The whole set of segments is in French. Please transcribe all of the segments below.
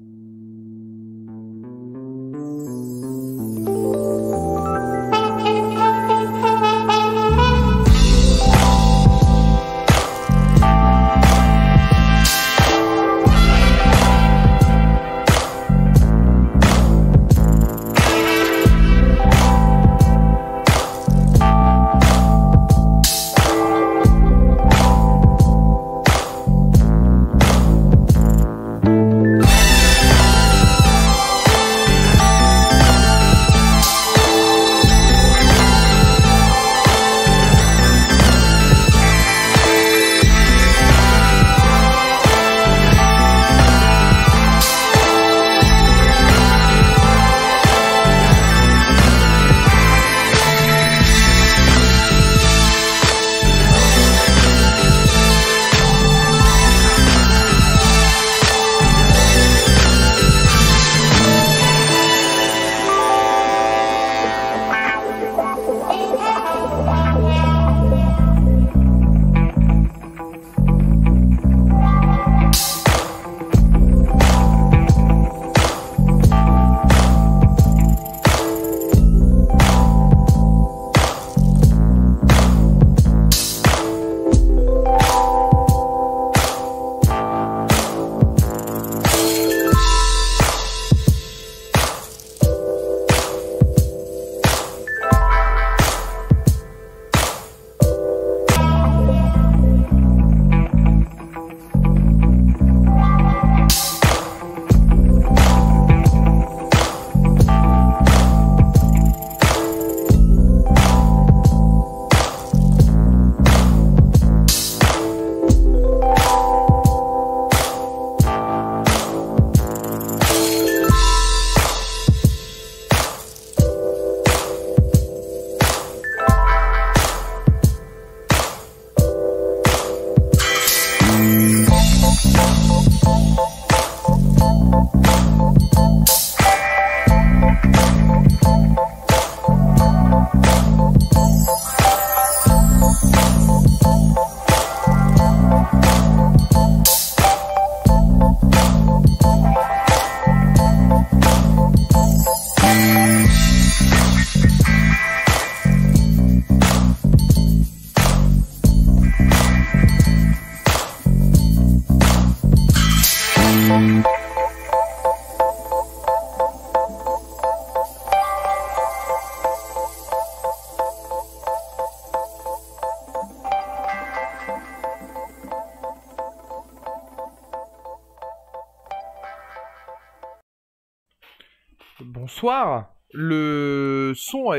Música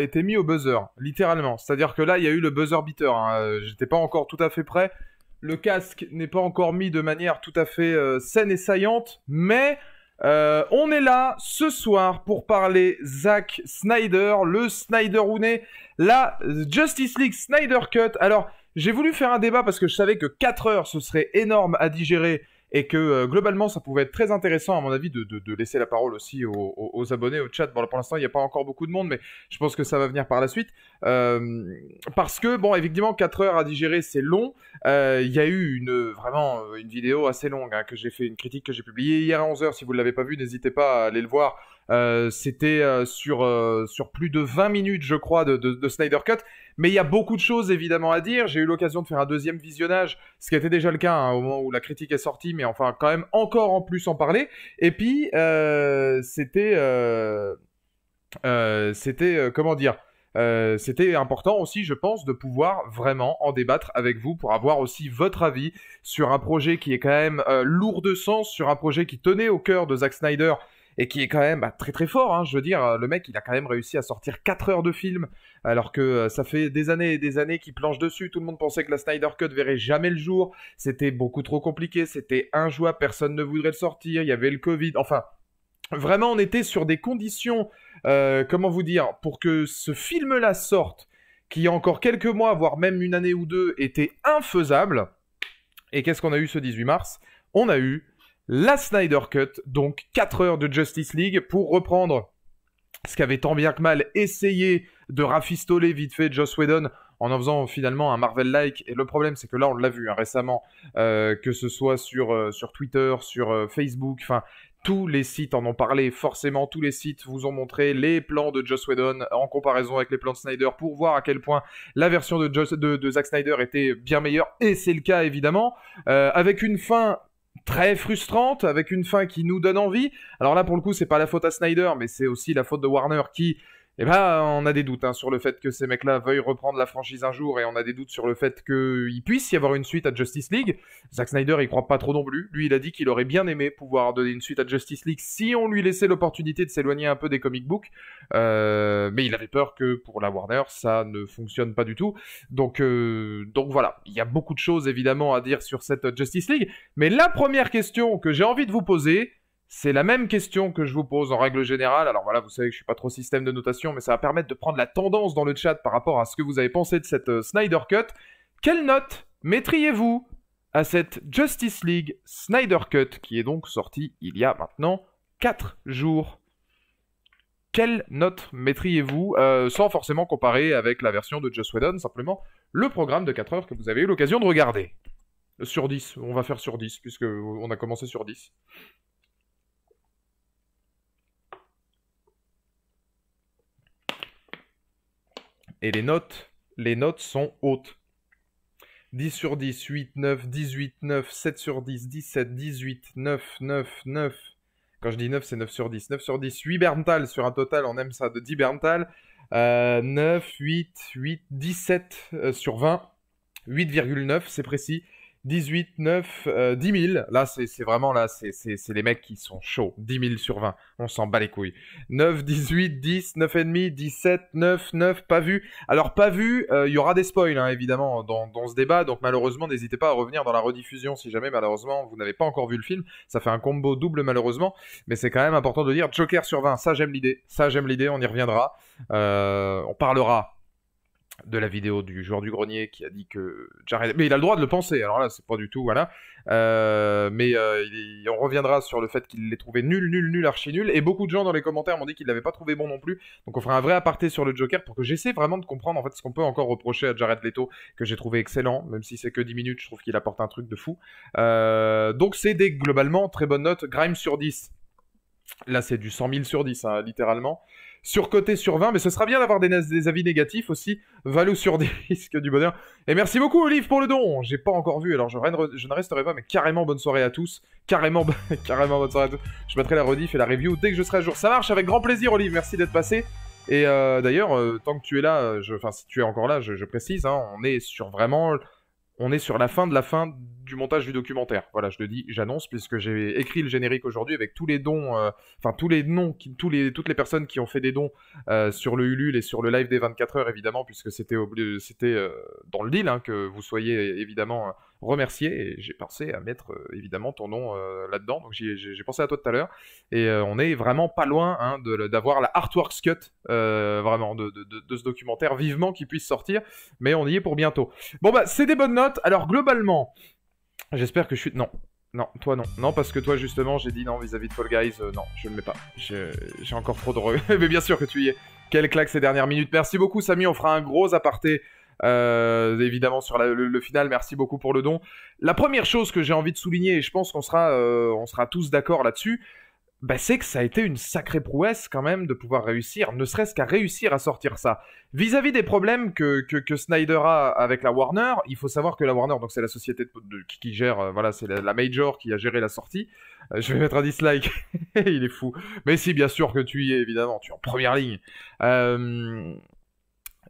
été mis au buzzer, littéralement. C'est-à-dire que là, il y a eu le buzzer beater. Hein. Euh, j'étais pas encore tout à fait prêt. Le casque n'est pas encore mis de manière tout à fait euh, saine et saillante, mais euh, on est là ce soir pour parler Zack Snyder, le Snyder Rooney, la Justice League Snyder Cut. Alors, j'ai voulu faire un débat parce que je savais que 4 heures, ce serait énorme à digérer et que euh, globalement ça pouvait être très intéressant à mon avis de, de, laisser la parole aussi aux, abonnés au chat bon là, pour l'instant il n'y a pas encore beaucoup de monde mais je pense que ça va venir par la suite euh, parce que bon évidemment 4 heures à digérer c'est long euh, il y a eu une vraiment une vidéo assez longue hein, que j'ai fait une critique que j'ai publiée hier à 11h si vous ne l'avez pas vu n'hésitez pas à aller le voir euh, c'était euh, sur, euh, sur plus de 20 minutes, je crois, de, Snyder Cut. Mais il y a beaucoup de choses évidemment à dire. J'ai eu l'occasion de faire un deuxième visionnage, ce qui était déjà le cas hein, au moment où la critique est sortie, mais enfin quand même encore en plus en parler. Et puis c'était c'était comment dire c'était important aussi, je pense, de pouvoir vraiment en débattre avec vous pour avoir aussi votre avis sur un projet qui est quand même lourd de sens, sur un projet qui tenait au cœur de Zack Snyder et qui est quand même bah, très très fort. Hein. je veux dire, le mec, il a quand même réussi à sortir 4 heures de film, alors que euh, ça fait des années et des années qu'il planche dessus. Tout le monde pensait que la Snyder Cut verrait jamais le jour. C'était beaucoup trop compliqué, c'était un joie, personne ne voudrait le sortir, il y avait le Covid. Enfin, vraiment, on était sur des conditions, euh, comment vous dire, pour que ce film-là sorte, qui encore quelques mois, voire même une année ou deux, était infaisable. Et qu'est-ce qu'on a eu ce 18 mars On a eu la Snyder Cut, donc 4 heures de Justice League pour reprendre ce qu'avait tant bien que mal essayé de rafistoler vite fait Joss Whedon en en faisant finalement un Marvel-like. Et le problème, c'est que là, on l'a vu hein, récemment, euh, que ce soit sur, euh, sur Twitter, sur euh, Facebook, enfin, tous les sites en ont parlé, forcément, tous les sites vous ont montré les plans de Joss Whedon en comparaison avec les plans de Snyder pour voir à quel point la version de, de, Zack Snyder était bien meilleure, et c'est le cas évidemment, avec une fin très frustrante, avec une fin qui nous donne envie. Alors là, pour le coup, c'est pas la faute à Snyder, mais c'est aussi la faute de Warner qui eh ben, on a des doutes hein, sur le fait que ces mecs-là veuillent reprendre la franchise un jour, et on a des doutes sur le fait qu'il euh, puisse y avoir une suite à Justice League. Zack Snyder, il croit pas trop non plus. Lui, il a dit qu'il aurait bien aimé pouvoir donner une suite à Justice League si on lui laissait l'opportunité de s'éloigner un peu des comic books, euh, mais il avait peur que pour la Warner, ça ne fonctionne pas du tout. Donc, euh, donc voilà, il y a beaucoup de choses évidemment à dire sur cette Justice League, mais la première question que j'ai envie de vous poser, c'est la même question que je vous pose en règle générale. Alors voilà, vous savez que je suis pas trop système de notation, mais ça va permettre de prendre la tendance dans le chat par rapport à ce que vous avez pensé de cette euh, Snyder Cut. Quelle note mettriez-vous à cette Justice League Snyder Cut qui est donc sortie il y a maintenant 4 jours Quelle note mettriez-vous euh, sans forcément comparer avec la version de Just Whedon, simplement le programme de 4 heures que vous avez eu l'occasion de regarder Sur 10, on va faire sur 10 puisque on a commencé sur 10. et les notes. Les notes sont hautes. 10 sur 10, 8, 9, 18, 9, 7 sur 10, 17, 18, 9, 9, 9. Quand je dis 9, c'est 9 sur 10. 9 sur 10, 8 Berntal sur un total, on aime ça, de 10 Berntal. 9, 8, 8, 17 sur 20. 8,9, c'est précis. 18, 9, 10 000. Là, c'est vraiment là, c'est les mecs qui sont chauds. 10 000 sur 20. On s'en bat les couilles. 9, 18, 10, 9,5, 17, 9, 9, pas vu. Alors, pas vu, il euh, y aura des spoils, hein, évidemment, dans, ce débat. Donc, malheureusement, n'hésitez pas à revenir dans la rediffusion si jamais, malheureusement, vous n'avez pas encore vu le film. Ça fait un combo double, malheureusement. Mais c'est quand même important de dire Joker sur 20. Ça, j'aime l'idée. Ça, j'aime l'idée. On y reviendra. Euh, on parlera de la vidéo du joueur du grenier qui a dit que Jared... Mais il a le droit de le penser, alors là, c'est pas du tout, voilà. Euh, mais euh, on reviendra sur le fait qu'il l'ait trouvé nul, nul, nul, archi nul. Et beaucoup de gens dans les commentaires m'ont dit qu'il l'avait pas trouvé bon non plus. Donc on fera un vrai aparté sur le Joker pour que j'essaie vraiment de comprendre en fait ce qu'on peut encore reprocher à Jared Leto, que j'ai trouvé excellent, même si c'est que 10 minutes, je trouve qu'il apporte un truc de fou. Euh, donc c'est des globalement très bonne note Grime sur 10. Là, c'est du 100 000 sur 10, littéralement. Hein, littéralement. Surcoté sur 20, mais ce sera bien d'avoir des, avis négatifs aussi. Valou sur 10, que du bonheur. Et merci beaucoup, Olive, pour le don. J'ai pas encore vu, alors je, je, ne resterai pas, mais carrément bonne soirée à tous. Carrément, carrément bonne soirée à tous. Je mettrai la rediff et la review dès que je serai à jour. Ça marche, avec grand plaisir, Olive. Merci d'être passé. Et euh, d'ailleurs, euh, tant que tu es là, enfin, si tu es encore là, je, précise, hein, on est sur vraiment. On est sur la fin de la fin du montage du documentaire. Voilà, je le dis, j'annonce, puisque j'ai écrit le générique aujourd'hui avec tous les dons, euh, enfin tous les noms, qui, tous les, toutes les personnes qui ont fait des dons euh, sur le Ulule et sur le live des 24 heures, évidemment, puisque c'était c'était euh, dans le deal hein, que vous soyez évidemment remercié. Et j'ai pensé à mettre évidemment ton nom là-dedans. Donc j'ai pensé à toi tout à l'heure. Et on est vraiment pas loin hein, d'avoir la Artworks Cut, vraiment, de, de ce documentaire, vivement qui puisse sortir. Mais on y est pour bientôt. Bon, bah, c'est des bonnes notes. Alors globalement, J'espère que je suis... Non. Non, toi non. Non, parce que toi justement, j'ai dit non vis-à-vis de Fall Guys, euh, non, je ne le mets pas. J'ai encore trop de Mais bien sûr que tu y es. Quel claque ces dernières minutes. Merci beaucoup, Samy. On fera un gros aparté, euh, évidemment, sur le, final. Merci beaucoup pour le don. La première chose que j'ai envie de souligner, et je pense qu'on sera, euh, on sera tous d'accord là-dessus, bah, c'est que ça a été une sacrée prouesse quand même de pouvoir réussir, ne serait-ce qu'à réussir à sortir ça. Vis-à-vis des problèmes que, Snyder a avec la Warner, il faut savoir que la Warner, donc c'est la société qui, gère, euh, voilà, c'est la, major qui a géré la sortie. Euh, je vais mettre un dislike, il est fou. Mais si, bien sûr que tu y es, évidemment, tu es en première ligne. Euh,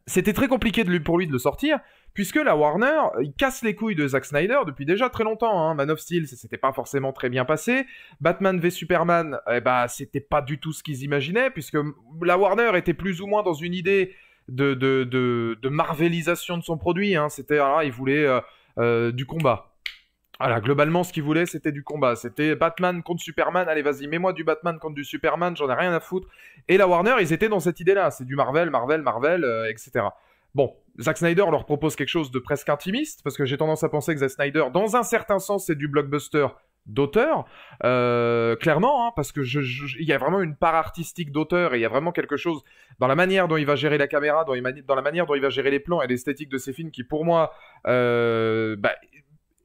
c'était très compliqué pour lui de le sortir, puisque la Warner euh, il casse les couilles de Zack Snyder depuis déjà très longtemps. Hein. Man of Steel, s'était pas forcément très bien passé. Batman v Superman, eh bah, c'était pas du tout ce qu'ils imaginaient, puisque la Warner était plus ou moins dans une idée de, de, de, marvelisation de son produit. Hein. C'était, ah, ils voulaient euh, euh, du combat. Voilà, globalement, ce qu'ils voulaient, c'était du combat. C'était Batman contre Superman. Allez, vas-y, mets-moi du Batman contre du Superman, j'en ai rien à foutre. Et la Warner, ils étaient dans cette idée-là. C'est du Marvel, Marvel, Marvel, etc. Bon, Zack Snyder leur propose quelque chose de presque intimiste, parce que j'ai tendance à penser que Zack Snyder, dans un certain sens, c'est du blockbuster d'auteur, euh, clairement, hein, parce que il y a vraiment une part artistique d'auteur et il y a vraiment quelque chose dans la manière dont il va gérer la caméra, dans, la manière dont il va gérer les plans et l'esthétique de ses films qui, pour moi, euh, bah,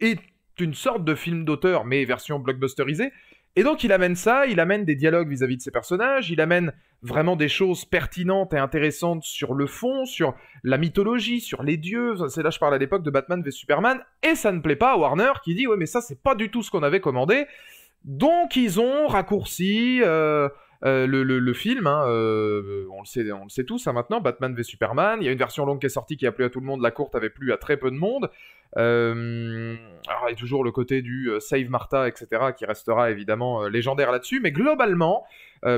est une sorte de film d'auteur, mais version blockbusterisée. Et donc il amène ça, il amène des dialogues vis-à-vis de ses personnages, il amène vraiment des choses pertinentes et intéressantes sur le fond, sur la mythologie, sur les dieux. C'est là je parle à l'époque de Batman v Superman et ça ne plaît pas à Warner qui dit ouais mais ça c'est pas du tout ce qu'on avait commandé. Donc ils ont raccourci. Euh, euh, le, film, hein, euh, on, le sait, on sait tous hein, maintenant, Batman v Superman, il y a une version longue qui est sortie qui a plu à tout le monde, la courte avait plu à très peu de monde. Euh, alors, il y a toujours le côté du euh, Save Martha, etc., qui restera évidemment légendaire là-dessus, mais globalement,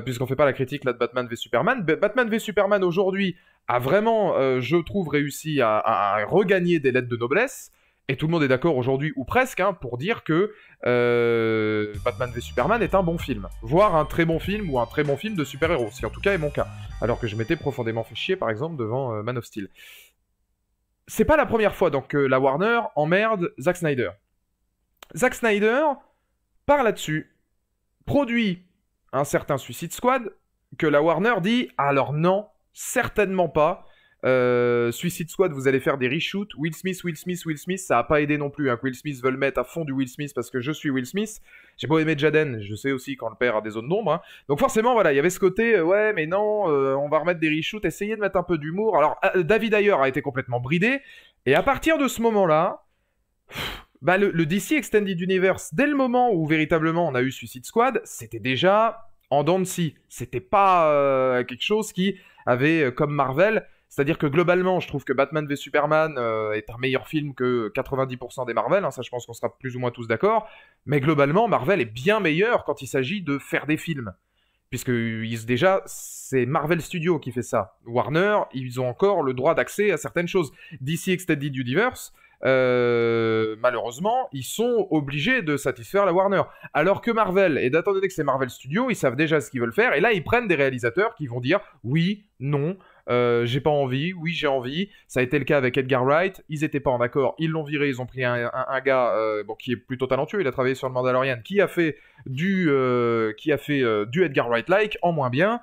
puisqu'on ne fait pas la critique là de Batman v Superman, Batman v Superman aujourd'hui a vraiment, je trouve, réussi à regagner des lettres de noblesse et tout le monde est d'accord aujourd'hui, ou presque, hein, pour dire que euh, Batman v Superman est un bon film. Voire un très bon film ou un très bon film de super-héros, qui en tout cas est mon cas. Alors que je m'étais profondément fait chier, par exemple, devant euh, Man of Steel. C'est pas la première fois donc que la Warner emmerde Zack Snyder. Zack Snyder par là-dessus, produit un certain Suicide Squad, que la Warner dit alors non, certainement pas, euh, Suicide Squad, vous allez faire des reshoots. Will Smith, Will Smith, Will Smith, ça a pas aidé non plus. Hein, Will Smith veut le mettre à fond du Will Smith parce que je suis Will Smith. J'ai pas aimé Jaden, je sais aussi quand le père a des zones d'ombre. Hein. Donc forcément, voilà, il y avait ce côté, euh, ouais, mais non, euh, on va remettre des reshoots, essayer de mettre un peu d'humour. Alors, ah, David Ayer a été complètement bridé. Et à partir de ce moment-là, bah, le, DC Extended Universe, dès le moment où véritablement on a eu Suicide Squad, c'était déjà en dents C'était pas quelque chose qui avait, comme Marvel, c'est-à-dire que globalement, je trouve que Batman v Superman euh, est un meilleur film que 90% des Marvel. Hein, ça, je pense qu'on sera plus ou moins tous d'accord. Mais globalement, Marvel est bien meilleur quand il s'agit de faire des films. Puisque déjà, c'est Marvel Studios qui fait ça. Warner, ils ont encore le droit d'accès à certaines choses. DC Extended Universe, euh, malheureusement, ils sont obligés de satisfaire la Warner. Alors que Marvel, et d'attendre que c'est Marvel Studios, ils savent déjà ce qu'ils veulent faire, et là ils prennent des réalisateurs qui vont dire oui, non, euh, j'ai pas envie, oui j'ai envie. Ça a été le cas avec Edgar Wright, ils étaient pas en accord, ils l'ont viré, ils ont pris un, gars euh, qui est plutôt talentueux, il a travaillé sur le Mandalorian, qui a fait du, euh, qui a fait, du Edgar Wright-like en moins bien.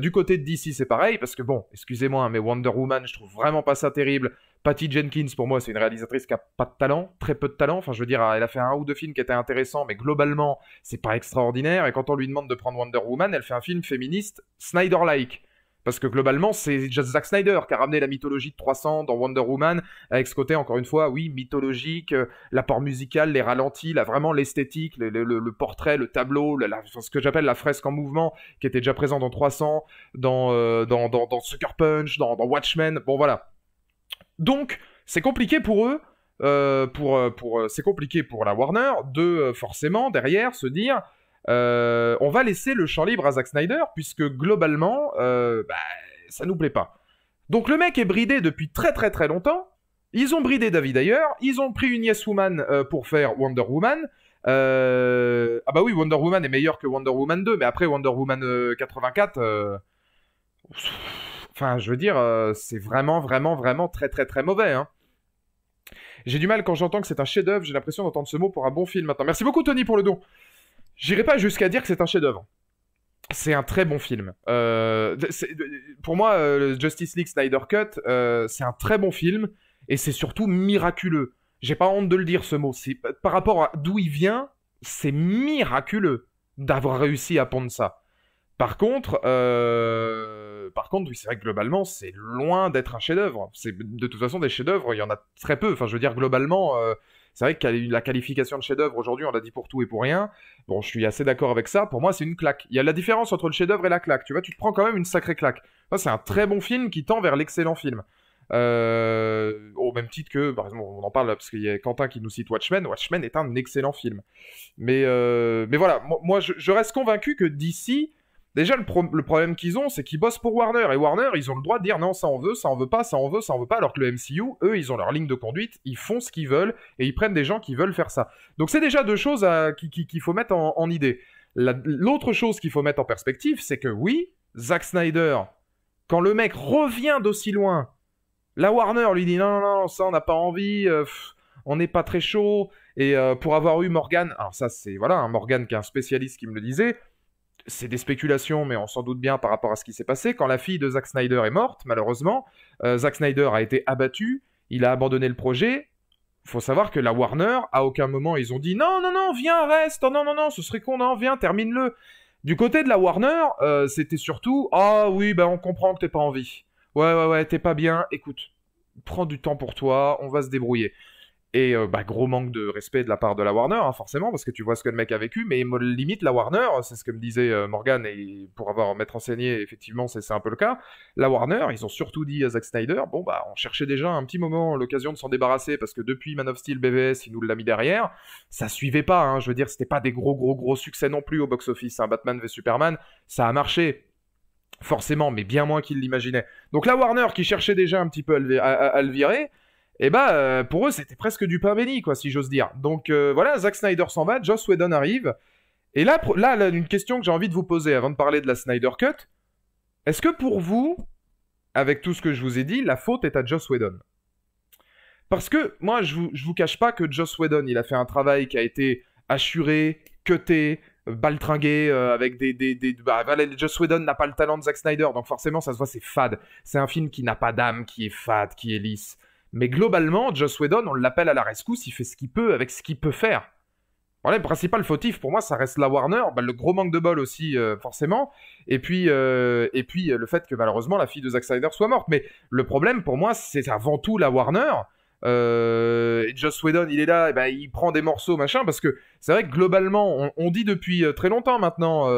du côté de DC c'est pareil, parce que bon, excusez-moi, mais Wonder Woman, je trouve vraiment pas ça terrible. Patty Jenkins, pour moi, c'est une réalisatrice qui a pas de talent, très peu de talent. Enfin, je veux dire, elle a fait un ou deux films qui étaient intéressants, mais globalement, c'est pas extraordinaire. Et quand on lui demande de prendre Wonder Woman, elle fait un film féministe Snyder-like. Parce que globalement, c'est Zack Snyder qui a ramené la mythologie de 300 dans Wonder Woman, avec ce côté, encore une fois, oui, mythologique, euh, l'apport musical, les ralentis, vraiment l'esthétique, le, portrait, le tableau, ce que j'appelle la fresque en mouvement, qui était déjà présent dans 300, euh, dans, dans, dans, Sucker Punch, dans, dans Watchmen, bon voilà. Donc, c'est compliqué pour eux, euh, pour, pour, c'est compliqué pour la Warner de forcément derrière se dire euh, on va laisser le champ libre à Zack Snyder, puisque globalement, euh, bah, ça nous plaît pas. Donc le mec est bridé depuis très très très longtemps. Ils ont bridé David d'ailleurs. ils ont pris une Yes Woman euh, pour faire Wonder Woman. Euh, ah bah oui, Wonder Woman est meilleur que Wonder Woman 2, mais après Wonder Woman 84... Enfin, je veux dire, c'est vraiment, vraiment, vraiment très, très, très mauvais. Hein. J'ai du mal quand j'entends que c'est un chef-d'œuvre, j'ai l'impression d'entendre ce mot pour un bon film maintenant. Merci beaucoup, Tony, pour le don. J'irai pas jusqu'à dire que c'est un chef-d'œuvre. C'est un très bon film. Euh, pour moi, euh, le Justice League Snyder Cut, euh, c'est un très bon film et c'est surtout miraculeux. J'ai pas honte de le dire ce mot. Par rapport à d'où il vient, c'est miraculeux d'avoir réussi à pondre ça. Par contre, par contre, oui, c'est vrai que globalement, c'est loin d'être un chef-d'œuvre. C'est de toute façon des chefs-d'œuvre, il y en a très peu. Enfin, je veux dire globalement, c'est vrai que la qualification de chef-d'œuvre aujourd'hui, on l'a dit pour tout et pour rien. Bon, je suis assez d'accord avec ça. Pour moi, c'est une claque. Il y a la différence entre le chef-d'œuvre et la claque. Tu vois, tu te prends quand même une sacrée claque. c'est un très bon film qui tend vers l'excellent film. Euh, au même titre que, par exemple, on en parle parce qu'il y a Quentin qui nous cite Watchmen. Watchmen est un excellent film. Mais, euh, mais voilà, moi, je, je, reste convaincu que d'ici Déjà, le, problème qu'ils ont, c'est qu'ils bossent pour Warner. Et Warner, ils ont le droit de dire non, ça on veut, ça on veut pas, ça on veut, ça on veut pas. Alors que le MCU, eux, ils ont leur ligne de conduite, ils font ce qu'ils veulent et ils prennent des gens qui veulent faire ça. Donc, c'est déjà deux choses qu'il qui, faut mettre en, idée. L'autre chose qu'il faut mettre en perspective, c'est que oui, Zack Snyder, quand le mec revient d'aussi loin, la Warner lui dit non, non, non, ça on n'a pas envie, euh, on n'est pas très chaud. Et euh, pour avoir eu Morgan, alors ça c'est, voilà, un hein, Morgan qui est un spécialiste qui me le disait, c'est des spéculations, mais on s'en doute bien par rapport à ce qui s'est passé. Quand la fille de Zack Snyder est morte, malheureusement, euh, Zack Snyder a été abattu, il a abandonné le projet. Faut savoir que la Warner, à aucun moment, ils ont dit non, non, non, viens, reste, oh, non, non, non, ce serait con, non, viens, termine-le. Du côté de la Warner, euh, c'était surtout ah oui, ben on comprend que t'es pas en vie. Ouais, ouais, ouais, t'es pas bien, écoute, prends du temps pour toi, on va se débrouiller. Et euh, bah, gros manque de respect de la part de la Warner, hein, forcément, parce que tu vois ce que le mec a vécu. Mais limite, la Warner, c'est ce que me disait euh, Morgan, et pour avoir maître enseigné, effectivement, c'est un peu le cas. La Warner, ils ont surtout dit à Zack Snyder, bon, bah, on cherchait déjà un petit moment l'occasion de s'en débarrasser, parce que depuis Man of Steel BVS, il nous l'a mis derrière. Ça suivait pas, hein, je veux dire, c'était pas des gros, gros, gros succès non plus au box-office. Un hein, Batman v Superman, ça a marché, forcément, mais bien moins qu'il l'imaginait. Donc la Warner qui cherchait déjà un petit peu à le virer, et eh bah ben, euh, pour eux c'était presque du pain béni quoi si j'ose dire. Donc euh, voilà, Zack Snyder s'en va, Joss Whedon arrive. Et là, là, une question que j'ai envie de vous poser avant de parler de la Snyder Cut. Est-ce que pour vous, avec tout ce que je vous ai dit, la faute est à Joss Whedon Parce que moi je vous, vous cache pas que Joss Whedon il a fait un travail qui a été assuré, cuté, baltringué euh, avec des, des, des bah, Joss Whedon n'a pas le talent de Zack Snyder donc forcément ça se voit c'est fade c'est un film qui n'a pas d'âme qui est fade qui est lisse mais globalement, Joss Whedon, on l'appelle à la rescousse, il fait ce qu'il peut avec ce qu'il peut faire. Voilà, le principal fautif pour moi, ça reste la Warner, bah, le gros manque de bol aussi, euh, forcément, et puis, euh, et puis euh, le fait que malheureusement la fille de Zack Snyder soit morte. Mais le problème pour moi, c'est avant tout la Warner. et Joss Whedon, il est là, et ben, il prend des morceaux, machin, parce que c'est vrai que globalement, on, dit depuis très longtemps maintenant,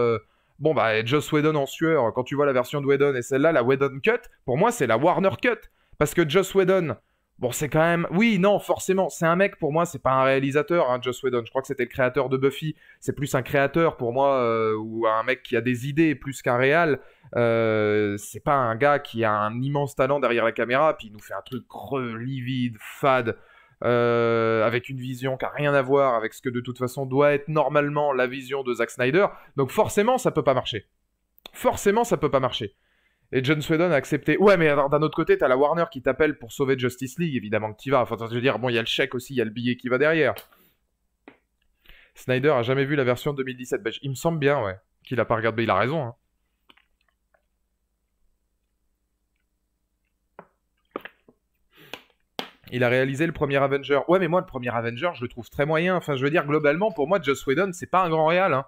bon, bah, Joss Whedon en sueur, quand tu vois la version de Whedon et celle-là, la Whedon Cut, pour moi, c'est la Warner Cut. Parce que Joss Whedon, Bon, c'est quand même. Oui, non, forcément, c'est un mec pour moi, c'est pas un réalisateur, hein, Joss Whedon. Je crois que c'était le créateur de Buffy. C'est plus un créateur pour moi, euh, ou un mec qui a des idées plus qu'un réal. Euh, c'est pas un gars qui a un immense talent derrière la caméra, puis il nous fait un truc creux, livide, fade, euh, avec une vision qui a rien à voir avec ce que de toute façon doit être normalement la vision de Zack Snyder. Donc forcément, ça peut pas marcher. Forcément, ça peut pas marcher. Et John Sweden a accepté. Ouais, mais d'un autre côté, t'as la Warner qui t'appelle pour sauver Justice League, évidemment que t'y vas. Enfin, je veux dire, bon, il y a le chèque aussi, il y a le billet qui va derrière. Snyder a jamais vu la version 2017. il me semble bien, ouais, qu'il a pas regardé. Il a raison. Hein. Il a réalisé le premier Avenger. Ouais, mais moi, le premier Avenger, je le trouve très moyen. Enfin, je veux dire, globalement, pour moi, Joss Whedon, c'est pas un grand réal. Hein.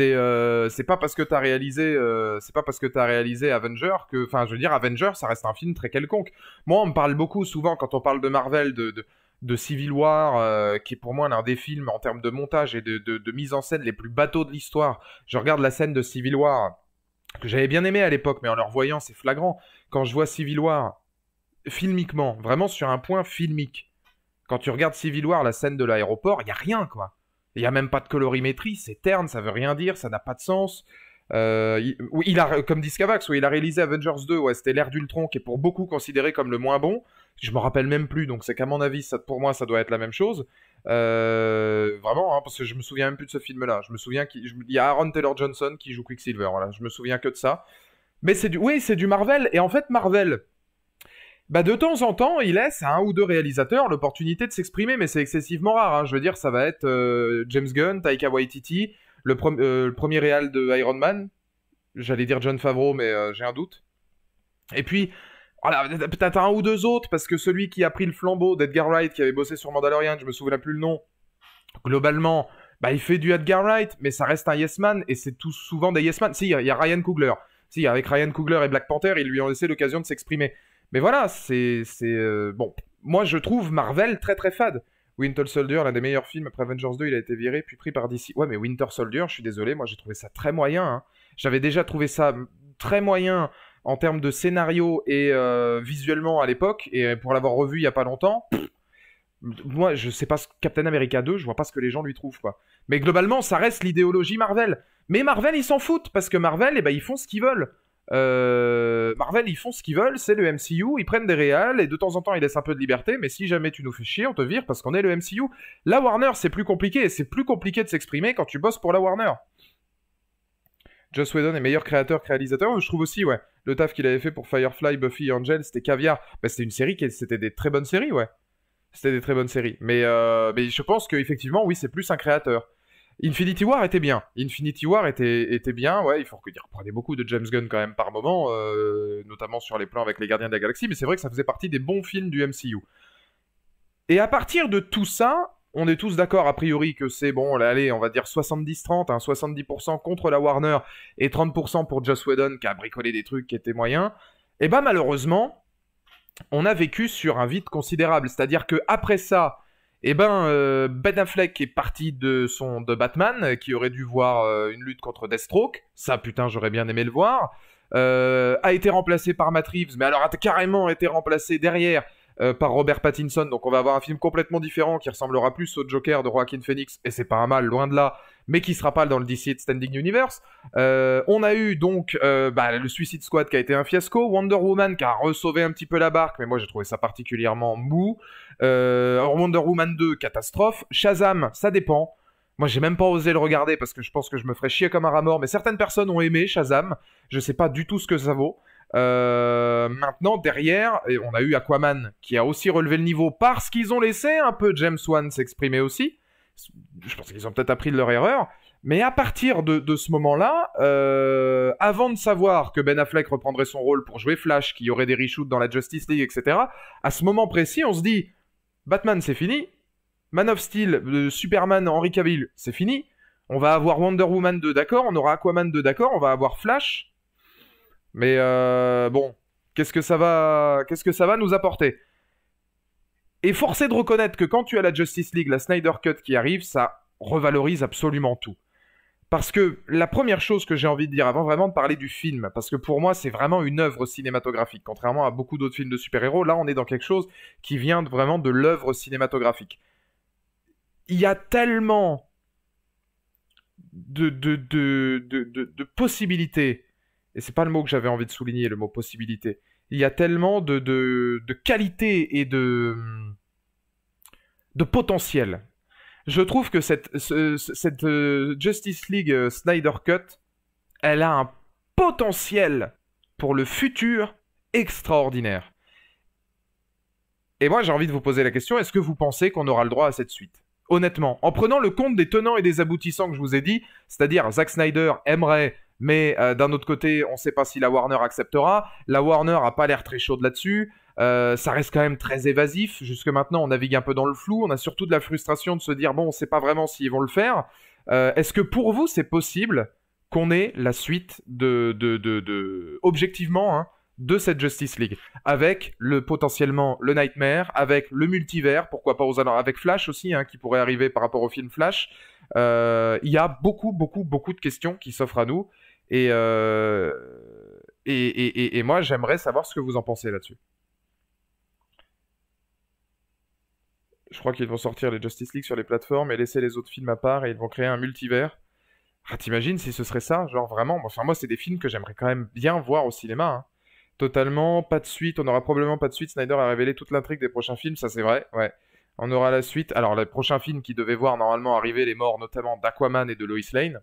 Euh, c'est pas parce que t'as réalisé euh, c'est pas parce que t'as réalisé Avenger que enfin je veux dire Avenger ça reste un film très quelconque moi on me parle beaucoup souvent quand on parle de Marvel de, de, Civil War euh, qui est pour moi l'un des films en termes de montage et de, mise en scène les plus bateaux de l'histoire je regarde la scène de Civil War que j'avais bien aimé à l'époque mais en le revoyant c'est flagrant quand je vois Civil War filmiquement vraiment sur un point filmique quand tu regardes Civil War la scène de l'aéroport il y a rien quoi il n'y a même pas de colorimétrie, c'est terne, ça veut rien dire, ça n'a pas de sens. Euh, il, a, comme dit Scavax, il a réalisé Avengers 2, ouais, c'était l'ère d'Ultron qui est pour beaucoup considéré comme le moins bon. Je me rappelle même plus, donc c'est qu'à mon avis, ça, pour moi, ça doit être la même chose. Euh, vraiment, hein, parce que je me souviens même plus de ce film-là. Je me souviens qu'il y a Aaron Taylor Johnson qui joue Quicksilver. Voilà, je me souviens que de ça. Mais c'est du, oui, c'est du Marvel. Et en fait, Marvel, bah de temps en temps, il laisse à un ou deux réalisateurs l'opportunité de s'exprimer, mais c'est excessivement rare. Hein. Je veux dire, ça va être euh, James Gunn, Taika Waititi, le, euh, le, premier réal de Iron Man. J'allais dire John Favreau, mais euh, j'ai un doute. Et puis, voilà, peut-être un ou deux autres, parce que celui qui a pris le flambeau d'Edgar Wright, qui avait bossé sur Mandalorian, je me souviens plus le nom, globalement, bah, il fait du Edgar Wright, mais ça reste un Yes Man, et c'est tout souvent des Yes Man. Si, il y a Ryan Coogler. Si, avec Ryan Coogler et Black Panther, ils lui ont laissé l'occasion de s'exprimer. Mais voilà, c'est. Euh, bon, moi je trouve Marvel très très fade. Winter Soldier, l'un des meilleurs films après Avengers 2, il a été viré puis pris par DC. Ouais, mais Winter Soldier, je suis désolé, moi j'ai trouvé ça très moyen. Hein. J'avais déjà trouvé ça très moyen en termes de scénario et euh, visuellement à l'époque, et pour l'avoir revu il y a pas longtemps, moi je sais pas ce Captain America 2, je vois pas ce que les gens lui trouvent quoi. Mais globalement, ça reste l'idéologie Marvel. Mais Marvel, ils s'en foutent parce que Marvel, eh ben, ils font ce qu'ils veulent. Euh, Marvel, ils font ce qu'ils veulent, c'est le MCU, ils prennent des réals et de temps en temps ils laissent un peu de liberté, mais si jamais tu nous fais chier, on te vire parce qu'on est le MCU. La Warner, c'est plus compliqué, c'est plus compliqué de s'exprimer quand tu bosses pour la Warner. Joss Whedon est meilleur créateur, réalisateur, je trouve aussi, ouais. Le taf qu'il avait fait pour Firefly, Buffy, Angel, c'était Caviar. Bah, c'était une série qui c'était des très bonnes séries, ouais. C'était des très bonnes séries. Mais, euh, mais je pense qu'effectivement, oui, c'est plus un créateur. Infinity War était bien. Infinity War était, était bien, ouais, il faut qu'il reprenait beaucoup de James Gunn quand même par moment, euh, notamment sur les plans avec les Gardiens de la Galaxie, mais c'est vrai que ça faisait partie des bons films du MCU. Et à partir de tout ça, on est tous d'accord a priori que c'est bon, là, allez, on va dire 70-30, 70% hein, contre la Warner et 30% pour Joss Whedon qui a bricolé des trucs qui étaient moyens. Et eh bah ben, malheureusement, on a vécu sur un vide considérable. C'est-à-dire que après ça, eh ben, euh, Ben Affleck est parti de son de Batman, qui aurait dû voir euh, une lutte contre Deathstroke. Ça, putain, j'aurais bien aimé le voir. Euh, a été remplacé par Matt Reeves, mais alors a carrément été remplacé derrière par Robert Pattinson. Donc on va avoir un film complètement différent qui ressemblera plus au Joker de Joaquin Phoenix. Et c'est pas un mal, loin de là mais qui sera pas dans le DC Standing Universe. Euh, on a eu donc euh, bah, le Suicide Squad qui a été un fiasco, Wonder Woman qui a ressauvé un petit peu la barque, mais moi j'ai trouvé ça particulièrement mou. Euh, Wonder Woman 2, catastrophe. Shazam, ça dépend. Moi, j'ai même pas osé le regarder parce que je pense que je me ferais chier comme un rat Mais certaines personnes ont aimé Shazam. Je sais pas du tout ce que ça vaut. maintenant, derrière, on a eu Aquaman qui a aussi relevé le niveau parce qu'ils ont laissé un peu James Wan s'exprimer aussi je pense qu'ils ont peut-être appris de leur erreur, mais à partir de, ce moment-là, euh, avant de savoir que Ben Affleck reprendrait son rôle pour jouer Flash, qu'il y aurait des reshoots dans la Justice League, etc., à ce moment précis, on se dit, Batman, c'est fini, Man of Steel, euh, Superman, Henry Cavill, c'est fini, on va avoir Wonder Woman 2, d'accord, on aura Aquaman 2, d'accord, on va avoir Flash, mais euh, bon, qu'est-ce que ça va, qu'est-ce que ça va nous apporter et forcé de reconnaître que quand tu as la Justice League, la Snyder Cut qui arrive, ça revalorise absolument tout. Parce que la première chose que j'ai envie de dire avant vraiment de parler du film, parce que pour moi c'est vraiment une œuvre cinématographique, contrairement à beaucoup d'autres films de super-héros, là on est dans quelque chose qui vient vraiment de l'œuvre cinématographique. Il y a tellement de, de possibilités, et c'est pas le mot que j'avais envie de souligner, le mot possibilité, il y a tellement de, de, qualité et de, de potentiel. Je trouve que cette, cette euh, Justice League euh, Snyder Cut, elle a un potentiel pour le futur extraordinaire. Et moi, j'ai envie de vous poser la question, est-ce que vous pensez qu'on aura le droit à cette suite Honnêtement, en prenant le compte des tenants et des aboutissants que je vous ai dit, c'est-à-dire Zack Snyder aimerait mais euh, d'un autre côté, on ne sait pas si la Warner acceptera. La Warner a pas l'air très chaude là-dessus. Euh, ça reste quand même très évasif. Jusque maintenant, on navigue un peu dans le flou. On a surtout de la frustration de se dire bon, on ne sait pas vraiment s'ils vont le faire. Euh, est-ce que pour vous, c'est possible qu'on ait la suite de, de, de, objectivement, hein, de cette Justice League avec le potentiellement le Nightmare, avec le multivers, pourquoi pas aux avec Flash aussi, hein, qui pourrait arriver par rapport au film Flash. Il y a beaucoup, beaucoup, beaucoup de questions qui s'offrent à nous. Euh, et, et, et, et moi, j'aimerais savoir ce que vous en pensez là-dessus. Je crois qu'ils vont sortir les Justice League sur les plateformes et laisser les autres films à part et ils vont créer un multivers. Ah, t'imagines si ce serait ça Genre vraiment, enfin moi c'est des films que j'aimerais quand même bien voir au cinéma. Hein. Totalement, pas de suite, on aura probablement pas de suite. Snyder a révélé toute l'intrigue des prochains films, ça c'est vrai, ouais. On aura la suite. Alors les prochains films qui devaient voir normalement arriver les morts notamment d'Aquaman et de Lois Lane.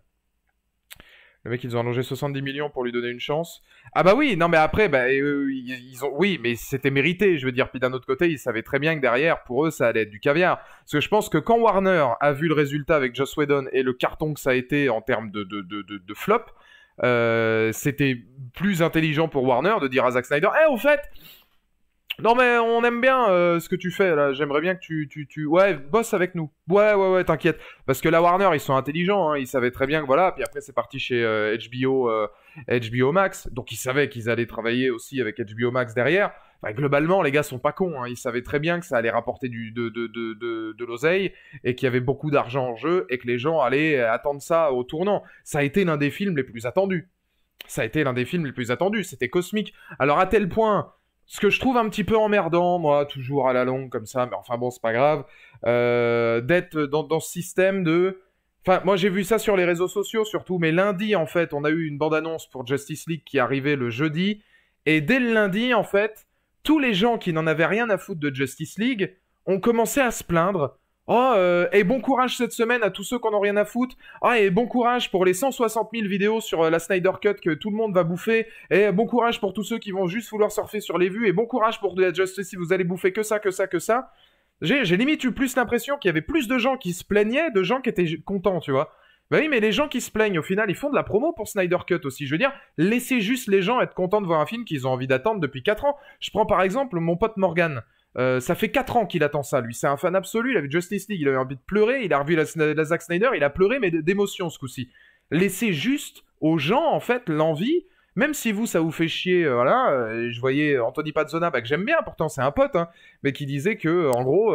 Le mec, ils ont allongé 70 millions pour lui donner une chance. Ah bah oui, non mais après, bah, ils, ont, oui, mais c'était mérité, je veux dire. Puis d'un autre côté, ils savaient très bien que derrière, pour eux, ça allait être du caviar. Parce que je pense que quand Warner a vu le résultat avec Joss Whedon et le carton que ça a été en termes de, de, flop, euh, c'était plus intelligent pour Warner de dire à Zack Snyder, Eh, au fait, non mais on aime bien euh, ce que tu fais là. J'aimerais bien que tu, tu, tu, ouais, bosse avec nous. Ouais, ouais, ouais, t'inquiète. Parce que la Warner, ils sont intelligents. Hein. Ils savaient très bien que voilà. Puis après, c'est parti chez HBO, euh, HBO euh, Max. Donc ils savaient qu'ils allaient travailler aussi avec HBO Max derrière. globalement, les gars sont pas cons. Hein. Ils savaient très bien que ça allait rapporter du, de, de, de, de, de l'oseille et qu'il y avait beaucoup d'argent en jeu et que les gens allaient attendre ça au tournant. Ça a été l'un des films les plus attendus. Ça a été l'un des films les plus attendus. C'était cosmique. Alors à tel point ce que je trouve un petit peu emmerdant, moi, toujours à la longue comme ça, mais enfin bon, c'est pas grave, euh, d'être dans, dans, ce système de... Enfin, moi j'ai vu ça sur les réseaux sociaux surtout, mais lundi en fait, on a eu une bande-annonce pour Justice League qui arrivait le jeudi, et dès le lundi en fait, tous les gens qui n'en avaient rien à foutre de Justice League ont commencé à se plaindre Oh, euh, et bon courage cette semaine à tous ceux qui n'ont rien à foutre. Ah, et bon courage pour les 160 000 vidéos sur euh, la Snyder Cut que tout le monde va bouffer. Et bon courage pour tous ceux qui vont juste vouloir surfer sur les vues. Et bon courage pour de la Justice si vous allez bouffer que ça, que ça, que ça. J'ai, limite eu plus l'impression qu'il y avait plus de gens qui se plaignaient, de gens qui étaient contents, tu vois. Bah oui, mais les gens qui se plaignent, au final, ils font de la promo pour Snyder Cut aussi. Je veux dire, laissez juste les gens être contents de voir un film qu'ils ont envie d'attendre depuis 4 ans. Je prends par exemple mon pote Morgan. Euh, ça fait 4 ans qu'il attend ça, lui. C'est un fan absolu. Il avait Justice League, il avait envie de pleurer. Il a revu la, Zack Snyder, il a pleuré, mais d'émotion ce coup-ci. Laissez juste aux gens, en fait, l'envie. Même si vous, ça vous fait chier, euh, voilà, euh, je voyais Anthony Pazzona, bah, que j'aime bien, pourtant c'est un pote, hein, mais qui disait que, en gros,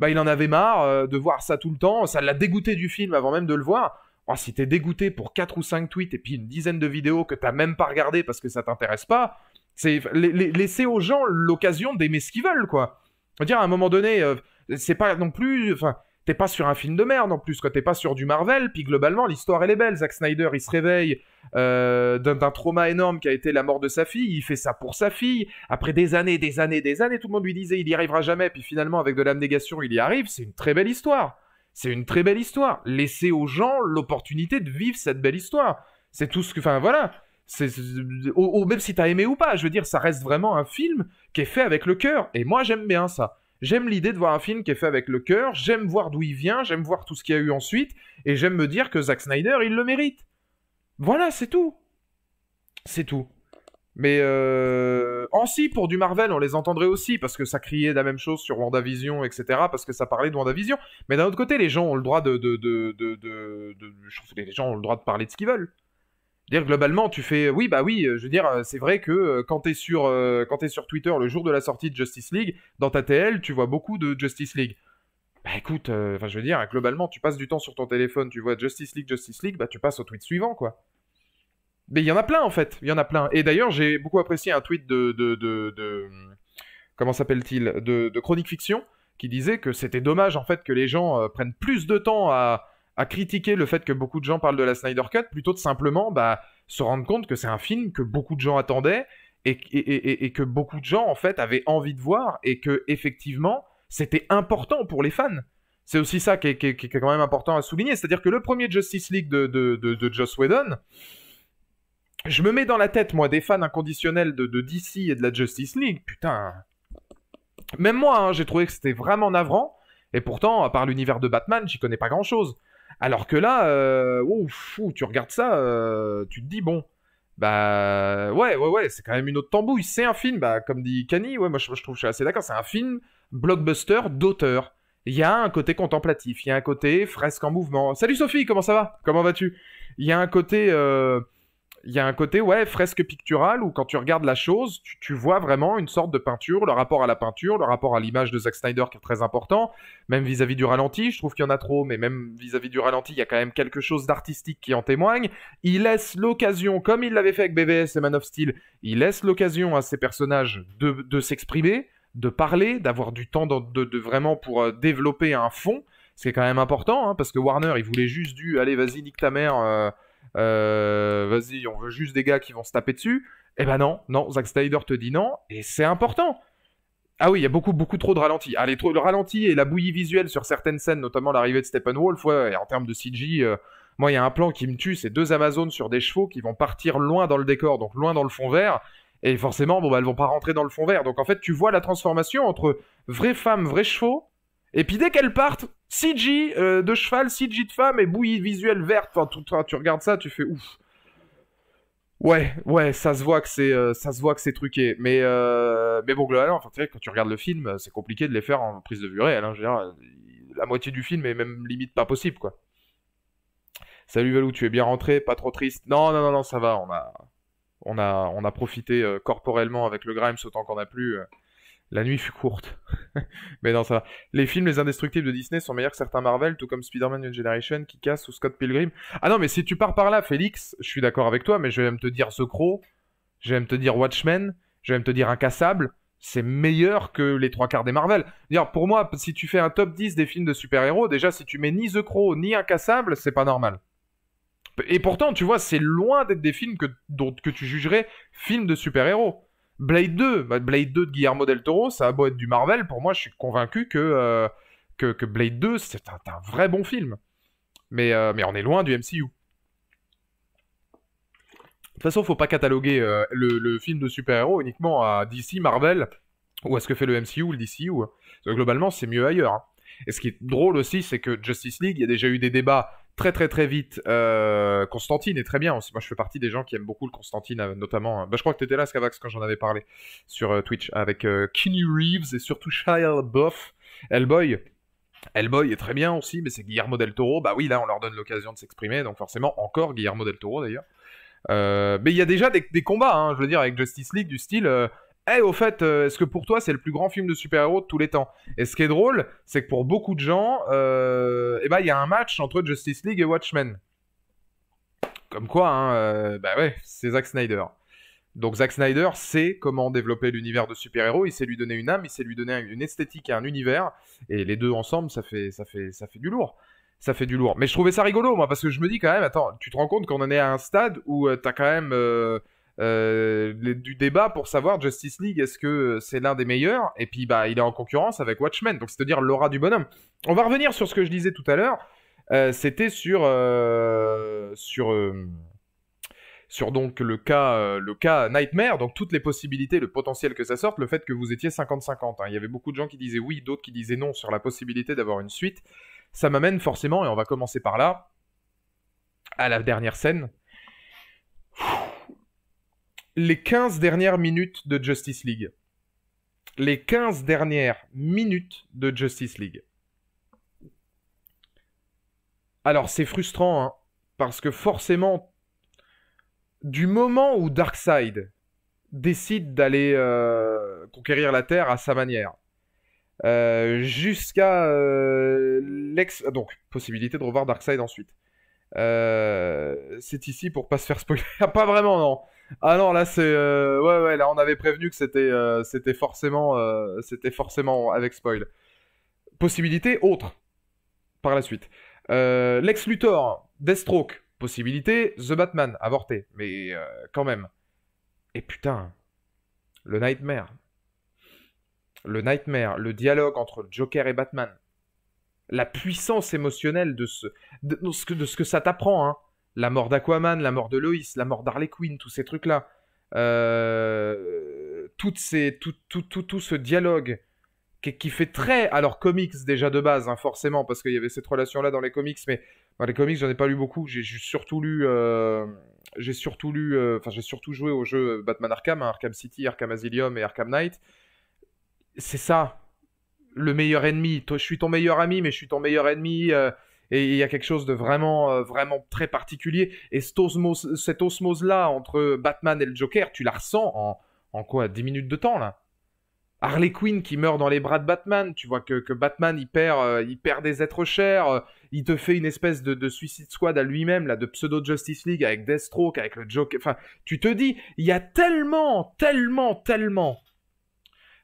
bah, il en avait marre de voir ça tout le temps, ça l'a dégoûté du film avant même de le voir. Oh, si t'es dégoûté pour 4 ou 5 tweets et puis une dizaine de vidéos que t'as même pas regardé parce que ça t'intéresse pas, c'est laisser aux gens l'occasion d'aimer ce qu'ils veulent, quoi dire à un moment donné, euh, c'est pas non plus. Enfin, t'es pas sur un film de merde en plus, quoi. T'es pas sur du Marvel, puis globalement, l'histoire elle est belle. Zack Snyder, il se réveille euh, d'un trauma énorme qui a été la mort de sa fille. Il fait ça pour sa fille. Après des années, des années, des années, tout le monde lui disait il y arrivera jamais, puis finalement, avec de l'abnégation, il y arrive. C'est une très belle histoire. C'est une très belle histoire. Laissez aux gens l'opportunité de vivre cette belle histoire. C'est tout ce que. Enfin, voilà. C'est, même si t'as aimé ou pas, je veux dire, ça reste vraiment un film qui est fait avec le cœur. Et moi, j'aime bien ça. J'aime l'idée de voir un film qui est fait avec le cœur, j'aime voir d'où il vient, j'aime voir tout ce qu'il y a eu ensuite, et j'aime me dire que Zack Snyder, il le mérite. Voilà, c'est tout. C'est tout. Mais euh... en si, pour du Marvel, on les entendrait aussi, parce que ça criait la même chose sur WandaVision, etc., parce que ça parlait de WandaVision. Mais d'un autre côté, les gens ont le droit de... de... Je les gens ont le droit de parler de ce qu'ils veulent. Dire globalement, tu fais oui, bah oui, euh, je veux dire, euh, c'est vrai que euh, quand t'es sur quand es sur Twitter le jour de la sortie de Justice League, dans ta TL, tu vois beaucoup de Justice League. Bah écoute, enfin je veux dire, globalement, tu passes du temps sur ton téléphone, tu vois Justice League, Justice League, bah tu passes au tweet suivant quoi. Mais il y en a plein en fait, il y en a plein. Et d'ailleurs, j'ai beaucoup apprécié un tweet de, de, de, comment s'appelle-t-il de, Chronique Fiction qui disait que c'était dommage en fait que les gens prennent plus de temps à à critiquer le fait que beaucoup de gens parlent de la Snyder Cut plutôt de simplement bah, se rendre compte que c'est un film que beaucoup de gens attendaient et, et, et, que beaucoup de gens en fait avaient envie de voir et que effectivement c'était important pour les fans. C'est aussi ça qui est, qui, quand même important à souligner, c'est-à-dire que le premier Justice League de, de, de, Joss Whedon, je me mets dans la tête moi des fans inconditionnels de, de DC et de la Justice League, putain. Même moi, hein, j'ai trouvé que c'était vraiment navrant. Et pourtant, à part l'univers de Batman, j'y connais pas grand-chose. Alors que là, euh, ouf, tu regardes ça, euh, tu te dis, bon, bah ouais, ouais, ouais, c'est quand même une autre tambouille. C'est un film, bah, comme dit Kanye, ouais, moi je, trouve que je suis assez d'accord, c'est un film blockbuster d'auteur. Il y a un côté contemplatif, il y a un côté fresque en mouvement. Salut Sophie, comment ça va Comment vas-tu Il y a un côté... Euh, il y a un côté, ouais, fresque picturale où quand tu regardes la chose, tu, vois vraiment une sorte de peinture, le rapport à la peinture, le rapport à l'image de Zack Snyder qui est très important, même vis-à-vis du ralenti, je trouve qu'il y en a trop, mais même vis-à-vis du ralenti, il y a quand même quelque chose d'artistique qui en témoigne. Il laisse l'occasion, comme il l'avait fait avec BBS et Man of Steel, il laisse l'occasion à ses personnages de, s'exprimer, de parler, d'avoir du temps de, vraiment pour euh, développer un fond, ce qui est quand même important, hein, parce que Warner, il voulait juste du, allez, vas-y, nique ta mère. Euh, euh, vas-y, on veut juste des gars qui vont se taper dessus. Eh ben non, non, Zack Snyder te dit non, et c'est important. Ah oui, il y a beaucoup, beaucoup trop de ralentis. allez ah, trop, le ralenti et la bouillie visuelle sur certaines scènes, notamment l'arrivée de Steppenwolf, wolf et en termes de CG, euh, moi, il y a un plan qui me tue, c'est deux Amazones sur des chevaux qui vont partir loin dans le décor, donc loin dans le fond vert, et forcément, bon, bah, elles vont pas rentrer dans le fond vert. Donc en fait, tu vois la transformation entre vraies femmes, vrais chevaux, et puis dès qu'elles partent, CG euh, de cheval, CG de femme et bouillie visuelle verte. Enfin, tout, tu regardes ça, tu fais ouf. Ouais, ouais, ça se voit que c'est, euh, ça se voit que c'est truqué. Mais, euh, mais bon, globalement, enfin, quand tu regardes le film, c'est compliqué de les faire en prise de vue réelle. Hein. la moitié du film est même limite pas possible, quoi. Salut Valou, tu es bien rentré, pas trop triste. Non, non, non, non, ça va. On a, on a, on a profité corporellement avec le Grimes autant qu'on a plus... La nuit fut courte. mais non, ça va. Les films Les Indestructibles de Disney sont meilleurs que certains Marvel, tout comme Spider-Man New Generation, qui casse ou Scott Pilgrim. Ah non, mais si tu pars par là, Félix, je suis d'accord avec toi, mais je vais même te dire The Crow, je vais même te dire Watchmen, je vais même te dire Incassable. C'est meilleur que les trois quarts des Marvel. D'ailleurs, pour moi, si tu fais un top 10 des films de super-héros, déjà, si tu mets ni The Crow ni Incassable, c'est pas normal. Et pourtant, tu vois, c'est loin d'être des films que, que tu jugerais films de super-héros. Blade 2, bah, Blade 2 de Guillermo del Toro, ça a beau être du Marvel, pour moi, je suis convaincu que, euh, que, Blade 2, c'est un, vrai bon film. Mais, euh, mais on est loin du MCU. De toute façon, faut pas cataloguer euh, le, film de super-héros uniquement à DC, Marvel, ou à ce que fait le MCU ou le DCU. Hein. Globalement, c'est mieux ailleurs. Hein. Et ce qui est drôle aussi, c'est que Justice League, il y a déjà eu des débats très très très vite, euh, Constantine est très bien. aussi, Moi, je fais partie des gens qui aiment beaucoup le Constantine, euh, notamment. Hein. Bah, je crois que tu étais là, Scavax, quand j'en avais parlé sur euh, Twitch, avec Kenny Reeves et surtout Shia Buff, Hellboy. Hellboy est très bien aussi, mais c'est Guillermo del Toro. Bah oui, là, on leur donne l'occasion de s'exprimer, donc forcément, encore Guillermo del Toro d'ailleurs. mais il y a déjà des, combats, hein, je veux dire, avec Justice League, du style « Eh, au fait, euh, est-ce que pour toi c'est le plus grand film de super-héros de tous les temps Et ce qui est drôle, c'est que pour beaucoup de gens, euh, eh ben, il y a un match entre Justice League et Watchmen. Comme quoi, hein, euh, bah ouais, c'est Zack Snyder. Donc Zack Snyder sait comment développer l'univers de super-héros, il sait lui donner une âme, il sait lui donner une esthétique et un univers, et les deux ensemble, ça fait, ça fait, ça fait du lourd. Ça fait du lourd. Mais je trouvais ça rigolo, moi, parce que je me dis quand même, attends, tu te rends compte qu'on en est à un stade où t'as quand même euh, du débat pour savoir Justice League est-ce que c'est l'un des meilleurs et puis bah il est en concurrence avec Watchmen donc c'est-à-dire l'aura du bonhomme. On va revenir sur ce que je disais tout à l'heure. Euh, c'était sur euh, sur sur donc le cas, le cas Nightmare, donc toutes les possibilités, le potentiel que ça sorte, le fait que vous étiez 50-50. Hein. Il y avait beaucoup de gens qui disaient oui, d'autres qui disaient non sur la possibilité d'avoir une suite. Ça m'amène forcément, et on va commencer par là, à la dernière scène, les 15 dernières minutes de Justice League. Les 15 dernières minutes de Justice League. Alors c'est frustrant, hein, parce que forcément, du moment où Darkseid décide d'aller euh, conquérir la Terre à sa manière, euh, jusqu'à euh, l'ex... Ah, donc, possibilité de revoir Darkseid ensuite. c'est ici pour pas se faire spoiler. Ah, pas vraiment, non. Ah non, là c'est euh, ouais ouais, là on avait prévenu que c'était euh, c'était forcément euh, c'était forcément avec spoil. Possibilité autre par la suite. Lex Luthor, Deathstroke, possibilité The Batman avorté, mais quand même. Et putain, le Nightmare. Le Nightmare, le dialogue entre Joker et Batman. La puissance émotionnelle de ce ce, que, de ce que ça t'apprend hein la mort d'Aquaman, la mort de Loïs, la mort d'Harley Quinn, tous ces trucs-là. Euh, tout, ce dialogue qui, fait très. Alors, comics déjà de base, hein, forcément, parce qu'il y avait cette relation-là dans les comics, mais dans les comics, j'en ai pas lu beaucoup. J'ai surtout lu. j'ai surtout lu. Euh, euh, enfin, j'ai surtout joué aux jeux Batman Arkham, hein, Arkham City, Arkham Asylum et Arkham Knight. C'est ça. Le meilleur ennemi. Toi, je suis ton meilleur ami, mais je suis ton meilleur ennemi et il y a quelque chose de vraiment, euh, vraiment très particulier. Et cette osmose, osmose là entre Batman et le Joker, tu la ressens en, quoi 10 minutes de temps là. Harley Quinn qui meurt dans les bras de Batman, tu vois que, Batman il perd, euh, perd des êtres chers, euh, il te fait une espèce de, de Suicide Squad à lui-même, là, de pseudo Justice League avec Deathstroke, avec le Joker, enfin, tu te dis, il y a tellement, tellement, tellement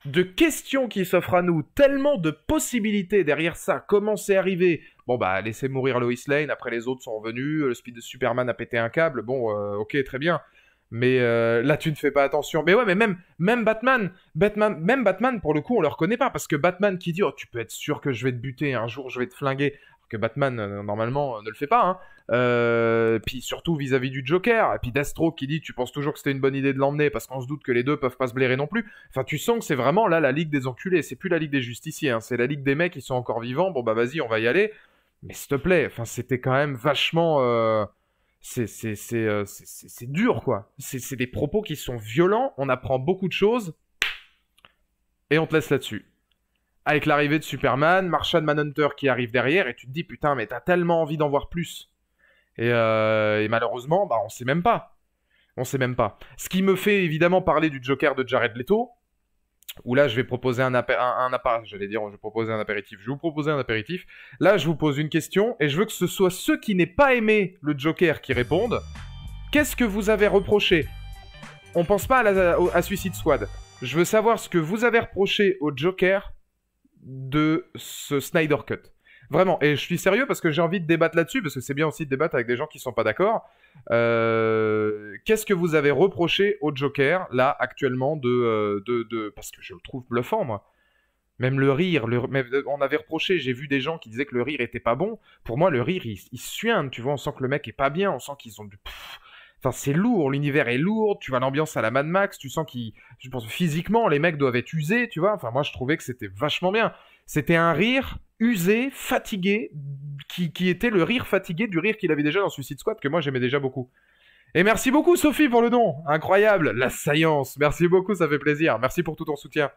de questions qui s'offrent à nous, tellement de possibilités derrière ça. Comment c'est arrivé Bon, bah, laissez mourir Lois Lane, après les autres sont revenus, le speed de Superman a pété un câble, bon, euh, ok, très bien. Mais euh, là, tu ne fais pas attention. Mais ouais, mais même, même Batman, Batman, même Batman, pour le coup, on le reconnaît pas parce que Batman qui dit, oh, tu peux être sûr que je vais te buter, un jour je vais te flinguer que Batman euh, normalement euh, ne le fait pas. Hein. Euh, puis surtout vis-à-vis du Joker, et puis d'Astro qui dit tu penses toujours que c'était une bonne idée de l'emmener parce qu'on se doute que les deux peuvent pas se blairer non plus. Enfin, tu sens que c'est vraiment là la ligue des enculés, c'est plus la ligue des justiciers, hein. c'est la ligue des mecs qui sont encore vivants. Bon bah vas-y, on va y aller. Mais s'il te plaît, enfin c'était quand même vachement, c'est c'est c'est dur quoi. C'est des propos qui sont violents, on apprend beaucoup de choses et on te laisse là-dessus avec l'arrivée de Superman, Martian Manhunter qui arrive derrière, et tu te dis putain, mais t'as tellement envie d'en voir plus. Euh, et, malheureusement, bah, on sait même pas. On sait même pas. Ce qui me fait évidemment parler du Joker de Jared Leto, où là je vais proposer un, un, j'allais dire, je vais un apéritif, je vais vous proposer un apéritif. Là, je vous pose une question, et je veux que ce soit ceux qui n'aient pas aimé le Joker qui répondent. Qu'est-ce que vous avez reproché On pense pas à, à Suicide Squad. Je veux savoir ce que vous avez reproché au Joker de ce Snyder Cut. Vraiment, et je suis sérieux parce que j'ai envie de débattre là-dessus, parce que c'est bien aussi de débattre avec des gens qui sont pas d'accord. Euh, qu'est-ce que vous avez reproché au Joker, là, actuellement, euh, de, de, Parce que je le trouve bluffant, moi. Même le rire, le... Euh, on avait reproché, j'ai vu des gens qui disaient que le rire était pas bon. Pour moi, le rire, il, il suinte, tu vois, on sent que le mec est pas bien, on sent qu'ils ont du... Enfin, c'est lourd, l'univers est lourd, tu vois l'ambiance à la Mad Max, tu sens qu'il. Je pense physiquement, les mecs doivent être usés, tu vois. Enfin, moi, je trouvais que c'était vachement bien. C'était un rire usé, fatigué, qui, qui était le rire fatigué du rire qu'il avait déjà dans Suicide Squad, que moi, j'aimais déjà beaucoup. Et merci beaucoup, Sophie, pour le don. Incroyable, la science. Merci beaucoup, ça fait plaisir. Merci pour tout ton soutien.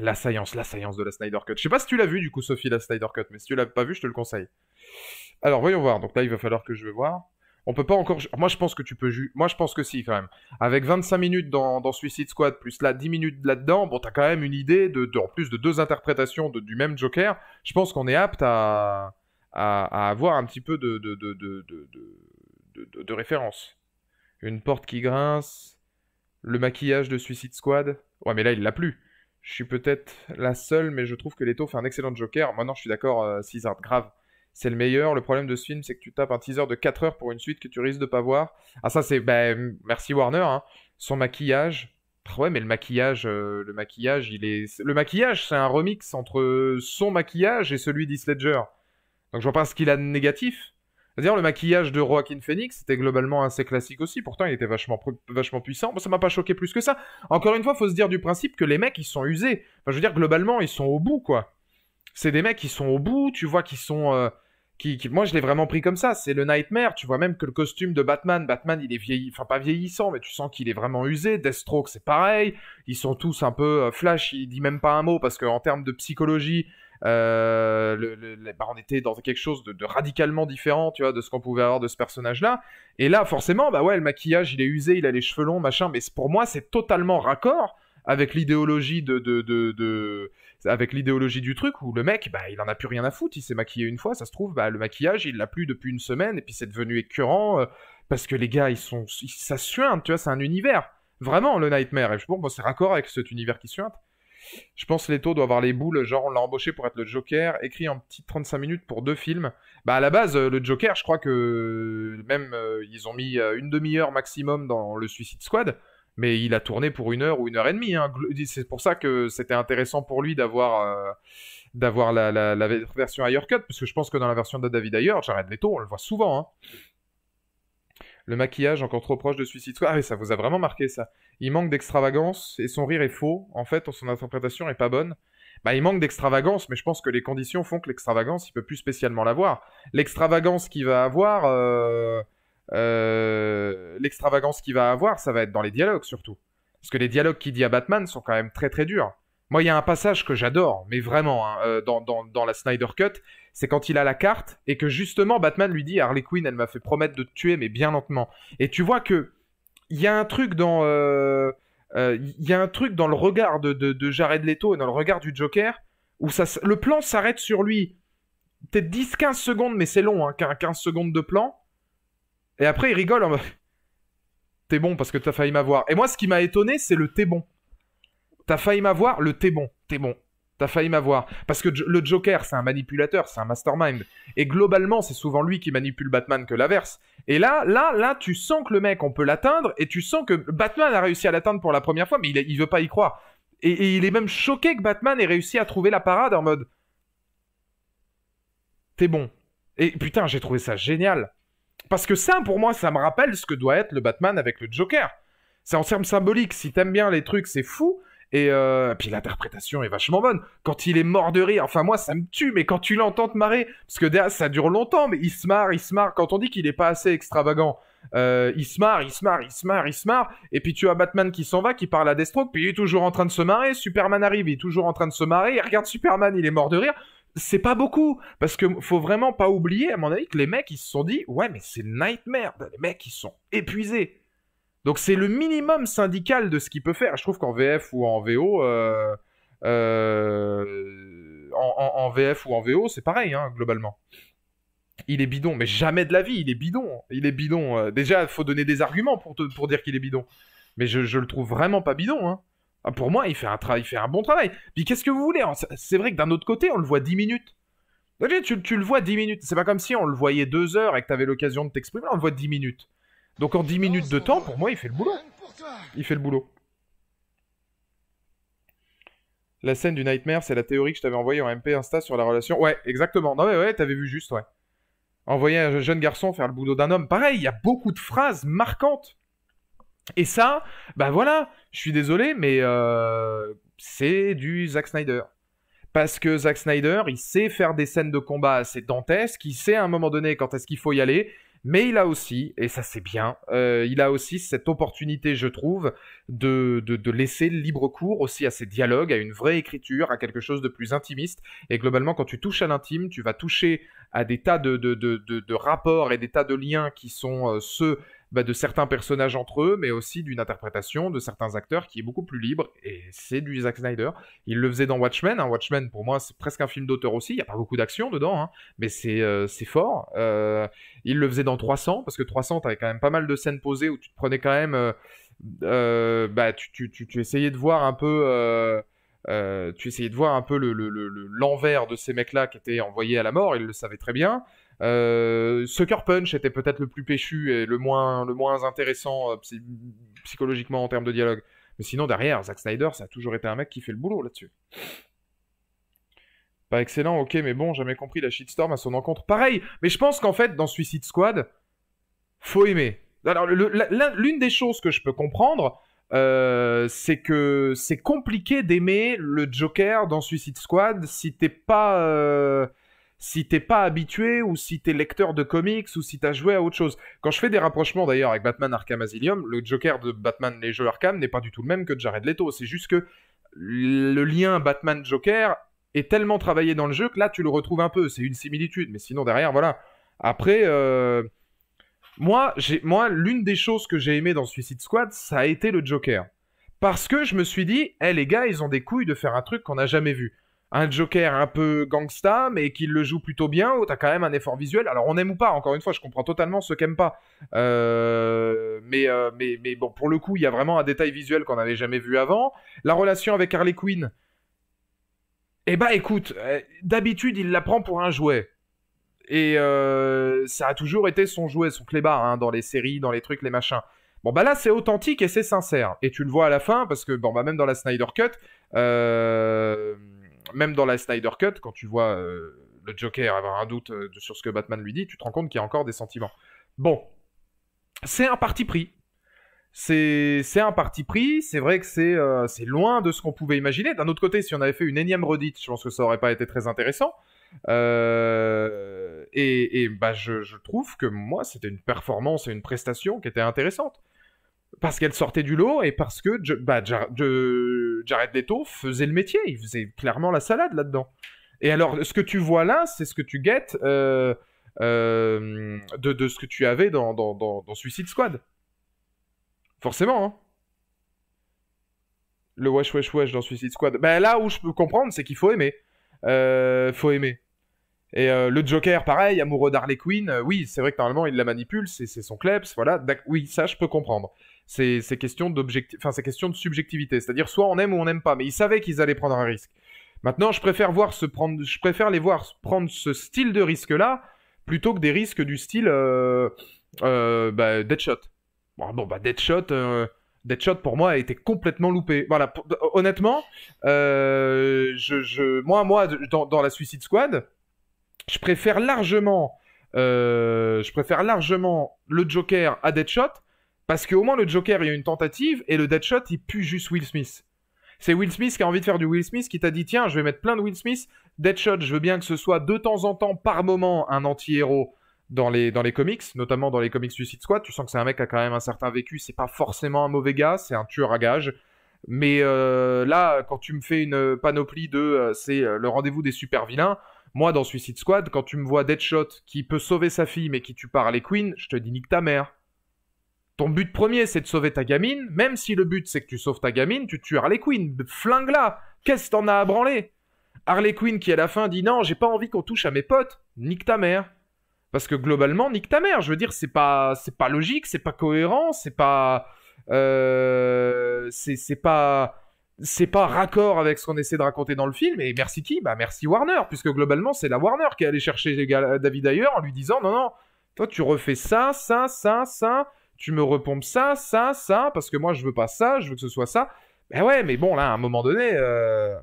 La science, la science de la Snyder Cut. Je sais pas si tu l'as vu, du coup, Sophie, la Snyder Cut, mais si tu l'as pas vu, je te le conseille. Alors, voyons voir. Donc là, il va falloir que je vais voir. On peut pas encore. Moi, je pense que tu peux. Moi, je pense que si, quand même. Avec 25 minutes dans, Suicide Squad, plus là, 10 minutes là-dedans, bon, t'as quand même une idée, de, en plus de deux interprétations du même Joker. Je pense qu'on est apte à, à, avoir un petit peu de, de, de, référence. Une porte qui grince, le maquillage de Suicide Squad. Ouais, mais là, il l'a plus. Je suis peut-être la seule, mais je trouve que Leto fait un excellent Joker. Maintenant, je suis d'accord, euh, grave c'est le meilleur. Le problème de ce film, c'est que tu tapes un teaser de 4 heures pour une suite que tu risques de pas voir. Ah, ça, c'est. Ben, merci Warner. Hein. Son maquillage. Ouais, mais le maquillage, euh, le maquillage, il est. Le maquillage, c'est un remix entre son maquillage et celui Ledger. Donc je vois pas ce qu'il a de négatif. C'est-à-dire, le maquillage de Joaquin Phoenix c'était globalement assez classique aussi. Pourtant, il était vachement, vachement puissant. Bon, ça m'a pas choqué plus que ça. Encore une fois, faut se dire du principe que les mecs, ils sont usés. je veux dire, globalement, ils sont au bout, quoi. C'est des mecs qui sont au bout. Tu vois qu'ils sont. Euh, qui, moi je l'ai vraiment pris comme ça, c'est le Nightmare, tu vois même que le costume de Batman, Batman il est vieilli, enfin pas vieillissant, mais tu sens qu'il est vraiment usé, Deathstroke c'est pareil, ils sont tous un peu, euh, Flash il dit même pas un mot, parce qu'en termes de psychologie, euh, bah, on était dans quelque chose de, radicalement différent, tu vois, de ce qu'on pouvait avoir de ce personnage-là, et là forcément, bah ouais, le maquillage il est usé, il a les cheveux longs, machin, mais pour moi c'est totalement raccord avec l'idéologie de, de, de avec l'idéologie du truc où le mec, bah, il en a plus rien à foutre. Il s'est maquillé une fois, ça se trouve, bah, le maquillage, il l'a plus depuis une semaine et puis c'est devenu écœurant euh, parce que les gars, ils sont, ça suinte, tu vois, c'est un univers. Vraiment, le Nightmare. Et je pense bon, c'est raccord avec cet univers qui suinte. Je pense Leto doit avoir les boules, genre on l'a embauché pour être le Joker, écrit en petit 35 minutes pour deux films. Bah à la base, euh, le Joker, je crois que même euh, ils ont mis une demi-heure maximum dans le Suicide Squad mais il a tourné pour une heure ou une heure et demie. Hein. C'est pour ça que c'était intéressant pour lui d'avoir euh, d'avoir la, version higher cut, parce que je pense que dans la version de David j'arrête les tours, on le voit souvent. Hein. Le maquillage encore trop proche de Suicide Squad. Ah oui, ça vous a vraiment marqué ça. Il manque d'extravagance et son rire est faux. En fait, son interprétation est pas bonne. Bah, il manque d'extravagance, mais je pense que les conditions font que l'extravagance, il peut plus spécialement l'avoir. L'extravagance qu'il va avoir, euh, euh, l'extravagance qu'il va avoir, ça va être dans les dialogues surtout. Parce que les dialogues qu'il dit à Batman sont quand même très très durs. Moi, il y a un passage que j'adore, mais vraiment, hein, euh, dans, la Snyder Cut, c'est quand il a la carte et que justement Batman lui dit Harley Quinn, elle m'a fait promettre de te tuer, mais bien lentement. Et tu vois que il y a un truc dans euh, il y a un truc dans le regard de, de, Jared Leto et dans le regard du Joker où ça, le plan s'arrête sur lui. Peut-être 10-15 secondes, mais c'est long, hein, 15 secondes de plan. Et après, il rigole en mode T'es bon parce que t'as failli m'avoir. Et moi, ce qui m'a étonné, c'est le t'es bon. T'as failli m'avoir, le t'es bon. T'es bon. T'as failli m'avoir. Parce que le Joker, c'est un manipulateur, c'est un mastermind. Et globalement, c'est souvent lui qui manipule Batman que l'averse. Et là, là, là, tu sens que le mec, on peut l'atteindre, et tu sens que Batman a réussi à l'atteindre pour la première fois, mais il, veut pas y croire. Et, et, il est même choqué que Batman ait réussi à trouver la parade en mode. T'es bon. Et putain, j'ai trouvé ça génial. Parce que ça, pour moi, ça me rappelle ce que doit être le Batman avec le Joker. C'est en termes symboliques. Si t'aimes bien les trucs, c'est fou. Et euh, puis l'interprétation est vachement bonne. Quand il est mort de rire, enfin moi ça me tue, mais quand tu l'entends te marrer, parce que ça dure longtemps, mais il se marre, il se marre. Quand on dit qu'il est pas assez extravagant, euh, il se marre, il se marre, il se marre, il se marre. Et puis tu as Batman qui s'en va, qui parle à Deathstroke, puis il est toujours en train de se marrer. Superman arrive, il est toujours en train de se marrer. Il regarde Superman, il est mort de rire c'est pas beaucoup parce que faut vraiment pas oublier à mon avis que les mecs ils se sont dit ouais mais c'est nightmare ben, les mecs ils sont épuisés donc c'est le minimum syndical de ce qu'il peut faire je trouve qu'en VF ou en VO euh, euh, en, VF ou en VO c'est pareil hein, globalement il est bidon mais jamais de la vie il est bidon il est bidon euh, déjà faut donner des arguments pour, pour dire qu'il est bidon mais je, je, le trouve vraiment pas bidon hein. Ah, pour moi, il fait un, travail, fait un bon travail. Puis qu'est-ce que vous voulez C'est vrai que d'un autre côté, on le voit 10 minutes. Tu, tu le vois 10 minutes. C'est pas comme si on le voyait 2 heures et que tu avais l'occasion de t'exprimer. On le voit 10 minutes. Donc en 10 minutes de temps, pour moi, il fait le boulot. Il fait le boulot. La scène du Nightmare, c'est la théorie que je t'avais envoyée en MP Insta sur la relation. Ouais, exactement. Non, mais ouais, t'avais vu juste, ouais. Envoyer un jeune garçon faire le boulot d'un homme. Pareil, il y a beaucoup de phrases marquantes et ça, ben bah voilà, je suis désolé, mais euh, c'est du Zack Snyder. Parce que Zack Snyder, il sait faire des scènes de combat assez dantesques, il sait à un moment donné quand est-ce qu'il faut y aller, mais il a aussi, et ça c'est bien, euh, il a aussi cette opportunité, je trouve, de, de, laisser libre cours aussi à ses dialogues, à une vraie écriture, à quelque chose de plus intimiste. Et globalement, quand tu touches à l'intime, tu vas toucher à des tas de, de, rapports et des tas de liens qui sont euh, ceux bah, de certains personnages entre eux, mais aussi d'une interprétation de certains acteurs qui est beaucoup plus libre. Et c'est du Zack Snyder. Il le faisait dans Watchmen. Hein. Watchmen, pour moi, c'est presque un film d'auteur aussi. Il n'y a pas beaucoup d'action dedans, hein, mais c'est euh, fort. Euh, il le faisait dans 300, parce que 300, tu quand même pas mal de scènes posées où tu te prenais quand même. Euh, bah, tu, essayais de voir un peu. tu essayais de voir un peu l'envers le, le, de ces mecs-là qui étaient envoyés à la mort, ils le savaient très bien. Euh, Sucker Punch était peut-être le plus péchu et le moins, le moins intéressant euh, psychologiquement en termes de dialogue. Mais sinon, derrière, Zack Snyder, ça a toujours été un mec qui fait le boulot là-dessus. Pas excellent, ok, mais bon, jamais compris la shitstorm à son encontre. Pareil, mais je pense qu'en fait, dans Suicide Squad, faut aimer. Alors, l'une des choses que je peux comprendre, euh, c'est que c'est compliqué d'aimer le Joker dans Suicide Squad si t'es pas si t'es pas habitué ou si t'es lecteur de comics ou si t'as joué à autre chose. Quand je fais des rapprochements d'ailleurs avec Batman Arkham Asylum, le Joker de Batman les jeux Arkham n'est pas du tout le même que Jared Leto. C'est juste que le lien Batman-Joker est tellement travaillé dans le jeu que là tu le retrouves un peu. C'est une similitude, mais sinon derrière voilà. Après. Euh, moi, moi l'une des choses que j'ai aimé dans Suicide Squad, ça a été le Joker. Parce que je me suis dit, hé eh, les gars, ils ont des couilles de faire un truc qu'on n'a jamais vu un Joker un peu gangsta, mais qui le joue plutôt bien, où t'as quand même un effort visuel. Alors on aime ou pas, encore une fois, je comprends totalement ceux qui aiment pas. Euh, euh, mais, mais, bon, pour le coup, il y a vraiment un détail visuel qu'on n'avait jamais vu avant. La relation avec Harley Quinn. Eh bah écoute, euh, d'habitude il la prend pour un jouet. Et ça a toujours été son jouet, son clébard, hein, dans les séries, dans les trucs, les machins. Bon bah là c'est authentique et c'est sincère. Et tu le vois à la fin, parce que bon bah même dans la Snyder Cut, euh même dans la Snyder Cut, quand tu vois euh, le Joker avoir un doute euh, sur ce que Batman lui dit, tu te rends compte qu'il y a encore des sentiments. Bon, c'est un parti pris. C'est un parti pris, c'est vrai que euh, c'est loin de ce qu'on pouvait imaginer. D'un autre côté, si on avait fait une énième redite, je pense que ça n'aurait pas été très intéressant. et, bah, je, je, trouve que moi, c'était une performance et une prestation qui étaient intéressantes parce qu'elle sortait du lot et parce que bah, Jared Leto faisait le métier, il faisait clairement la salade là-dedans. Et alors, ce que tu vois là, c'est ce que tu guettes euh, euh, de, de, ce que tu avais dans, dans, dans, Suicide Squad. Forcément, hein. Le wesh wesh wesh dans Suicide Squad. Bah, là où je peux comprendre, c'est qu'il faut aimer. Euh, faut aimer. Et euh, le Joker, pareil, amoureux d'Harley Quinn, euh, oui, c'est vrai que normalement il la manipule, c'est son kleps, voilà. Oui, ça je peux comprendre. C'est question d'objectif, enfin question de subjectivité, c'est-à-dire soit on aime ou on n'aime pas. Mais ils savaient qu'ils allaient prendre un risque. Maintenant, je préfère voir se prendre, je préfère les voir prendre ce style de risque-là plutôt que des risques du style euh, bah, Deadshot. Bon, bah Deadshot. Deadshot pour moi a été complètement loupé. Voilà, honnêtement, moi, moi, dans la Suicide Squad, je préfère largement, euh, je préfère largement le Joker à Deadshot parce qu'au moins le Joker il y a une tentative et le Deadshot il pue juste Will Smith. C'est Will Smith qui a envie de faire du Will Smith qui t'a dit tiens je vais mettre plein de Will Smith. Deadshot je veux bien que ce soit de temps en temps par moment un anti-héros dans les, dans les comics, notamment dans les comics Suicide Squad. Tu sens que c'est un mec qui a quand même un certain vécu. C'est pas forcément un mauvais gars, c'est un tueur à gage. Mais euh, là, quand tu me fais une panoplie de euh, c'est le rendez-vous des super vilains, moi, dans Suicide Squad, quand tu me vois Deadshot qui peut sauver sa fille mais qui tue pas Harley Quinn, je te dis nique ta mère. Ton but premier, c'est de sauver ta gamine. Même si le but, c'est que tu sauves ta gamine, tu tues Harley Quinn. Flingue-la Qu'est-ce que t'en as à branler Harley Quinn qui, à la fin, dit « Non, j'ai pas envie qu'on touche à mes potes. Nique ta mère. » Parce que, globalement, nique ta mère. Je veux dire, c'est pas, c'est pas logique, c'est pas cohérent, c'est pas... Euh, c'est pas c'est pas raccord avec ce qu'on essaie de raconter dans le film. Et merci qui Bah merci Warner, puisque globalement c'est la Warner qui est allée chercher David ailleurs en lui disant non non, toi tu refais ça, ça, ça, ça, tu me repompes ça, ça, ça, parce que moi je veux pas ça, je veux que ce soit ça. mais ben ouais, mais bon là à un moment donné. Euh,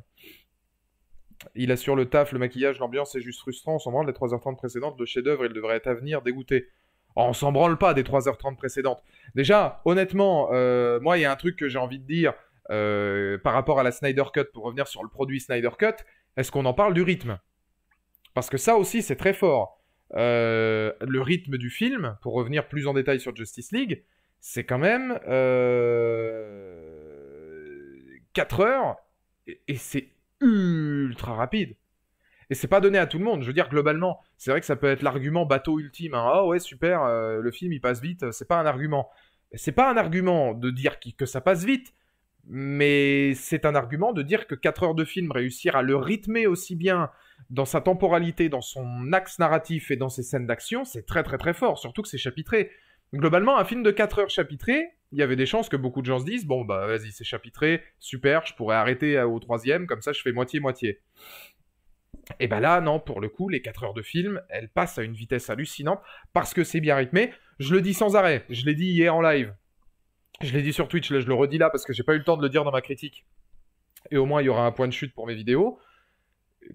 il assure le taf, le maquillage, l'ambiance, c'est juste frustrant. On s'en branle des 3h30 précédentes, le chef-d'œuvre, il devrait être à venir dégoûté. Oh, on s'en branle pas des 3h30 précédentes. Déjà, honnêtement, euh, moi, il y a un truc que j'ai envie de dire euh, par rapport à la Snyder Cut, pour revenir sur le produit Snyder Cut, est-ce qu'on en parle du rythme Parce que ça aussi, c'est très fort. Euh, le rythme du film, pour revenir plus en détail sur Justice League, c'est quand même 4 euh, heures et, c'est ultra rapide. Et c'est pas donné à tout le monde. Je veux dire, globalement, c'est vrai que ça peut être l'argument bateau ultime. Hein. Ah ouais, super, le film il passe vite, c'est pas un argument. C'est pas un argument de dire que ça passe vite, mais c'est un argument de dire que 4 heures de film, réussir à le rythmer aussi bien dans sa temporalité, dans son axe narratif et dans ses scènes d'action, c'est très très très fort, surtout que c'est chapitré. Globalement, un film de 4 heures chapitré, il y avait des chances que beaucoup de gens se disent Bon, bah vas-y, c'est chapitré, super, je pourrais arrêter au troisième, comme ça je fais moitié-moitié. Et bah là, non, pour le coup, les 4 heures de film, elles passent à une vitesse hallucinante parce que c'est bien rythmé. Je le dis sans arrêt, je l'ai dit hier en live je l'ai dit sur Twitch, je le redis là parce que j'ai pas eu le temps de le dire dans ma critique. Et au moins, il y aura un point de chute pour mes vidéos.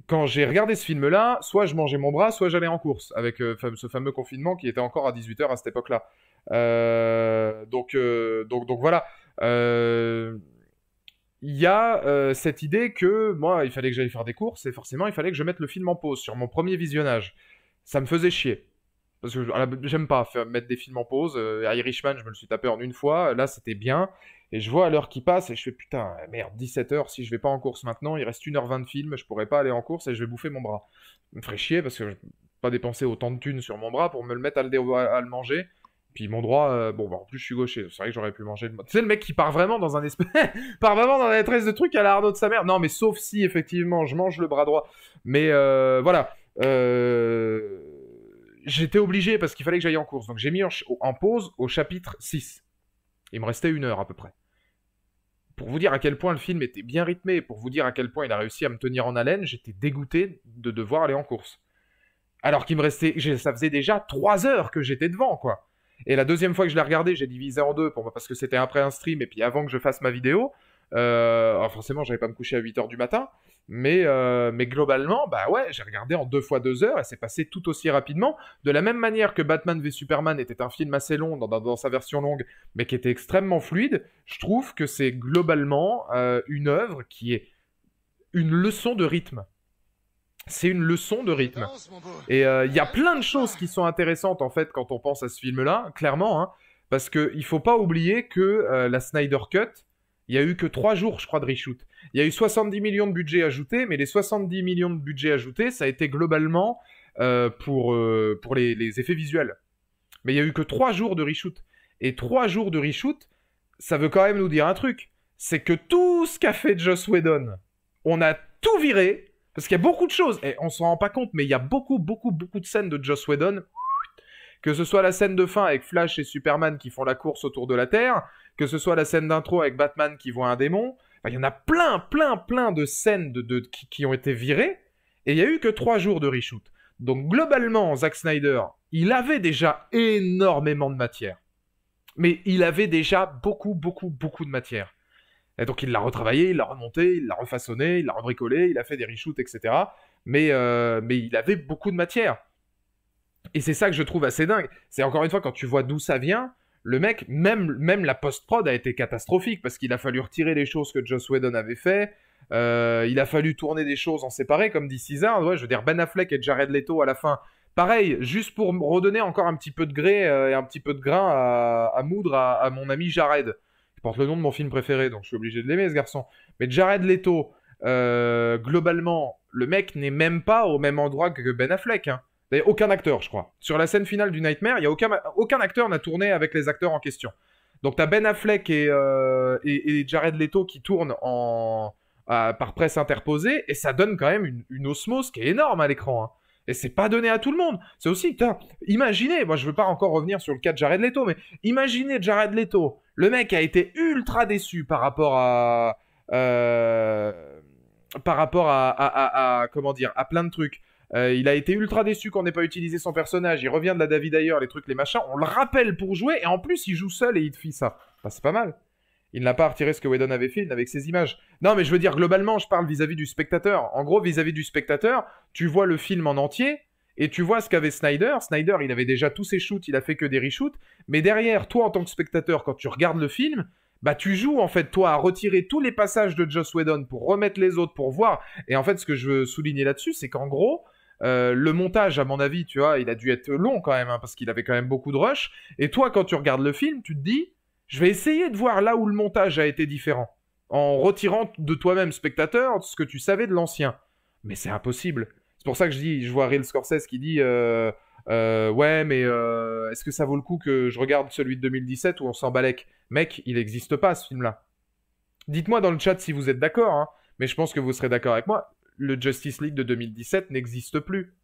Quand j'ai regardé ce film-là, soit je mangeais mon bras, soit j'allais en course avec euh, ce fameux confinement qui était encore à 18h à cette époque-là. Euh, donc, euh, donc, donc voilà. Il y a cette idée que moi, il fallait que j'aille faire des courses et forcément, il fallait que je mette le film en pause sur mon premier visionnage. Ça me faisait chier. Parce que j'aime pas faire, mettre des films en pause. Euh, Irishman, je me le suis tapé en une fois. Là, c'était bien. Et je vois l'heure qui passe et je fais putain, merde, 17h, si je vais pas en course maintenant, il reste 1h20 de film, je pourrais pas aller en course et je vais bouffer mon bras. Ça me ferait chier parce que je pas dépenser autant de thunes sur mon bras pour me le mettre à le, à, manger. Puis mon droit, euh, bon, bah, en plus, je suis gaucher. C'est vrai que j'aurais pu manger le. Tu sais, le mec qui part vraiment dans un espèce. part vraiment dans la espèce de truc à la Arnaud de sa mère. Non, mais sauf si, effectivement, je mange le bras droit. Mais euh, voilà. Euh j'étais obligé parce qu'il fallait que j'aille en course. Donc j'ai mis en, pause au chapitre 6. Il me restait une heure à peu près. Pour vous dire à quel point le film était bien rythmé, pour vous dire à quel point il a réussi à me tenir en haleine, j'étais dégoûté de devoir aller en course. Alors qu'il me restait, ça faisait déjà trois heures que j'étais devant, quoi. Et la deuxième fois que je l'ai regardé, j'ai divisé en deux pour parce que c'était après un stream et puis avant que je fasse ma vidéo. Euh, alors forcément, j'avais pas me coucher à 8h du matin, mais, euh, mais globalement, bah ouais, j'ai regardé en deux fois deux heures et c'est passé tout aussi rapidement. De la même manière que Batman v Superman était un film assez long dans, sa version longue, mais qui était extrêmement fluide, je trouve que c'est globalement euh, une œuvre qui est une leçon de rythme c'est une leçon de rythme. Et il y a plein de choses qui sont intéressantes en fait quand on pense à ce film-là, clairement, hein, parce qu'il faut pas oublier que la Snyder Cut, il y a eu que 3 jours, je crois, de reshoot. Il y a eu 70 millions de budget ajoutés, mais les 70 millions de budget ajoutés, ça a été globalement euh, pour, euh, les, effets visuels. Mais il y a eu que 3 jours de reshoot. Et 3 jours de reshoot, ça veut quand même nous dire un truc. C'est que tout ce qu'a fait Joss Whedon, on a tout viré, parce qu'il y a beaucoup de choses, et on s'en rend pas compte, mais il y a beaucoup, beaucoup, beaucoup de scènes de Joss Whedon que ce soit la scène de fin avec Flash et Superman qui font la course autour de la Terre, que ce soit la scène d'intro avec Batman qui voit un démon, il y en a plein, plein, plein de scènes de, qui, ont été virées, et il n'y a eu que trois jours de reshoot. Donc globalement, Zack Snyder, il avait déjà énormément de matière. Mais il avait déjà beaucoup, beaucoup, beaucoup de matière. Et donc il l'a retravaillé, il l'a remonté, il l'a refaçonné, il l'a rebricolé, il a fait des reshoots, etc. Mais, euh, mais il avait beaucoup de matière. Et c'est ça que je trouve assez dingue. C'est encore une fois, quand tu vois d'où ça vient, le mec, même, même la post-prod a été catastrophique parce qu'il a fallu retirer les choses que Joss Whedon avait fait. Euh, il a fallu tourner des choses en séparé, comme dit César. Ouais, je veux dire, Ben Affleck et Jared Leto à la fin. Pareil, juste pour redonner encore un petit peu de gré euh, et un petit peu de grain à, moudre à, mon ami Jared. Il porte le nom de mon film préféré, donc je suis obligé de l'aimer, ce garçon. Mais Jared Leto, euh, globalement, le mec n'est même pas au même endroit que Ben Affleck. Hein aucun acteur, je crois. Sur la scène finale du Nightmare, il y a aucun, acteur n'a tourné avec les acteurs en question. Donc, tu as Ben Affleck euh, et, Jared Leto qui tournent en, par presse interposée, et ça donne quand même une, osmose qui est énorme à l'écran. Hein. Et c'est pas donné à tout le monde. C'est aussi, imaginez, moi je veux pas encore revenir sur le cas de Jared Leto, mais imaginez Jared Leto. Le mec a été ultra déçu par rapport à. Euh, par rapport à, Comment dire À plein de trucs. Euh, il a été ultra déçu qu'on n'ait pas utilisé son personnage. Il revient de la David d'ailleurs, les trucs, les machins. On le rappelle pour jouer et en plus il joue seul et il te fit ça. Bah, c'est pas mal. Il n'a pas retiré ce que Whedon avait fait, avec ses images. Non, mais je veux dire, globalement, je parle vis-à-vis du spectateur. En gros, vis-à-vis du spectateur, tu vois le film en entier et tu vois ce qu'avait Snyder. Snyder, il avait déjà tous ses shoots, il a fait que des reshoots. Mais derrière, toi, en tant que spectateur, quand tu regardes le film, bah tu joues en fait toi à retirer tous les passages de Joss Whedon pour remettre les autres pour voir. Et en fait, ce que je veux souligner là-dessus, c'est qu'en gros, euh, le montage, à mon avis, tu vois, il a dû être long quand même, hein, parce qu'il avait quand même beaucoup de rush. Et toi, quand tu regardes le film, tu te dis, je vais essayer de voir là où le montage a été différent, en retirant de toi-même, spectateur, ce que tu savais de l'ancien. Mais c'est impossible. C'est pour ça que je dis, je vois Real Scorsese qui dit, euh, euh, ouais, mais est-ce que ça vaut le coup que je regarde celui de 2017 où on avec Mec, il n'existe pas ce film-là. Dites-moi dans le chat si vous êtes d'accord, hein, mais je pense que vous serez d'accord avec moi le Justice League de 2017 n'existe plus.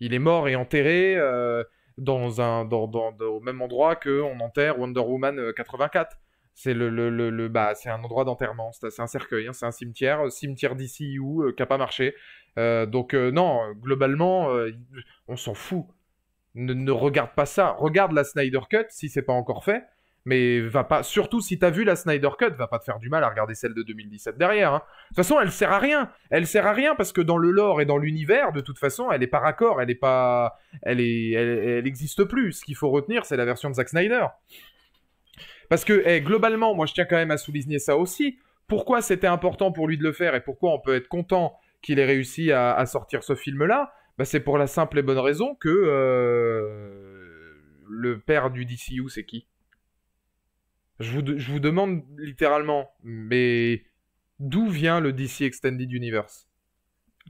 Il est mort et enterré euh, dans un, dans, au même endroit qu'on enterre Wonder Woman 84. Euh, c'est le, le, le, bah, c'est un endroit d'enterrement, c'est un cercueil, hein, c'est un cimetière, euh, cimetière d'ici euh, qui n'a pas marché. donc non, globalement, on s'en fout. Ne, ne, regarde pas ça. Regarde la Snyder Cut si c'est pas encore fait. Mais va pas, surtout si t'as vu la Snyder Cut, va pas te faire du mal à regarder celle de 2017 derrière. Hein. De toute façon, elle sert à rien. Elle sert à rien parce que dans le lore et dans l'univers, de toute façon, elle est pas raccord, elle est pas, elle est, elle, existe plus. Ce qu'il faut retenir, c'est la version de Zack Snyder. Parce que eh, globalement, moi, je tiens quand même à souligner ça aussi. Pourquoi c'était important pour lui de le faire et pourquoi on peut être content qu'il ait réussi à, sortir ce film-là bah, c'est pour la simple et bonne raison que euh, le père du DCU, c'est qui je vous, demande littéralement, mais d'où vient le DC Extended Universe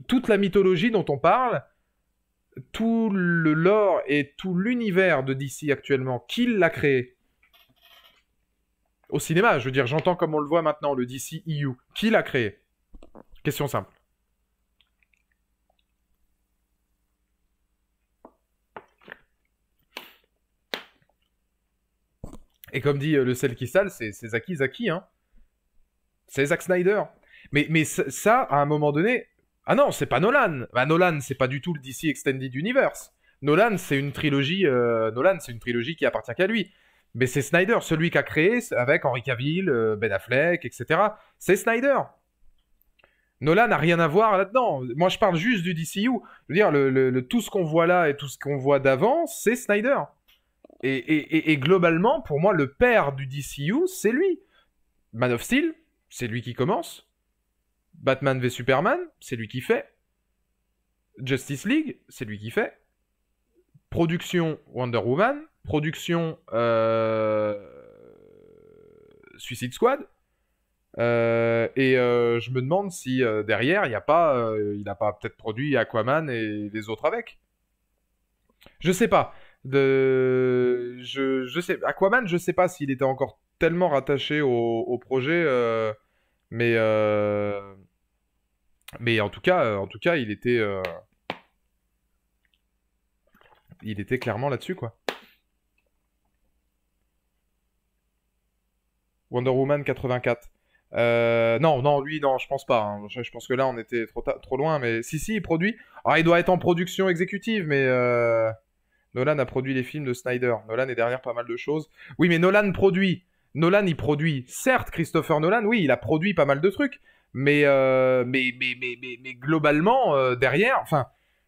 Toute la mythologie dont on parle, tout le lore et tout l'univers de DC actuellement, qui l'a créé Au cinéma, je veux dire, j'entends comme on le voit maintenant, le DC EU. Qui l'a créé Question simple. Et comme dit euh, le sel qui sale, c'est Zaki Zaki, hein. C'est Zack Snyder. Mais, mais ça, à un moment donné, ah non, c'est pas Nolan. Bah, Nolan, c'est pas du tout le DC Extended Universe. Nolan, c'est une trilogie. Euh, Nolan, c'est une trilogie qui appartient qu'à lui. Mais c'est Snyder, celui qui a créé avec Henry Cavill, euh, Ben Affleck, etc. C'est Snyder. Nolan n'a rien à voir là-dedans. Moi, je parle juste du DCU. Je veux dire, tout ce qu'on voit là et tout ce qu'on voit d'avant, c'est Snyder. Et, globalement, pour moi, le père du DCU, c'est lui. Man of Steel, c'est lui qui commence. Batman v Superman, c'est lui qui fait. Justice League, c'est lui qui fait. Production Wonder Woman, production euh, Suicide Squad. Euh, et euh, je me demande si derrière, a pas, il n'a pas peut-être produit Aquaman et les autres avec. Je sais pas. De... Je, je sais, Aquaman, je sais pas s'il était encore tellement rattaché au, projet, euh, mais euh, mais en tout cas, en tout cas, il était euh, il était clairement là-dessus quoi. Wonder Woman 84. non, non, lui, non, je pense pas. Hein. Je, pense que là, on était trop, trop loin. Mais si, si, il produit. Alors, ah, il doit être en production exécutive, mais Nolan a produit les films de Snyder. Nolan est derrière pas mal de choses. Oui, mais Nolan produit. Nolan, il produit. Certes, Christopher Nolan, oui, il a produit pas mal de trucs. Mais, euh, mais, mais, globalement, euh, derrière, enfin,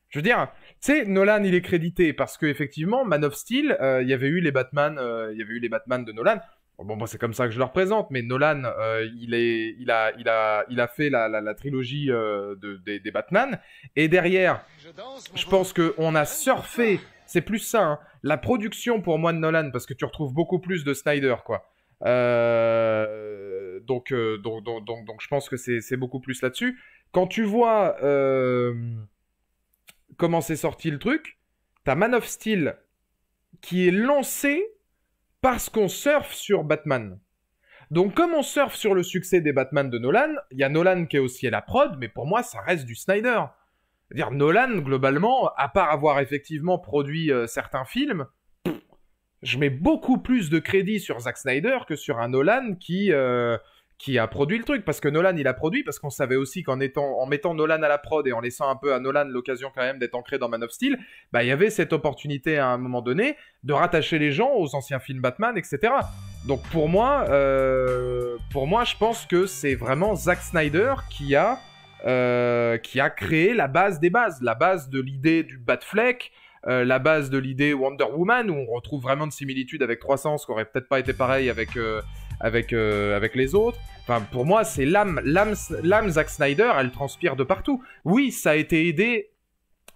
je veux dire, tu sais, Nolan, il est crédité parce qu'effectivement, Man of Steel, euh, il y avait eu les Batman, il y avait eu les Batman de Nolan. Bon, moi, c'est comme ça que je le représente, mais Nolan, il, est, il, a, il, a, il a fait la, trilogie des, des, Batman. Et derrière, je, pense qu'on a surfé c'est plus ça. Hein. La production pour moi de Nolan, parce que tu retrouves beaucoup plus de Snyder, quoi. Euh, euh, donc, donc, donc, donc, je pense que c'est beaucoup plus là-dessus. Quand tu vois euh, comment c'est sorti le truc, ta Man of Steel qui est lancé parce qu'on surfe sur Batman. Donc, comme on surfe sur le succès des Batman de Nolan, il y a Nolan qui est aussi à la prod, mais pour moi, ça reste du Snyder. Dire Nolan globalement, à part avoir effectivement produit euh, certains films, je mets beaucoup plus de crédit sur Zack Snyder que sur un Nolan qui euh, qui a produit le truc parce que Nolan il a produit parce qu'on savait aussi qu'en mettant Nolan à la prod et en laissant un peu à Nolan l'occasion quand même d'être ancré dans Man of Steel, bah il y avait cette opportunité à un moment donné de rattacher les gens aux anciens films Batman etc. Donc pour moi euh, pour moi je pense que c'est vraiment Zack Snyder qui a euh, qui a créé la base des bases, la base de l'idée du Batfleck, euh, la base de l'idée Wonder Woman, où on retrouve vraiment de similitudes avec 300, ce qui aurait peut-être pas été pareil avec, euh, avec, avec les autres. Enfin, pour moi, c'est l'âme, l'âme, l'âme Zack Snyder, elle transpire de partout. Oui, ça a été aidé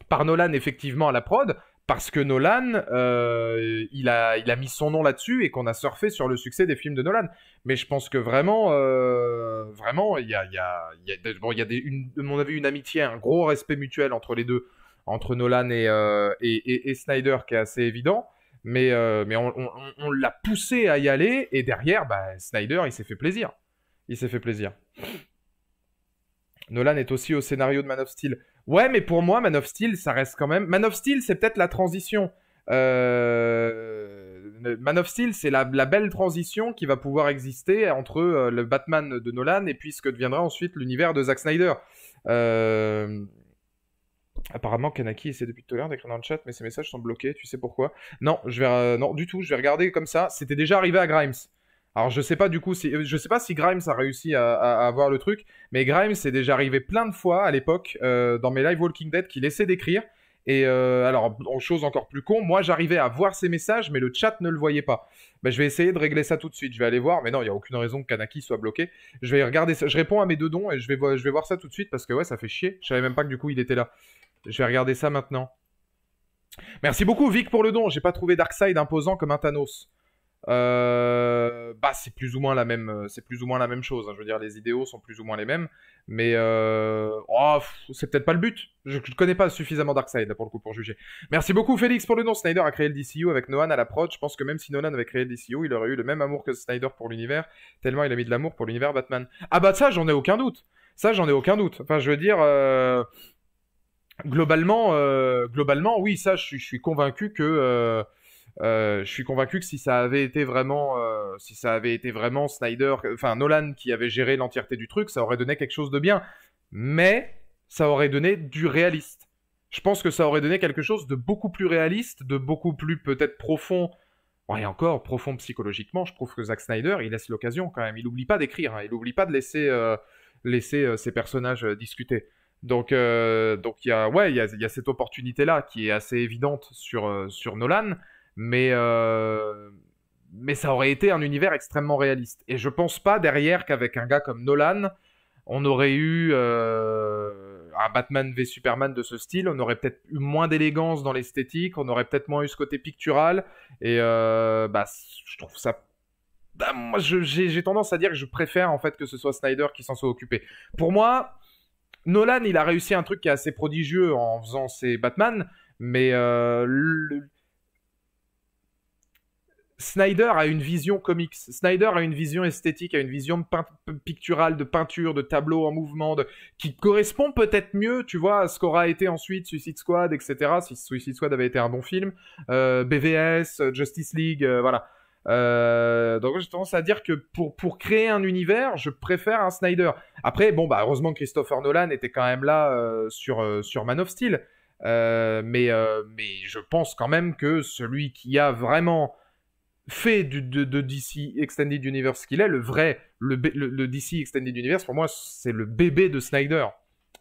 par Nolan, effectivement, à la prod, parce que Nolan, euh, il, a, mis son nom là-dessus et qu'on a surfé sur le succès des films de Nolan. Mais je pense que vraiment, euh, vraiment, il y a, de mon avis, une amitié, un gros respect mutuel entre les deux, entre Nolan et, euh, Snyder, qui est assez évident. Mais, on, l'a poussé à y aller et derrière, bah, Snyder, il s'est fait plaisir. Il s'est fait plaisir. Nolan est aussi au scénario de Man of Steel. Ouais, mais pour moi, Man of Steel, ça reste quand même. Man of Steel, c'est peut-être la transition. Euh, euh, Man of Steel, c'est la, belle transition qui va pouvoir exister entre euh, le Batman de Nolan et puis ce que deviendra ensuite l'univers de Zack Snyder. Apparemment, Kanaki essaie depuis tout à l'heure d'écrire dans le chat, mais ses messages sont bloqués. Tu sais pourquoi Non, je vais non du tout. Je vais regarder comme ça. C'était déjà arrivé à Grimes. Alors je sais pas du coup, si, euh, je sais pas si Grimes a réussi à, voir avoir le truc, mais Grimes est déjà arrivé plein de fois à l'époque euh, dans mes live Walking Dead qu'il essaie d'écrire. Et euh, alors, chose encore plus con, moi j'arrivais à voir ses messages, mais le chat ne le voyait pas. Mais ben, je vais essayer de régler ça tout de suite. Je vais aller voir, mais non, il n'y a aucune raison que Kanaki soit bloqué. Je vais regarder ça. Je réponds à mes deux dons et je vais, je vais voir ça tout de suite parce que ouais, ça fait chier. Je savais même pas que du coup il était là. Je vais regarder ça maintenant. Merci beaucoup Vic pour le don. J'ai pas trouvé Darkseid imposant comme un Thanos. Euh, bah c'est plus ou moins la même, euh, c'est plus ou moins la même chose. Hein. Je veux dire, les idéaux sont plus ou moins les mêmes, mais euh, oh, c'est peut-être pas le but. Je ne connais pas suffisamment Darkseid pour le coup pour juger. Merci beaucoup Félix pour le nom. Snyder a créé le DCU avec Nolan à la l'approche. Je pense que même si Nolan avait créé le DCU, il aurait eu le même amour que Snyder pour l'univers, tellement il a mis de l'amour pour l'univers Batman. Ah bah ça, j'en ai aucun doute. Ça, j'en ai aucun doute. Enfin, je veux dire. globalement, globalement, oui, ça, je, je suis convaincu que euh, je suis convaincu que si ça avait été vraiment, euh, si ça avait été vraiment Snyder, enfin Nolan qui avait géré l'entièreté du truc, ça aurait donné quelque chose de bien. Mais ça aurait donné du réaliste. Je pense que ça aurait donné quelque chose de beaucoup plus réaliste, de beaucoup plus peut-être profond et encore, profond psychologiquement, je trouve que Zack Snyder, il laisse l'occasion quand même. Il n'oublie pas d'écrire, hein. il n'oublie pas de laisser, euh, laisser ses personnages discuter. Donc, donc ouais, il y a, y a, cette opportunité-là qui est assez évidente sur, sur Nolan mais euh, mais ça aurait été un univers extrêmement réaliste. Et je pense pas derrière qu'avec un gars comme Nolan, on aurait eu euh, un Batman v Superman de ce style, on aurait peut-être eu moins d'élégance dans l'esthétique, on aurait peut-être moins eu ce côté pictural, et euh, bah, je trouve ça... Bah, moi, j'ai tendance à dire que je préfère en fait que ce soit Snyder qui s'en soit occupé. Pour moi, Nolan, il a réussi un truc qui est assez prodigieux en faisant ses Batman, mais Snyder a une vision comics, Snyder a une vision esthétique, a une vision picturale de peinture, de tableau en mouvement, qui correspond peut-être mieux, tu vois, à ce qu'aura été ensuite Suicide Squad, etc. Si Suicide Squad avait été un bon film, euh, BVS, Justice League, euh, voilà. Euh, donc j'ai tendance à dire que pour, pour créer un univers, je préfère un Snyder. Après, bon, bah, heureusement Christopher Nolan était quand même là sur, sur Man of Steel. mais, mais je pense quand même que celui qui a vraiment fait du, de, DC Extended Universe qu'il est, le vrai, le, DC Extended Universe, pour moi, c'est le bébé de Snyder.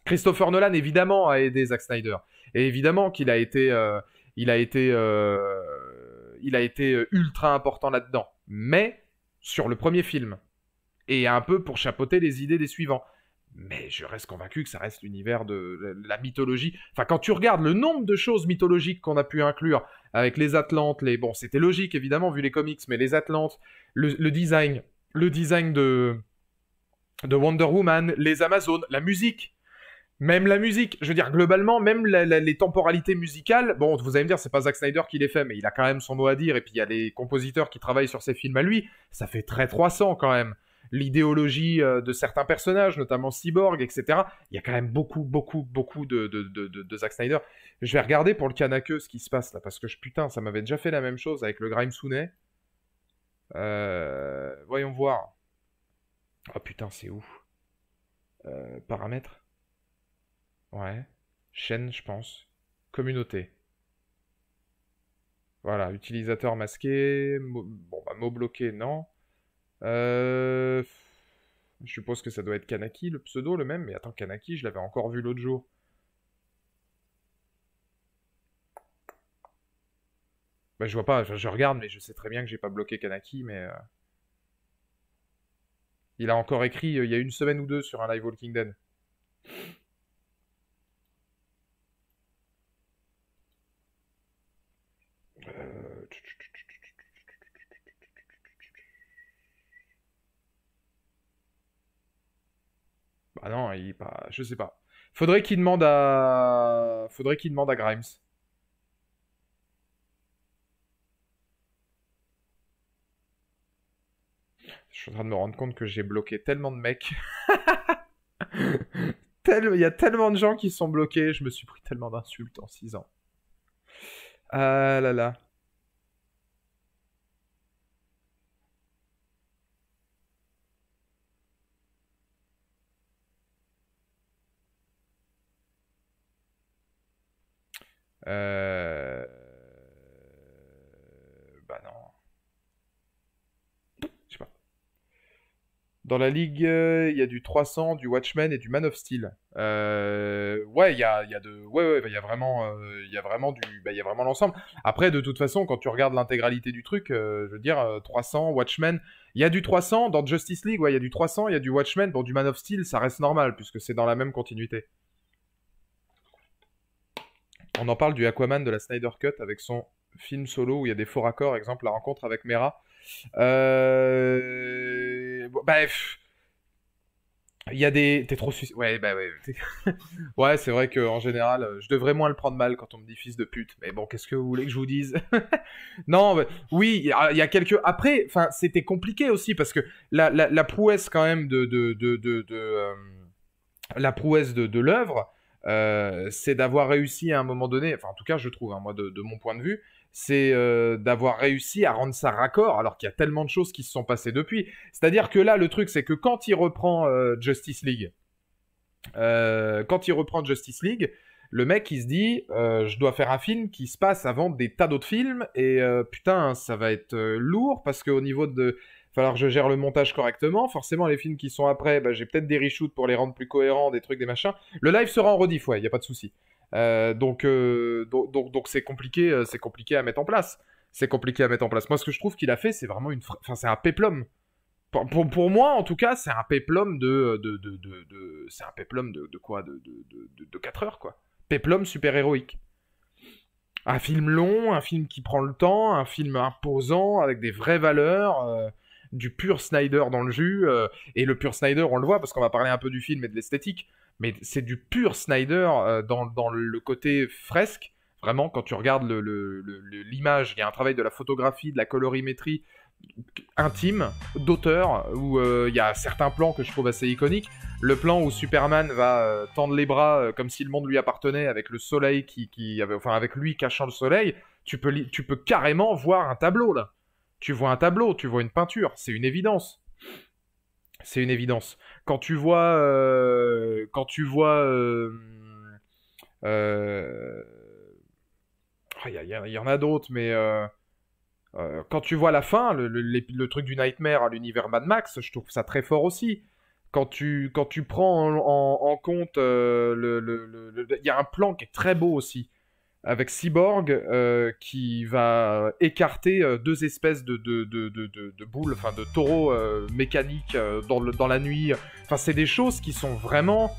Christopher Nolan, évidemment, a aidé Zack Snyder. Et évidemment qu'il a été, euh, il a été, euh, il a été euh, ultra important là-dedans. Mais sur le premier film. Et un peu pour chapeauter les idées des suivants mais je reste convaincu que ça reste l'univers de la mythologie. Enfin, quand tu regardes le nombre de choses mythologiques qu'on a pu inclure avec les Atlantes, les bon, c'était logique évidemment vu les comics, mais les Atlantes, le, design, le design de de Wonder Woman, les Amazones, la musique, même la musique. Je veux dire globalement, même les temporalités musicales. Bon, vous allez me dire, c'est pas Zack Snyder qui les fait, mais il a quand même son mot à dire. Et puis il y a les compositeurs qui travaillent sur ces films à lui. Ça fait très 300 quand même l'idéologie euh, de certains personnages, notamment Cyborg, etc. Il y a quand même beaucoup, beaucoup, beaucoup de, de, de, Zack Snyder. Je vais regarder pour le canaqueux ce qui se passe là, parce que putain, ça m'avait déjà fait la même chose avec le Grime Sounet. Euh, voyons voir. oh, putain, c'est où euh, Paramètres Ouais. Chaîne, je pense. Communauté. Voilà, utilisateur masqué. bon, bah, mot bloqué, non. Euh, je suppose que ça doit être Kanaki, le pseudo, le même. Mais attends, Kanaki, je l'avais encore vu l'autre jour. Bah, je vois pas, je, regarde, mais je sais très bien que j'ai pas bloqué Kanaki, mais... Euh, il a encore écrit, euh, il y a une semaine ou deux, sur un live Walking Dead. Ah non, il est pas. Je sais pas. Faudrait qu'il demande à. Faudrait qu'il demande à Grimes. Je suis en train de me rendre compte que j'ai bloqué tellement de mecs. Il y a tellement de gens qui sont bloqués. Je me suis pris tellement d'insultes en 6 ans. Ah là là. Euh, bah non. Je sais pas. Dans la ligue, euh, il y a du 300, du Watchmen et du Man of Steel. Euh, ouais, il y a, y a, de... ouais, ouais, bah, y a vraiment, il y a vraiment du, bah, y a vraiment l'ensemble. Après, de toute façon, quand tu regardes l'intégralité du truc, je veux dire, 300, Watchmen, il y a du 300 dans Justice League, il y a du 300, il y a du Watchmen. Bon du Man of Steel, ça reste normal puisque c'est dans la même continuité on en parle du Aquaman de la Snyder Cut avec son film solo où il y a des faux raccords, exemple la rencontre avec Mera. Euh, bref. Il y a des. T'es trop suicide. Bah ouais, c'est vrai qu'en général, euh, je devrais moins le prendre mal quand on me dit fils de pute. Mais bon, qu'est-ce que vous voulez que je vous dise Non, bah, oui, il y, a quelques. Après, c'était compliqué aussi parce que la, prouesse quand même de. de, euh, la prouesse de, de l'œuvre, euh, c'est d'avoir réussi à un moment donné, enfin en tout cas je trouve, hein, moi de, mon point de vue, c'est euh, d'avoir réussi à rendre ça raccord alors qu'il y a tellement de choses qui se sont passées depuis. C'est-à-dire que là le truc c'est que quand il reprend euh, Justice League, quand il reprend Justice League, le mec il se dit je dois faire un film qui se passe avant des tas d'autres films et putain ça va être lourd parce qu'au niveau de falloir que je gère le montage correctement. Forcément, les films qui sont après, bah, j'ai peut-être des reshoots pour les rendre plus cohérents, des trucs, des machins. Le live sera en rediff, ouais, il n'y a pas de souci. Euh, euh, donc, donc, donc, c'est compliqué, euh, c'est compliqué à mettre en place. C'est compliqué à mettre en place. Moi, ce que je trouve qu'il a fait, c'est vraiment une, enfin, c'est un péplum. Pour, pour, pour, moi, en tout cas, c'est un péplum de, de, de, de, c'est un péplum de, quoi, de, de, 4 heures, quoi. Péplum super héroïque. Un film long, un film qui prend le temps, un film imposant avec des vraies valeurs du pur Snyder dans le jus. Euh, et le pur Snyder, on le voit parce qu'on va parler un peu du film et de l'esthétique, mais c'est du pur Snyder euh, dans, le côté fresque. Vraiment, quand tu regardes l'image, le, il y a un travail de la photographie, de la colorimétrie intime, d'auteur, où euh, il y a certains plans que je trouve assez iconiques. Le plan où Superman va tendre les bras comme si le monde lui appartenait, avec le soleil qui, qui avait, enfin avec lui cachant le soleil, tu peux, tu peux carrément voir un tableau là. Tu vois un tableau, tu vois une peinture, c'est une évidence. C'est une évidence. Quand tu vois, euh, quand tu vois, euh, euh, il y, en a d'autres, mais quand tu vois la fin, le, truc du Nightmare à l'univers Mad Max, je trouve ça très fort aussi. Quand tu, quand tu prends en, compte, il y a un plan qui est très beau aussi avec Cyborg euh, qui va écarter euh, deux espèces de, de, boules, enfin de taureaux euh, mécaniques dans, dans, la nuit. Enfin, c'est des choses qui sont vraiment,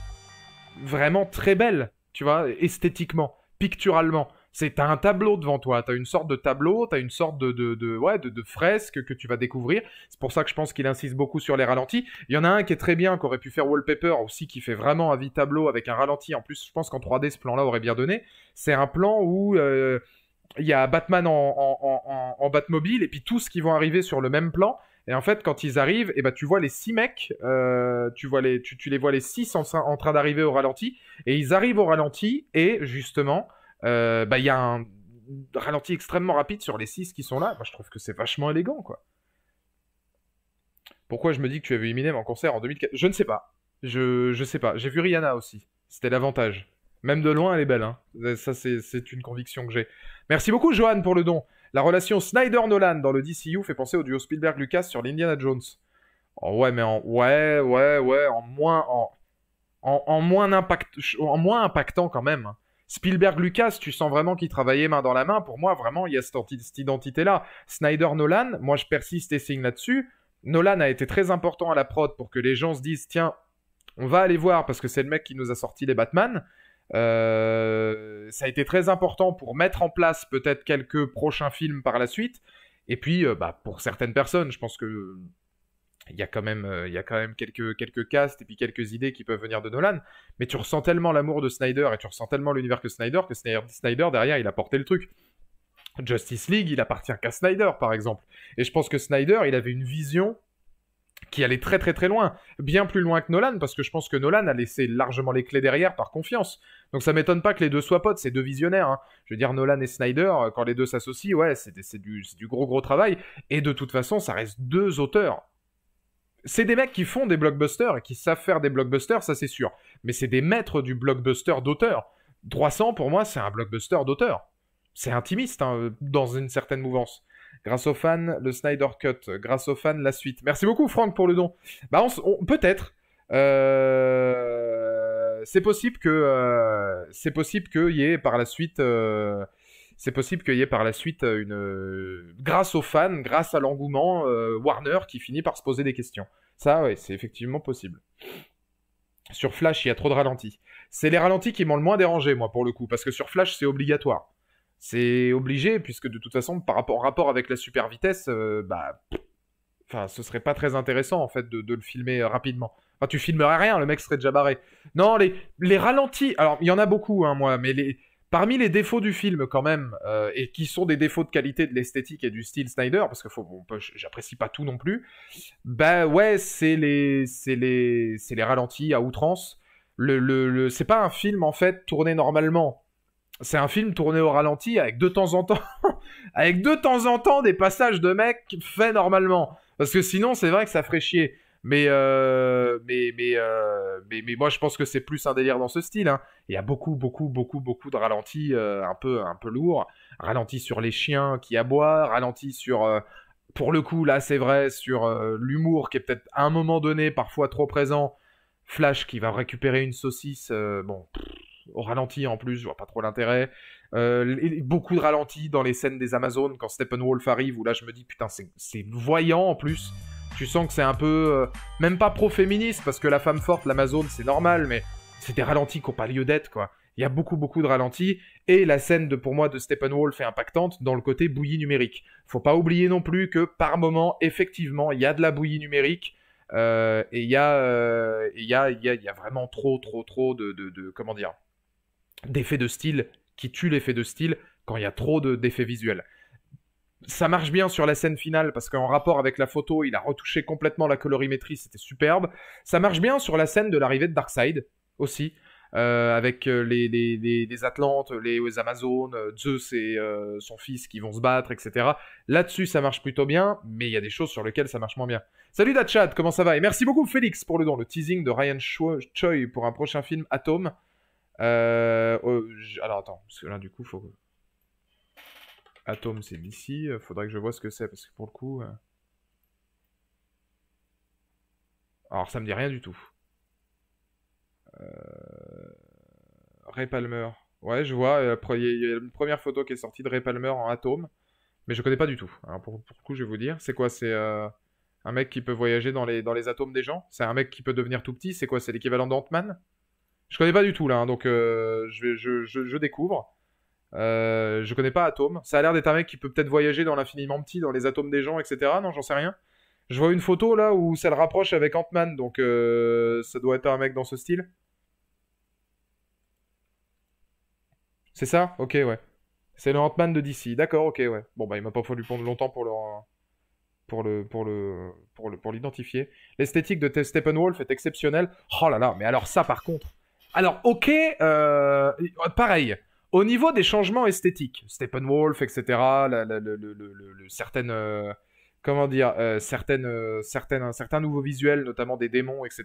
vraiment très belles, tu vois, esthétiquement, picturalement c'est t'as un tableau devant toi, t'as une sorte de tableau, t'as une sorte de, de, fresque que tu vas découvrir. C'est pour ça que je pense qu'il insiste beaucoup sur les ralentis. Il y en a un qui est très bien, qui aurait pu faire Wallpaper aussi, qui fait vraiment un vie tableau avec un ralenti. En plus, je pense qu'en 3D, ce plan-là aurait bien donné. C'est un plan où euh, il y a Batman en, Batmobile et puis tous qui vont arriver sur le même plan. Et en fait, quand ils arrivent, eh ben, tu vois les six mecs, euh, tu, vois les, tu, les vois les 6 en train d'arriver au ralenti. Et ils arrivent au ralenti et justement euh, bah, il y a un ralenti extrêmement rapide sur les 6 qui sont là. Moi je trouve que c'est vachement élégant, quoi. Pourquoi je me dis que tu avais éminé en concert en 2014 Je ne sais pas. Je, je sais pas. J'ai vu Rihanna aussi. C'était l'avantage. Même de loin, elle est belle. Hein. Euh, ça, c'est une conviction que j'ai. Merci beaucoup, Johan, pour le don. La relation Snyder-Nolan dans le DCU fait penser au duo Spielberg-Lucas sur l'Indiana Jones. Oh, ouais, mais en. Ouais, ouais, ouais. En moins. en, en moins, impact... en moins impactant quand même. Hein. Spielberg-Lucas, tu sens vraiment qu'ils travaillaient main dans la main. Pour moi, vraiment, il y a cette, identité-là. Snyder-Nolan, moi, je persiste et signe là-dessus. Nolan a été très important à la prod pour que les gens se disent tiens, on va aller voir parce que c'est le mec qui nous a sorti les Batman. Euh, ça a été très important pour mettre en place peut-être quelques prochains films par la suite. Et puis, euh, bah, pour certaines personnes, je pense que il y a quand même, euh, il y quand même quelques, quelques castes et puis quelques idées qui peuvent venir de Nolan, mais tu ressens tellement l'amour de Snyder et tu ressens tellement l'univers que Snyder que Snyder, derrière, il a porté le truc. Justice League, il appartient qu'à Snyder, par exemple. Et je pense que Snyder, il avait une vision qui allait très très très loin, bien plus loin que Nolan, parce que je pense que Nolan a laissé largement les clés derrière par confiance. Donc ça m'étonne pas que les deux soient potes, ces deux visionnaires. Hein. Je veux dire, Nolan et Snyder, euh, quand les deux s'associent, ouais, c'est du, gros gros travail. Et de toute façon, ça reste deux auteurs c'est des mecs qui font des blockbusters et qui savent faire des blockbusters, ça c'est sûr. Mais c'est des maîtres du blockbuster d'auteur. 300, pour moi, c'est un blockbuster d'auteur. C'est intimiste, hein, dans une certaine mouvance. Grâce aux fans, le Snyder Cut. Grâce aux fans, la suite. Merci beaucoup, Franck, pour le don. Bah, on, peut-être. Euh, c'est possible que euh, c'est possible qu'il y ait par la suite euh, c'est possible qu'il y ait par la suite euh, une, euh, grâce aux fans, grâce à l'engouement, euh, Warner qui finit par se poser des questions. Ça, ouais, c'est effectivement possible. Sur Flash, il y a trop de ralentis. C'est les ralentis qui m'ont le moins dérangé, moi, pour le coup, parce que sur Flash, c'est obligatoire. C'est obligé, puisque de toute façon, par rapport, rapport avec la super vitesse, bah. Enfin, ce serait pas très intéressant, en fait, de, le filmer rapidement. Enfin, tu filmerais rien, le mec serait déjà barré. Non, les, les ralentis. Alors, il y en a beaucoup, hein, moi, mais les, Parmi les défauts du film, quand même, euh, et qui sont des défauts de qualité de l'esthétique et du style Snyder, parce que j'apprécie pas tout non plus, bah ouais, c'est les, les, les ralentis à outrance. Le, le, c'est pas un film en fait tourné normalement. C'est un film tourné au ralenti avec de temps en temps, avec de temps en temps des passages de mecs faits normalement. Parce que sinon, c'est vrai que ça ferait chier. Mais, euh, euh, mais, mais, moi, je pense que c'est plus un délire dans ce style. Hein. Il y a beaucoup, beaucoup, beaucoup, beaucoup de ralentis euh, un peu, un peu lourds. Ralentis sur les chiens qui aboient, ralentis sur, pour le coup, là, c'est vrai, sur l'humour qui est peut-être à un moment donné parfois trop présent. Flash qui va récupérer une saucisse, bon, au ralenti en plus, je vois pas trop l'intérêt. beaucoup de ralentis dans les scènes des Amazones quand Steppenwolf arrive, où là je me dis putain, c'est voyant en plus tu sens que c'est un peu, euh, même pas pro-féministe, parce que la femme forte, l'Amazon, c'est normal, mais c'est des ralentis qui n'ont pas lieu d'être, quoi. Il y a beaucoup, beaucoup de ralentis, et la scène, de, pour moi, de Steppenwolf est impactante dans le côté bouillie numérique. Faut pas oublier non plus que, par moment, effectivement, il y a de la bouillie numérique, euh, et il y, euh, y, a, y, a, vraiment trop, trop, trop de, comment dire, d'effets de style qui tuent l'effet de style quand il y a trop d'effets visuels ça marche bien sur la scène finale parce qu'en rapport avec la photo, il a retouché complètement la colorimétrie, c'était superbe. Ça marche bien sur la scène de l'arrivée de Darkseid aussi, euh, avec euh, les, Atlantes, les, Amazones, euh, Zeus et son fils qui vont se battre, etc. Là-dessus, ça marche plutôt bien, mais il y a des choses sur lesquelles ça marche moins bien. Salut Datchad, comment ça va Et merci beaucoup Félix pour le don, le teasing de Ryan Choi pour un prochain film Atom. Oh, alors attends, parce que là du coup, faut Atome c'est d'ici. Euh, faudrait que je vois ce que c'est, parce que pour le coup... Euh, alors, ça me dit rien du tout. Euh, Ray Palmer. Ouais, je vois. Il y a une première photo qui est sortie de Ray Palmer en atome. Mais je connais pas du tout. Alors, pour, le coup, je vais vous dire. C'est quoi C'est un mec qui peut voyager dans les, atomes des gens C'est un mec qui peut devenir tout petit C'est quoi C'est l'équivalent d'Ant-Man Je connais pas du tout, là. Hein, donc, je, découvre. Euh, je connais pas Atom. Ça a l'air d'être un mec qui peut peut-être voyager dans l'infiniment petit, dans les atomes des gens, etc. Non, j'en sais rien. Je vois une photo là où ça le rapproche avec Ant-Man, donc euh, ça doit être un mec dans ce style. C'est ça Ok, ouais. C'est le Ant-Man de DC. D'accord, ok, ouais. Bon, bah, il m'a pas fallu prendre longtemps pour le. Pour le, pour le, le, pour l'identifier. L'esthétique de Steppenwolf est exceptionnelle. Oh là là, mais alors ça par contre. Alors ok, euh, pareil. Au niveau des changements esthétiques, Steppenwolf, etc., certaines, euh, comment dire, euh, certaines, euh, certaines, certains nouveaux visuels, notamment des démons, etc.,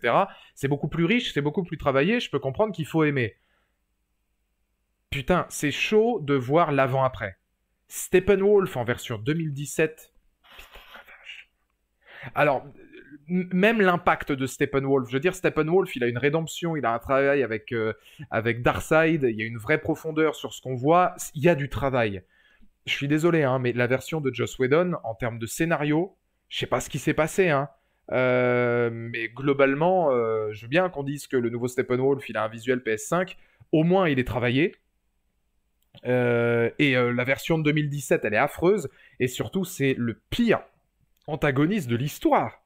c'est beaucoup plus riche, c'est beaucoup plus travaillé, je peux comprendre qu'il faut aimer. Putain, c'est chaud de voir l'avant-après. Steppenwolf en version 2017. Putain, la vache. Alors, même l'impact de Steppenwolf. Je veux dire, Steppenwolf, il a une rédemption, il a un travail avec, euh, avec Darkseid, il y a une vraie profondeur sur ce qu'on voit, il y a du travail. Je suis désolé, hein, mais la version de Joss Whedon, en termes de scénario, je sais pas ce qui s'est passé, hein. Euh, mais globalement, euh, je veux bien qu'on dise que le nouveau Steppenwolf, il a un visuel PS5. Au moins, il est travaillé. et la version de 2017, elle est affreuse. Et surtout, c'est le pire antagoniste de l'histoire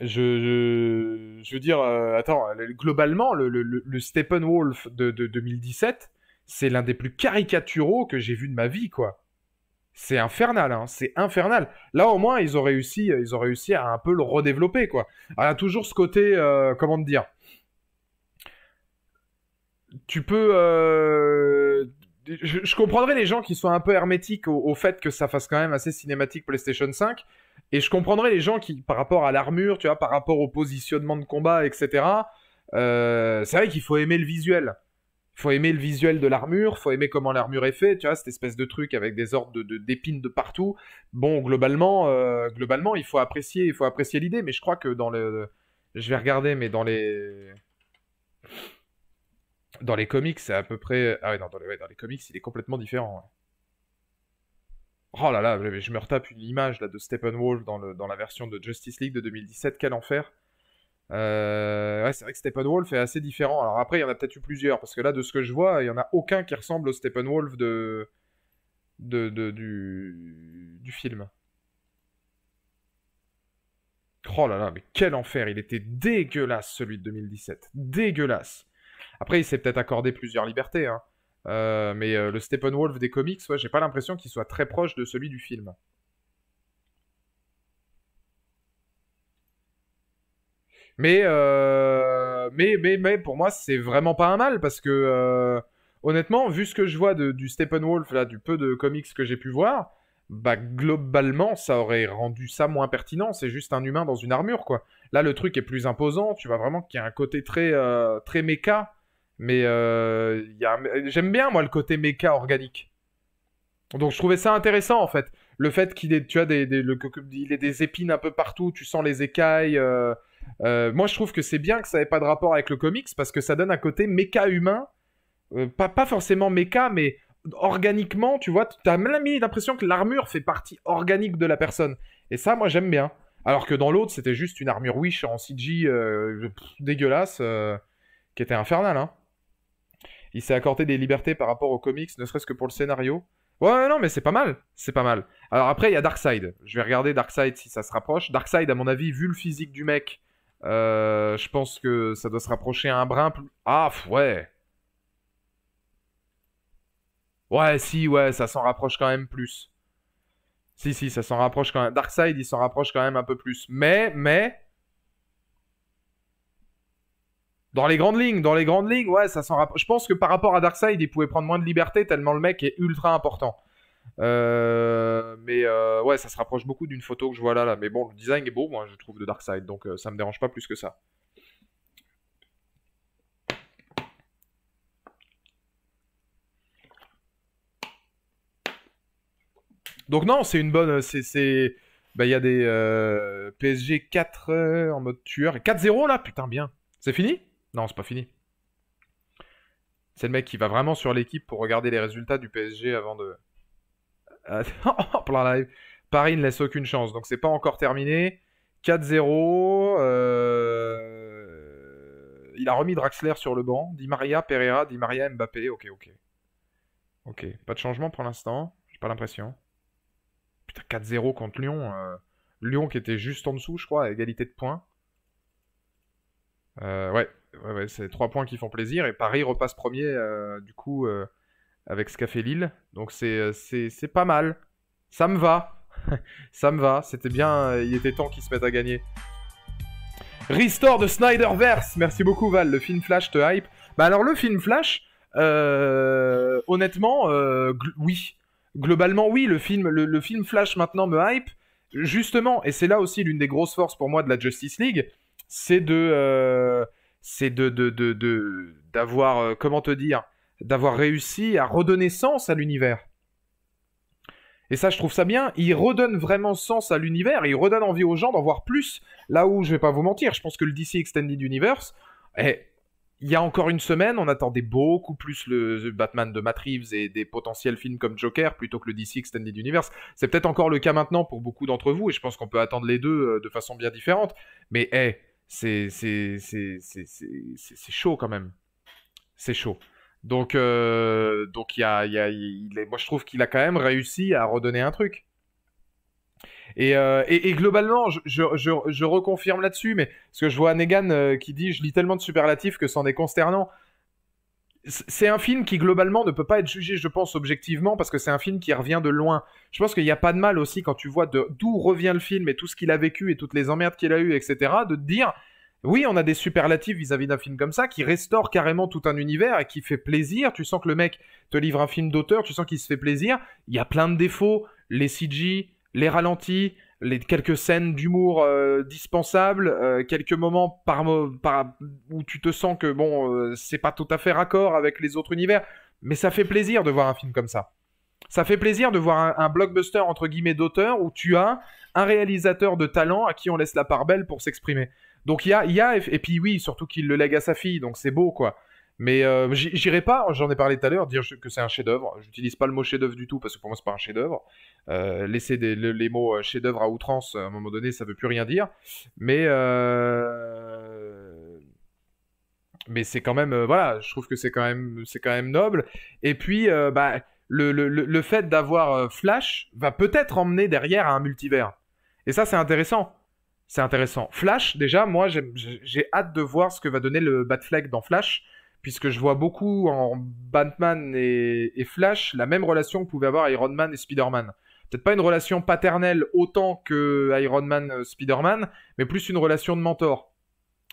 je, veux dire, euh, attends, globalement, le, Steppenwolf de, 2017, c'est l'un des plus caricaturaux que j'ai vu de ma vie, quoi. C'est infernal, hein, c'est infernal. Là, au moins, ils ont réussi, euh, ils ont réussi à un peu le redévelopper, quoi. a ah, toujours ce côté, euh, comment te dire Tu peux. Je, comprendrais les gens qui sont un peu hermétiques au, fait que ça fasse quand même assez cinématique PlayStation 5, et je comprendrais les gens qui, par rapport à l'armure, tu vois, par rapport au positionnement de combat, etc. Euh, c'est vrai qu'il faut aimer le visuel. Il faut aimer le visuel de l'armure, il faut aimer comment l'armure est faite, tu vois, cette espèce de truc avec des ordres de, d'épines de, partout. Bon, globalement, euh, globalement, il faut apprécier, il faut apprécier l'idée, mais je crois que dans le, je vais regarder, mais dans les, dans les comics, c'est à peu près, ah oui, dans les, dans les comics, il est complètement différent. Oh là là, je me retape une image là, de Steppenwolf dans, dans la version de Justice League de 2017, quel enfer. Euh, ouais, c'est vrai que Steppenwolf est assez différent. Alors après, il y en a peut-être eu plusieurs, parce que là, de ce que je vois, il n'y en a aucun qui ressemble au Steppenwolf de, du, du, film. Oh là là, mais quel enfer, il était dégueulasse celui de 2017. Dégueulasse. Après, il s'est peut-être accordé plusieurs libertés. Hein. Euh, mais euh, le Steppenwolf des comics, ouais, j'ai pas l'impression qu'il soit très proche de celui du film. Mais, euh, mais, mais, pour moi, c'est vraiment pas un mal parce que honnêtement, vu ce que je vois de, du Steppenwolf, là, du peu de comics que j'ai pu voir, bah globalement, ça aurait rendu ça moins pertinent. C'est juste un humain dans une armure, quoi. Là, le truc est plus imposant. Tu vois vraiment qu'il y a un côté très, très méca mais euh, j'aime bien, moi, le côté méca organique. Donc, je trouvais ça intéressant, en fait. Le fait qu'il ait, des, des épines un peu partout, tu sens les écailles. Euh, euh, moi, je trouve que c'est bien que ça n'ait pas de rapport avec le comics parce que ça donne un côté méca humain. pas, pas forcément méca, mais organiquement, tu vois, tu as même l'impression que l'armure fait partie organique de la personne. Et ça, moi, j'aime bien. Alors que dans l'autre, c'était juste une armure Wish en CG dégueulasse qui était infernale. Hein il s'est accordé des libertés par rapport aux comics, ne serait-ce que pour le scénario. Ouais, non, mais c'est pas mal. C'est pas mal. Alors après, il y a Darkseid. Je vais regarder Darkseid si ça se rapproche. Darkseid, à mon avis, vu le physique du mec, euh, je pense que ça doit se rapprocher à un brin. Plus... Ah, ouais. Ouais, si, ouais, ça s'en rapproche quand même plus. Si, si, ça s'en rapproche quand même. Darkseid, il s'en rapproche quand même un peu plus. Mais, mais, dans les grandes lignes, dans les grandes lignes, ouais, ça s'en rapproche. Je pense que par rapport à Darkseid, il pouvait prendre moins de liberté tellement le mec est ultra important. Euh, mais euh, ouais, ça se rapproche beaucoup d'une photo que je vois là, là. Mais bon, le design est beau, moi, je trouve, de Darkseid, donc euh, ça me dérange pas plus que ça. Donc non, c'est une bonne... C'est... bah, y a des PSG 4 en mode tueur. 4-0 là, putain, bien. C'est fini non, c'est pas fini. C'est le mec qui va vraiment sur l'équipe pour regarder les résultats du PSG avant de. plein live. Paris ne laisse aucune chance, donc c'est pas encore terminé. 4-0. Euh, il a remis Draxler sur le banc. Di Maria, Pereira, Di Maria, Mbappé. Ok, ok. Ok, pas de changement pour l'instant. J'ai pas l'impression. Putain, 4-0 contre Lyon. Euh, Lyon qui était juste en dessous, je crois, à égalité de points. Euh, ouais, ouais, c'est trois points qui font plaisir. Et Paris repasse premier, euh, du coup, euh, avec ce qu'a fait Lille. Donc c'est, euh, c'est, pas mal. Ça me va. Ça me va. C'était bien. Il était temps qu'ils se mettent à gagner. Restore de Snyderverse. Merci beaucoup, Val. Le film Flash te hype. Bah alors, le film Flash, honnêtement, oui. Globalement, oui. Le film, film Flash maintenant me hype. Justement, et c'est là aussi l'une des grosses forces pour moi de la Justice League c'est de, c'est de, de, de, d'avoir, euh, comment te dire, d'avoir réussi à redonner sens à l'univers. Et ça, je trouve ça bien. Il redonne vraiment sens à l'univers. Il redonne envie aux gens d'en voir plus. Là où, je vais pas vous mentir, je pense que le DC Extended Universe, et eh, il y a encore une semaine, on attendait beaucoup plus le euh, Batman de Matt Reeves et des potentiels films comme Joker plutôt que le DC Extended Universe. C'est peut-être encore le cas maintenant pour beaucoup d'entre vous, et je pense qu'on peut attendre les deux euh, de façon bien différente. Mais hé eh, c'est chaud quand même. C'est chaud. Donc, euh, donc y a, moi je trouve qu'il a quand même réussi à redonner un truc. Et, euh, globalement, je, reconfirme là-dessus, mais ce que je vois à Negan euh, qui dit, je lis tellement de superlatifs que c'en est consternant c'est un film qui globalement ne peut pas être jugé, je pense, objectivement, parce que c'est un film qui revient de loin. Je pense qu'il n'y a pas de mal aussi quand tu vois d'où revient le film et tout ce qu'il a vécu et toutes les emmerdes qu'il a eues, etc., de te dire, oui, on a des superlatifs vis-à-vis d'un film comme ça qui restaure carrément tout un univers et qui fait plaisir. Tu sens que le mec te livre un film d'auteur, tu sens qu'il se fait plaisir. Il y a plein de défauts, les CG, les ralentis, les quelques scènes d'humour euh, dispensables, euh, quelques moments par, où tu te sens que bon, euh, c'est pas tout à fait raccord avec les autres univers, mais ça fait plaisir de voir un film comme ça. Ça fait plaisir de voir un, blockbuster entre guillemets d'auteur où tu as un réalisateur de talent à qui on laisse la part belle pour s'exprimer. Donc il y a, y a, et puis oui, surtout qu'il le lègue à sa fille, donc c'est beau quoi. Mais euh, j'irai pas, j'en ai parlé tout à l'heure, dire que c'est un chef-d'œuvre. J'utilise pas le mot chef-d'œuvre du tout parce que pour moi c'est pas un chef-d'œuvre. Euh, laisser les, mots euh, chef-d'œuvre à outrance à un moment donné, ça veut plus rien dire. Mais mais c'est quand même voilà, je trouve que c'est quand même c'est quand même noble. Et puis bah, le, le fait d'avoir Flash va peut-être emmener derrière à un multivers. Et ça c'est intéressant c'est intéressant. Flash, déjà, moi, j'ai hâte de voir ce que va donner le Batfleck dans Flash, puisque je vois beaucoup en Batman et, Flash la même relation que pouvait avoir Iron Man et Spider-Man. Peut-être pas une relation paternelle autant que Iron Man, euh, Spider-Man, mais plus une relation de mentor.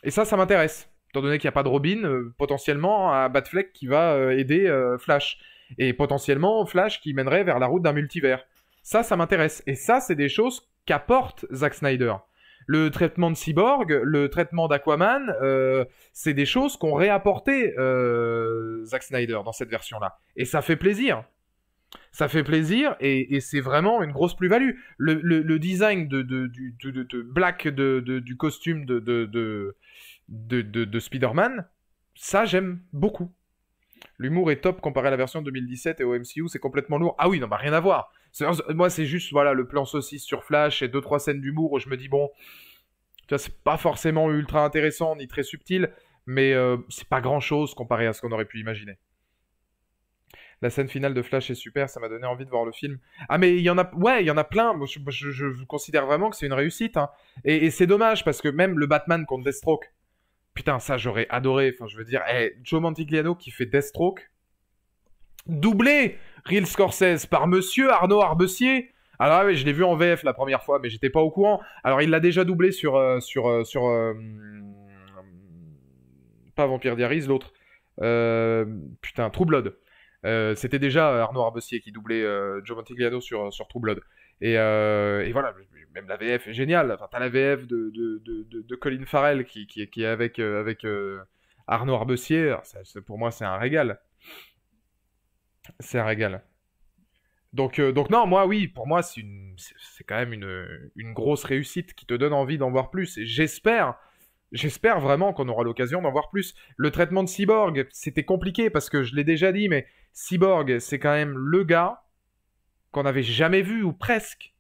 Et ça, ça m'intéresse, étant donné qu'il n'y a pas de Robin, euh, potentiellement à Batfleck qui va euh, aider Flash, et potentiellement Flash qui mènerait vers la route d'un multivers. Ça, ça m'intéresse. Et ça, c'est des choses qu'apporte Zack Snyder. Le traitement de Cyborg, le traitement d'Aquaman, euh, c'est des choses qu'ont réapporté euh, Zack Snyder dans cette version-là. Et ça fait plaisir. Ça fait plaisir et, c'est vraiment une grosse plus-value. Le, design de, Black du costume de, Spider-Man, ça j'aime beaucoup. L'humour est top comparé à la version 2017 et au MCU, c'est complètement lourd. Ah oui, non, bah rien à voir moi, c'est juste voilà le plan saucisse sur Flash et deux trois scènes d'humour où je me dis bon, c'est pas forcément ultra intéressant ni très subtil, mais euh, c'est pas grand chose comparé à ce qu'on aurait pu imaginer. La scène finale de Flash est super, ça m'a donné envie de voir le film. Ah mais il y en a, ouais, il y en a plein. je, considère vraiment que c'est une réussite. Hein. Et, c'est dommage parce que même le Batman contre Deathstroke, putain, ça j'aurais adoré. Enfin, je veux dire, eh, Joe Mantigliano qui fait Deathstroke, doublé Real Scorsese par monsieur Arnaud Arbessier. Alors, je l'ai vu en VF la première fois, mais j'étais pas au courant. Alors, il l'a déjà doublé sur. Euh, sur, euh, sur euh, hmm, pas Vampire Diaries, l'autre. putain, True Blood. C'était déjà Arnaud Arbessier qui doublait Joe Montigliano sur, sur True Blood. Et, voilà, même la VF est géniale. Enfin, t'as la VF de, de, de, Colin Farrell qui, qui, est avec, avec Arnaud Arbessier. pour moi, c'est un régal. C'est un régal. Donc, euh, donc non, moi oui, pour moi c'est quand même une, grosse réussite qui te donne envie d'en voir plus. Et j'espère, j'espère vraiment qu'on aura l'occasion d'en voir plus. Le traitement de Cyborg, c'était compliqué parce que je l'ai déjà dit, mais Cyborg, c'est quand même le gars qu'on n'avait jamais vu ou presque.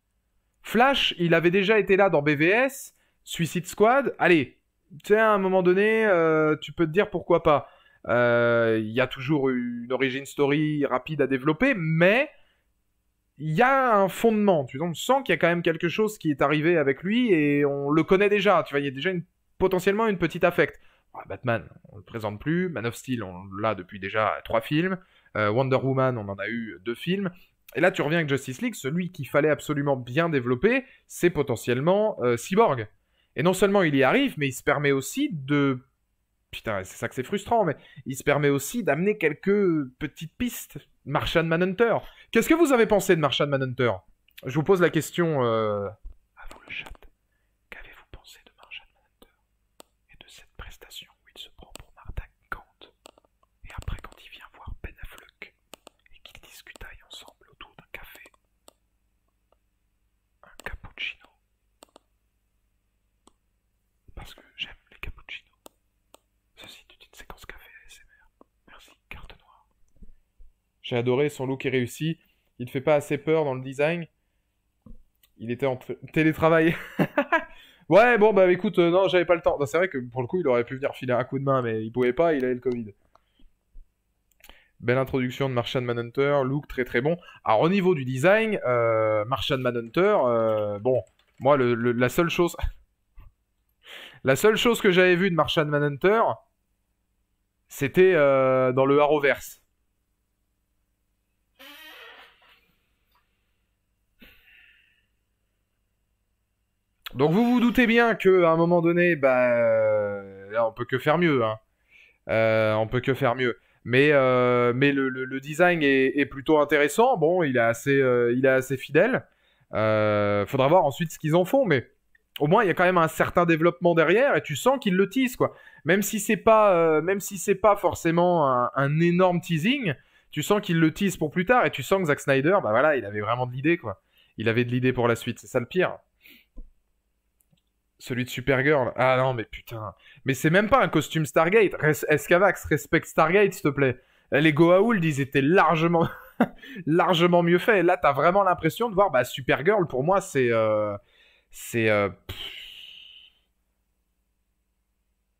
Flash, il avait déjà été là dans BVS, Suicide Squad. Allez, tu sais, à un moment donné, euh, tu peux te dire pourquoi pas. Euh, il y a toujours une origin story rapide à développer, mais il y a un fondement. Tu vois, on sent qu'il y a quand même quelque chose qui est arrivé avec lui et on le connaît déjà. Tu vois, il y a déjà potentiellement une petite affecte. Ah, Batman, on le présente plus. Man of Steel, on l'a depuis déjà trois films. Euh, Wonder Woman, on en a eu deux films. Et là, tu reviens avec Justice League. Celui qu'il fallait absolument bien développer, c'est potentiellement euh, Cyborg. Et non seulement il y arrive, mais il se permet aussi de putain, c'est ça que c'est frustrant, mais il se permet aussi d'amener quelques petites pistes. Martian Manhunter. Qu'est-ce que vous avez pensé de Martian Manhunter Je vous pose la question euh, le chat. J'ai adoré, son look est réussi. Il ne fait pas assez peur dans le design. Il était en télétravail. ouais, bon, bah écoute, euh, non, j'avais pas le temps. C'est vrai que pour le coup, il aurait pu venir filer un coup de main, mais il pouvait pas, il avait le Covid. Belle introduction de Martian Manhunter, look très très bon. Alors au niveau du design, euh, Martian Manhunter, euh, bon, moi la seule chose... la seule chose que j'avais vue de Martian Manhunter, c'était euh, dans le Arrowverse. Donc vous vous doutez bien qu'à un moment donné, bah, euh, on peut que faire mieux. Hein. Euh, on peut que faire mieux. Mais, euh, mais le, design est, plutôt intéressant. Bon, il est assez, il est assez fidèle. faudra voir ensuite ce qu'ils en font, mais au moins il y a quand même un certain développement derrière et tu sens qu'ils le teasent quoi. Même si c'est pas, même si c'est pas forcément un, énorme teasing, tu sens qu'ils le teasent pour plus tard et tu sens que Zack Snyder, bah voilà, il avait vraiment de l'idée quoi. Il avait de l'idée pour la suite, c'est ça le pire. Celui de Supergirl. Ah non, mais putain. Mais c'est même pas un costume Stargate. Escavax, respecte Stargate, s'il te plaît. Les Goa'uld, ils étaient largement, largement mieux faits. Là, t'as vraiment l'impression de voir bah, Supergirl. Pour moi, c'est. Euh, c'est. Euh,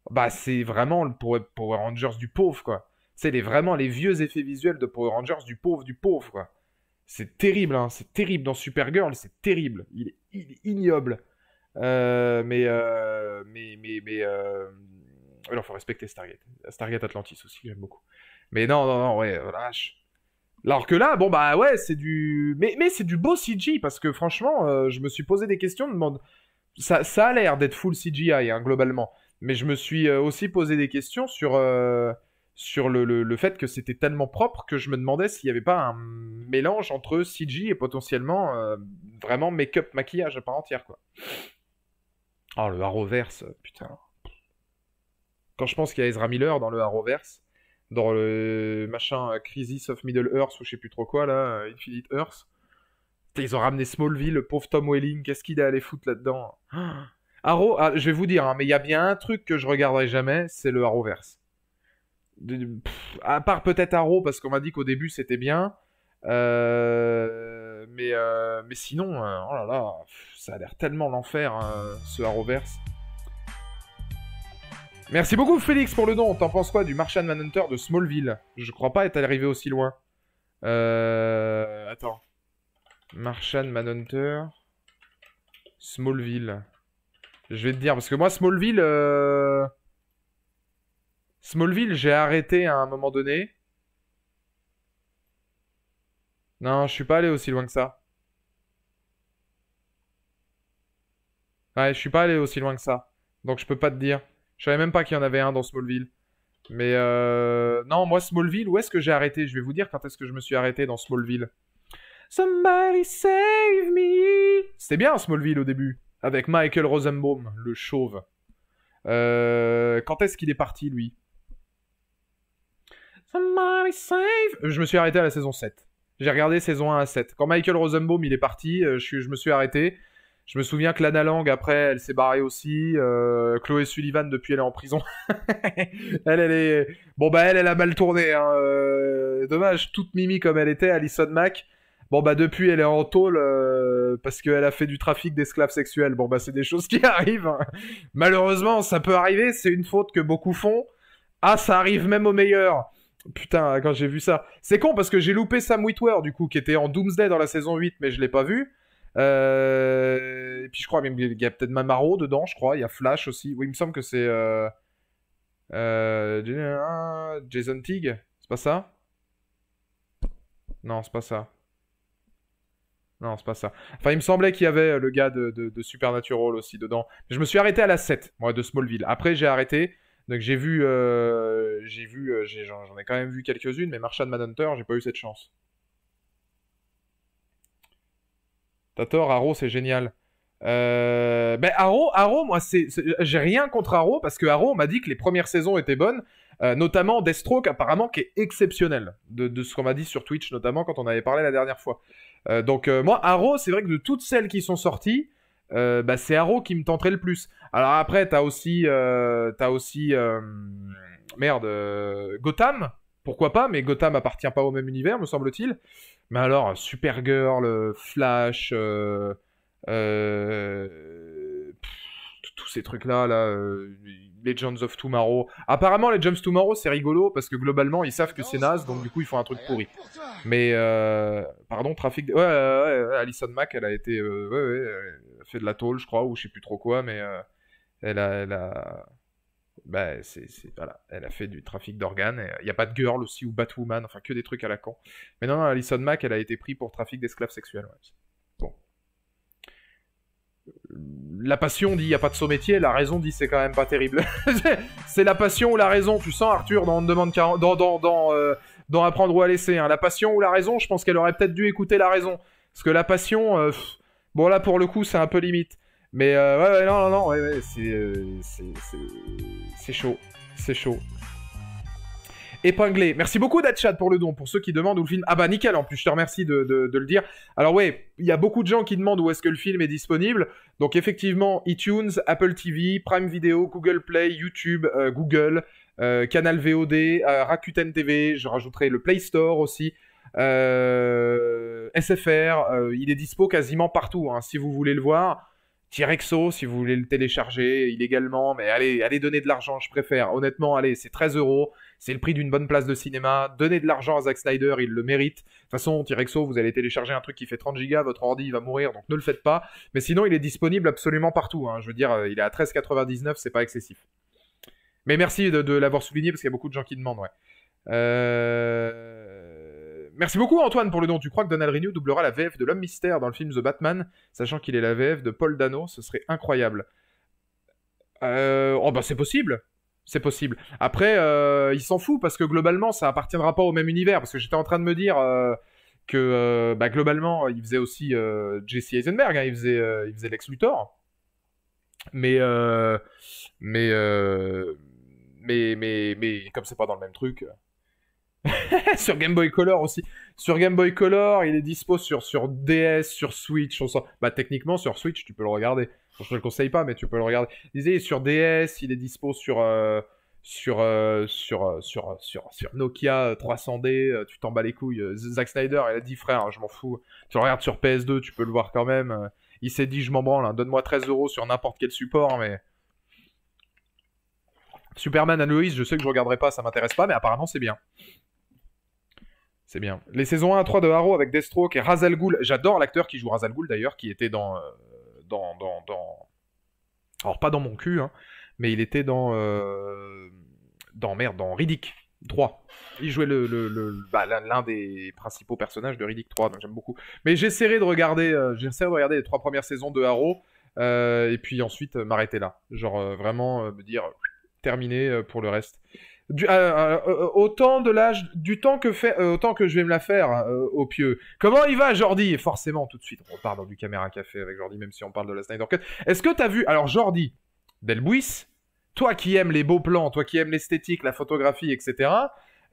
bah, c'est vraiment le Power Rangers du pauvre, quoi. C'est les, vraiment les vieux effets visuels de Power Rangers du pauvre, du pauvre, quoi. C'est terrible, hein. C'est terrible dans Supergirl, c'est terrible. il est ignoble. Euh, euh, mais, mais, mais, mais euh, alors, faut respecter Stargate. Stargate Atlantis aussi, j'aime beaucoup. Mais non, non, non, ouais, oh Alors que là, bon bah ouais, c'est du, mais, mais c'est du beau CG parce que franchement, je me suis posé des questions, demande, ça, ça a l'air d'être full CGI hein, globalement, mais je me suis aussi posé des questions sur sur le, fait que c'était tellement propre que je me demandais s'il n'y avait pas un mélange entre CG et potentiellement vraiment make-up maquillage à part entière quoi. Oh, le Arrowverse, putain. Quand je pense qu'il y a Ezra Miller dans le Arrowverse, dans le machin euh, Crisis of Middle Earth ou je sais plus trop quoi là, euh, Infinite Earth, ils ont ramené Smallville, le pauvre Tom Welling, qu'est-ce qu'il a allé foutre là-dedans Arrow, ah, je vais vous dire, hein, mais il y a bien un truc que je regarderai jamais, c'est le Arrowverse. De, à part peut-être Arrow, parce qu'on m'a dit qu'au début c'était bien. Euh euh, mais, euh, mais sinon, euh, oh là là, ça a l'air tellement l'enfer, ce Arrowverse. Merci beaucoup Félix pour le don. T'en penses quoi du Martian Manhunter de Smallville Je crois pas être arrivé aussi loin. Euh... Attends. Martian Manhunter. Smallville. Je vais te dire, parce que moi, Smallville... Smallville, j'ai arrêté à un moment donné. Non, je suis pas allé aussi loin que ça. Ouais, je suis pas allé aussi loin que ça. Donc je peux pas te dire. Je savais même pas qu'il y en avait un dans Smallville. Mais euh... non, moi Smallville, où est-ce que j'ai arrêté Je vais vous dire quand est-ce que je me suis arrêté dans Smallville. Somebody save me. C'était bien Smallville au début, avec Michael Rosenbaum, le chauve. Euh... quand est-ce qu'il est parti lui Somebody save. Je me suis arrêté à la saison 7. J'ai regardé saison 1 à 7. Quand Michael Rosenbaum il est parti, euh, je, je me suis arrêté. Je me souviens que Lana Lang, après, elle s'est barrée aussi. Euh, Chloé Sullivan, depuis, elle est en prison. elle, elle est. Bon, bah, elle, elle a mal tourné. Hein. Euh, dommage, toute mimi comme elle était, Alison Mack. Bon, bah, depuis, elle est en tôle parce qu'elle a fait du trafic d'esclaves sexuels. Bon, bah, c'est des choses qui arrivent. Hein. Malheureusement, ça peut arriver. C'est une faute que beaucoup font. Ah, ça arrive même aux meilleurs. Putain, quand j'ai vu ça. C'est con parce que j'ai loupé Sam Witwer, du coup, qui était en Doomsday dans la saison 8, mais je l'ai pas vu. Euh, et puis je crois même qu'il y a peut-être Mamaro dedans, je crois. Il y a Flash aussi. Oui, il me semble que c'est. Euh, euh, Jason Tig C'est pas ça Non, c'est pas ça. Non, c'est pas ça. Enfin, il me semblait qu'il y avait le gars de, de, de Supernatural aussi dedans. je me suis arrêté à la 7, moi, de Smallville. Après, j'ai arrêté. Donc j'ai vu, euh, j'ai vu, euh, j'en ai, quand même vu quelques-unes, mais Mad Hunter, j'ai pas eu cette chance. T'as tort, Arrow, c'est génial. Mais euh, ben Arrow, moi, c'est, j'ai rien contre Arrow parce que Arrow m'a dit que les premières saisons étaient bonnes, notamment notamment Deathstroke apparemment qui est exceptionnel de, de ce qu'on m'a dit sur Twitch notamment quand on avait parlé la dernière fois. donc moi, Arrow, c'est vrai que de toutes celles qui sont sorties, euh, bah, c'est Arrow qui me tenterait le plus. Alors après, t'as aussi, euh, T'as aussi euh, merde, Gotham, pourquoi pas, mais Gotham appartient pas au même univers, me semble-t-il. Mais alors, Supergirl, Flash, tous ces trucs-là, là Legends of Tomorrow. Apparemment, Legends of Tomorrow, c'est rigolo parce que globalement, ils savent que c'est naze, donc du coup, ils font un truc pourri. Mais, euh, pardon, trafic. De... Ouais, ouais, Alison Mack, elle a été. Euh, ouais, ouais, elle a fait de la tôle, je crois, ou je sais plus trop quoi, mais euh, elle a. Elle Bah, c'est, voilà. Elle a fait du trafic d'organes. Il n'y a pas de girl aussi ou Batwoman, enfin que des trucs à la con. Mais non, non Alison Mack, elle a été prise pour trafic d'esclaves sexuels. Ouais la passion dit il n'y a pas de saut métier, la raison dit c'est quand même pas terrible. c'est la passion ou la raison, tu sens Arthur dans, demande dans, dans, dans, euh, dans, Apprendre ou à laisser. Hein. La passion ou la raison, je pense qu'elle aurait peut-être dû écouter la raison. Parce que la passion, euh, bon là pour le coup c'est un peu limite. Mais euh, ouais, ouais, non, non, ouais, c'est chaud. C'est chaud épinglé. Merci beaucoup Datchad pour le don, pour ceux qui demandent où le film... Ah bah nickel, en plus je te remercie de, le dire. Alors ouais, il y a beaucoup de gens qui demandent où est-ce que le film est disponible. Donc effectivement, iTunes, Apple TV, Prime Video, Google Play, YouTube, euh, Google, euh, Canal VOD, euh, Rakuten TV, je rajouterai le Play Store aussi. SFR, il est dispo quasiment partout hein. si vous voulez le voir. Tirexo, si vous voulez le télécharger illégalement, mais allez, allez donner de l'argent, je préfère. Honnêtement, allez, c'est 13 euros. C'est le prix d'une bonne place de cinéma. Donnez de l'argent à Zack Snyder, il le mérite. De toute façon, T-Rexo, vous allez télécharger un truc qui fait 30 gigas, votre ordi va mourir, donc ne le faites pas. Mais sinon, il est disponible absolument partout. Hein. Je veux dire, euh, il est à 13,99, c'est pas excessif. Mais merci de, l'avoir souligné parce qu'il y a beaucoup de gens qui demandent, euh, Merci beaucoup Antoine pour le don. Tu crois que Donald Renew doublera la VF de l'homme mystère dans le film The Batman, sachant qu'il est la VF de Paul Dano, ce serait incroyable. Euh, oh bah c'est possible, c'est possible. Après, euh, il s'en fout parce que globalement, ça appartiendra pas au même univers. Parce que j'étais en train de me dire euh, que euh, bah, globalement, il faisait aussi Jesse Eisenberg, hein. il, faisait, il faisait Lex Luthor. Mais, mais, mais, mais, mais, comme c'est pas dans le même truc. sur Game Boy Color aussi. Sur Game Boy Color, il est dispo sur, sur DS, sur Switch. On Bah, techniquement, sur Switch, tu peux le regarder je ne le conseille pas, mais tu peux le regarder. Il est sur DS, il est dispo sur. Euh, sur, euh, sur, euh, sur, sur, sur, Nokia 300D, tu t'en bats les couilles. Zack Snyder, il a dit frère, hein, je m'en fous. Tu le regardes sur PS2, tu peux le voir quand même. Il s'est dit, je m'en branle, hein, donne-moi 13 euros sur n'importe quel support, mais. Superman Lois, je sais que je regarderai pas, ça m'intéresse pas, mais apparemment c'est bien. C'est bien. Les saisons 1 à 3 de Harrow avec Deathstroke et Razal Ghul. J'adore l'acteur qui joue Razal Ghul d'ailleurs, qui était dans, dans, dans, Alors, pas dans mon cul, hein, mais il était dans. Euh, dans merde, dans Riddick 3. Il jouait bah, l'un le, l'un des principaux personnages de Riddick 3, donc j'aime beaucoup. Mais j'essaierai de, regarder, euh, j'essaierai de regarder les trois premières saisons de Harrow, euh, et puis ensuite m'arrêter là. Genre, vraiment me dire terminé pour le reste. Euh, euh, euh, autant de l'âge, du temps que fait, autant que je vais me la faire au pieu. Comment il va, Jordi Forcément, tout de suite, on parle dans du caméra café avec Jordi, même si on parle de la Snyder Cut. Est-ce que tu as vu Alors, Jordi Delbuis, toi qui aimes les beaux plans, toi qui aimes l'esthétique, la photographie, etc.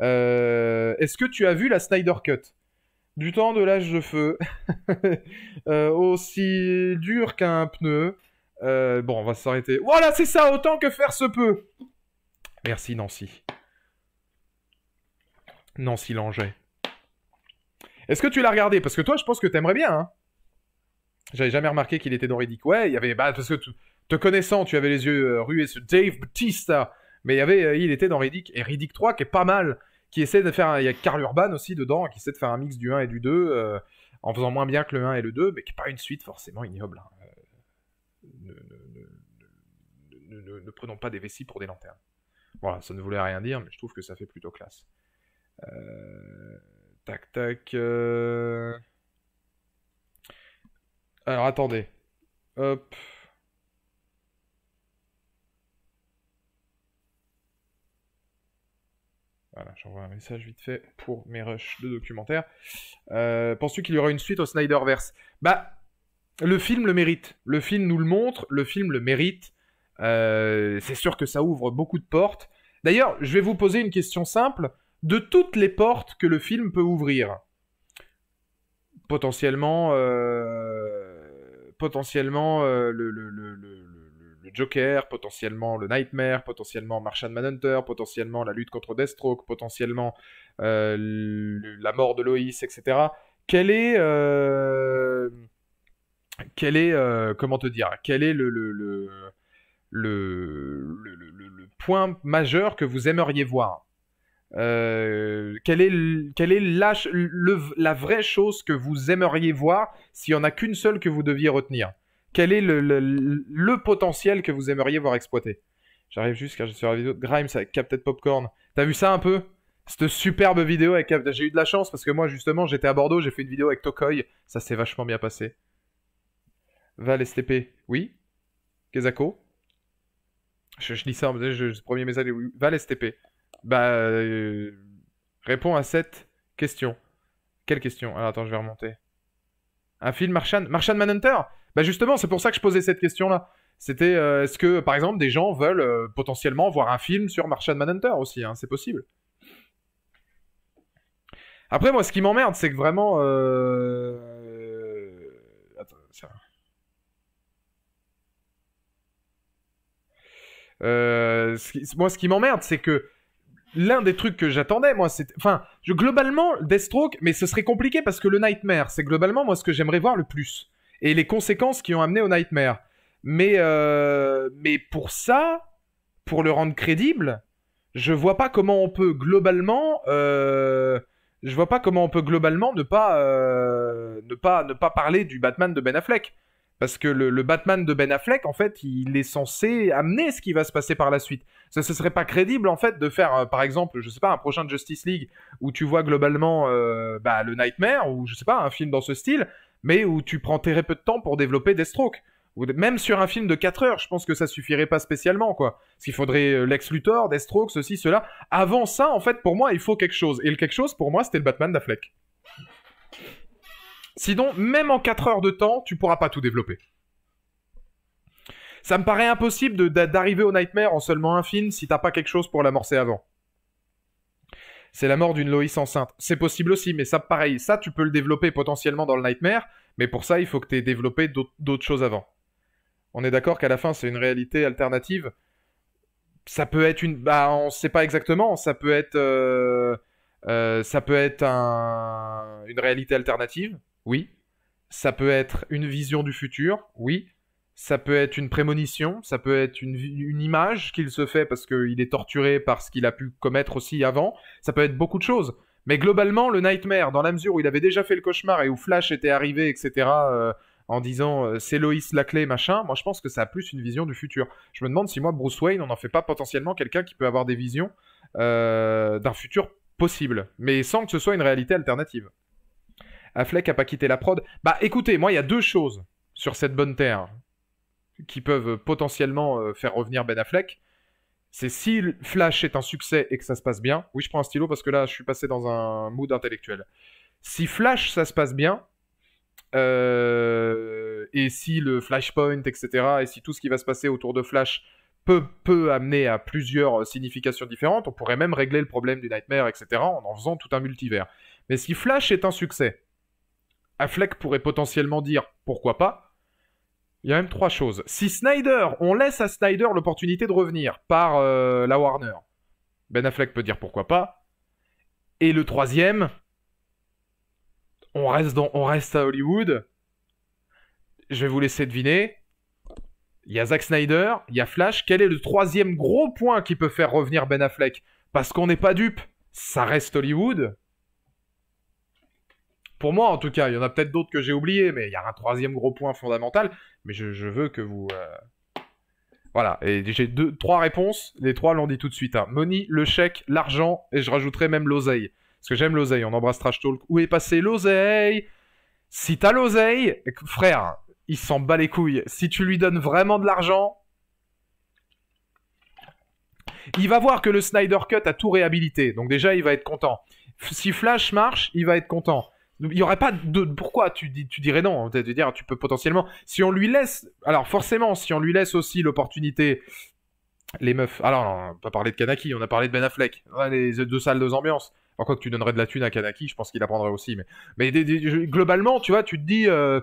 Est-ce que tu as vu la Snyder Cut Du temps de l'âge de feu, aussi dur qu'un pneu. bon, on va s'arrêter. Voilà, c'est ça, autant que faire se peut. Merci Nancy. Nancy Langeais. Est-ce que tu l'as regardé Parce que toi, je pense que t'aimerais bien. Hein J'avais jamais remarqué qu'il était dans Riddick. Ouais, il y avait. Bah, parce que te connaissant, tu avais les yeux euh, rués Dave Bautista. Mais il y avait, euh, il était dans Riddick et Riddick 3 qui est pas mal, qui essaie de faire. Il y a Carl Urban aussi dedans, qui essaie de faire un mix du 1 et du 2, euh, en faisant moins bien que le 1 et le 2, mais qui n'est pas une suite forcément ignoble. Hein. ne prenons pas des vessies pour des lanternes. Voilà, ça ne voulait rien dire, mais je trouve que ça fait plutôt classe. Euh, tac, tac. Euh. Alors, attendez. Hop. Voilà, j'envoie un message vite fait pour mes rushs de documentaire. Euh, penses-tu qu'il y aura une suite au Snyderverse Bah, le film le mérite. Le film nous le montre, le film le mérite. Euh, c'est sûr que ça ouvre beaucoup de portes. D'ailleurs, je vais vous poser une question simple. De toutes les portes que le film peut ouvrir, potentiellement, euh, potentiellement euh, le, Joker, potentiellement le Nightmare, potentiellement Martian Manhunter, potentiellement la lutte contre Deathstroke, potentiellement la mort de Loïs, etc. Quel est, quel est, comment te dire, quel est le, le, le, point majeur que vous aimeriez voir euh, quelle est, quelle est la, vraie chose que vous aimeriez voir s'il n'y en a qu'une seule que vous deviez retenir Quel est le, potentiel que vous aimeriez voir exploité J'arrive juste car je suis sur la vidéo de Grimes avec Captain Popcorn. T'as vu ça un peu Cette superbe vidéo avec J'ai eu de la chance parce que moi, justement, j'étais à Bordeaux, j'ai fait une vidéo avec Tokoy. Ça s'est vachement bien passé. Val STP, oui Kezako je, lis ça, je, je, premier message, Val STP. Bah, répond euh, réponds à cette question. Quelle question Alors attends, je vais remonter. Un film Martian, Martian Manhunter Bah justement, c'est pour ça que je posais cette question-là. C'était, euh, est-ce que, par exemple, des gens veulent euh, potentiellement voir un film sur Martian Manhunter aussi hein? C'est possible. Après, moi, ce qui m'emmerde, c'est que vraiment... Euh, moi, ce qui m'emmerde, c'est que l'un des trucs que j'attendais, moi, c'est, enfin, je, globalement, Deathstroke, mais ce serait compliqué parce que le Nightmare, c'est globalement moi ce que j'aimerais voir le plus et les conséquences qui ont amené au Nightmare. Mais, euh, mais pour ça, pour le rendre crédible, je vois pas comment on peut globalement, euh, je vois pas comment on peut globalement ne pas, ne pas, ne pas parler du Batman de Ben Affleck. Parce que le, Batman de Ben Affleck, en fait, il est censé amener ce qui va se passer par la suite. Ça, ce serait pas crédible, en fait, de faire, euh, par exemple, je sais pas, un prochain Justice League où tu vois globalement euh, bah, le Nightmare ou je sais pas, un film dans ce style, mais où tu prends très peu de temps pour développer des strokes. même sur un film de 4 heures, je pense que ça suffirait pas spécialement, quoi. Parce qu'il faudrait euh, Lex Luthor, Deathstroke, ceci, cela. Avant ça, en fait, pour moi, il faut quelque chose. Et le quelque chose, pour moi, c'était le Batman d'Affleck. Sinon, même en 4 heures de temps, tu pourras pas tout développer. Ça me paraît impossible d'arriver au Nightmare en seulement un film si t'as pas quelque chose pour l'amorcer avant. C'est la mort d'une Loïs enceinte. C'est possible aussi, mais ça, pareil, ça, tu peux le développer potentiellement dans le Nightmare, mais pour ça, il faut que tu aies développé d'autres choses avant. On est d'accord qu'à la fin, c'est une réalité alternative. Ça peut être une. Bah, on sait pas exactement. Ça peut être. Euh, euh, ça peut être une réalité alternative oui. Ça peut être une vision du futur, oui. Ça peut être une prémonition, ça peut être une, image qu'il se fait parce qu'il est torturé par ce qu'il a pu commettre aussi avant. Ça peut être beaucoup de choses. Mais globalement, le Nightmare, dans la mesure où il avait déjà fait le cauchemar et où Flash était arrivé, etc., euh, en disant euh, c'est Loïs la clé, machin, moi je pense que ça a plus une vision du futur. Je me demande si moi, Bruce Wayne, on n'en fait pas potentiellement quelqu'un qui peut avoir des visions euh, d'un futur possible, mais sans que ce soit une réalité alternative. Affleck a pas quitté la prod. Bah écoutez, moi il y a deux choses sur cette bonne terre qui peuvent potentiellement euh, faire revenir Ben Affleck. C'est si Flash est un succès et que ça se passe bien. Oui, je prends un stylo parce que là, je suis passé dans un mood intellectuel. Si Flash, ça se passe bien, euh, et si le Flashpoint, etc., et si tout ce qui va se passer autour de Flash peut, peut amener à plusieurs euh, significations différentes, on pourrait même régler le problème du Nightmare, etc., en en faisant tout un multivers. Mais si Flash est un succès, Affleck pourrait potentiellement dire pourquoi pas. Il y a même trois choses. Si Snyder, on laisse à Snyder l'opportunité de revenir par euh, la Warner, Ben Affleck peut dire pourquoi pas. Et le troisième, on reste, dans, on reste à Hollywood. Je vais vous laisser deviner. Il y a Zack Snyder, il y a Flash. Quel est le troisième gros point qui peut faire revenir Ben Affleck Parce qu'on n'est pas dupe. Ça reste Hollywood. Pour moi, en tout cas, il y en a peut-être d'autres que j'ai oubliés, mais il y a un troisième gros point fondamental. Mais je, veux que vous. Euh, voilà. Et j'ai deux, trois réponses. Les trois l'ont dit tout de suite. Hein. Money, le chèque, l'argent, et je rajouterai même l'oseille. Parce que j'aime l'oseille. On embrasse Trash Talk. Où est passé l'oseille Si t'as l'oseille, frère, il s'en bat les couilles. Si tu lui donnes vraiment de l'argent, il va voir que le Snyder Cut a tout réhabilité, donc déjà il va être content. Si Flash marche, il va être content. Il n'y aurait pas de pourquoi tu, dis, tu dirais non. Tu dire tu peux potentiellement si on lui laisse alors forcément si on lui laisse aussi l'opportunité les meufs. Alors on n'a pas parlé de Kanaki, on a parlé de Ben Affleck. les deux salles, deux ambiances. quoi que tu donnerais de la thune à Kanaki, je pense qu'il apprendrait aussi. Mais, mais globalement, tu vois, tu te dis, euh,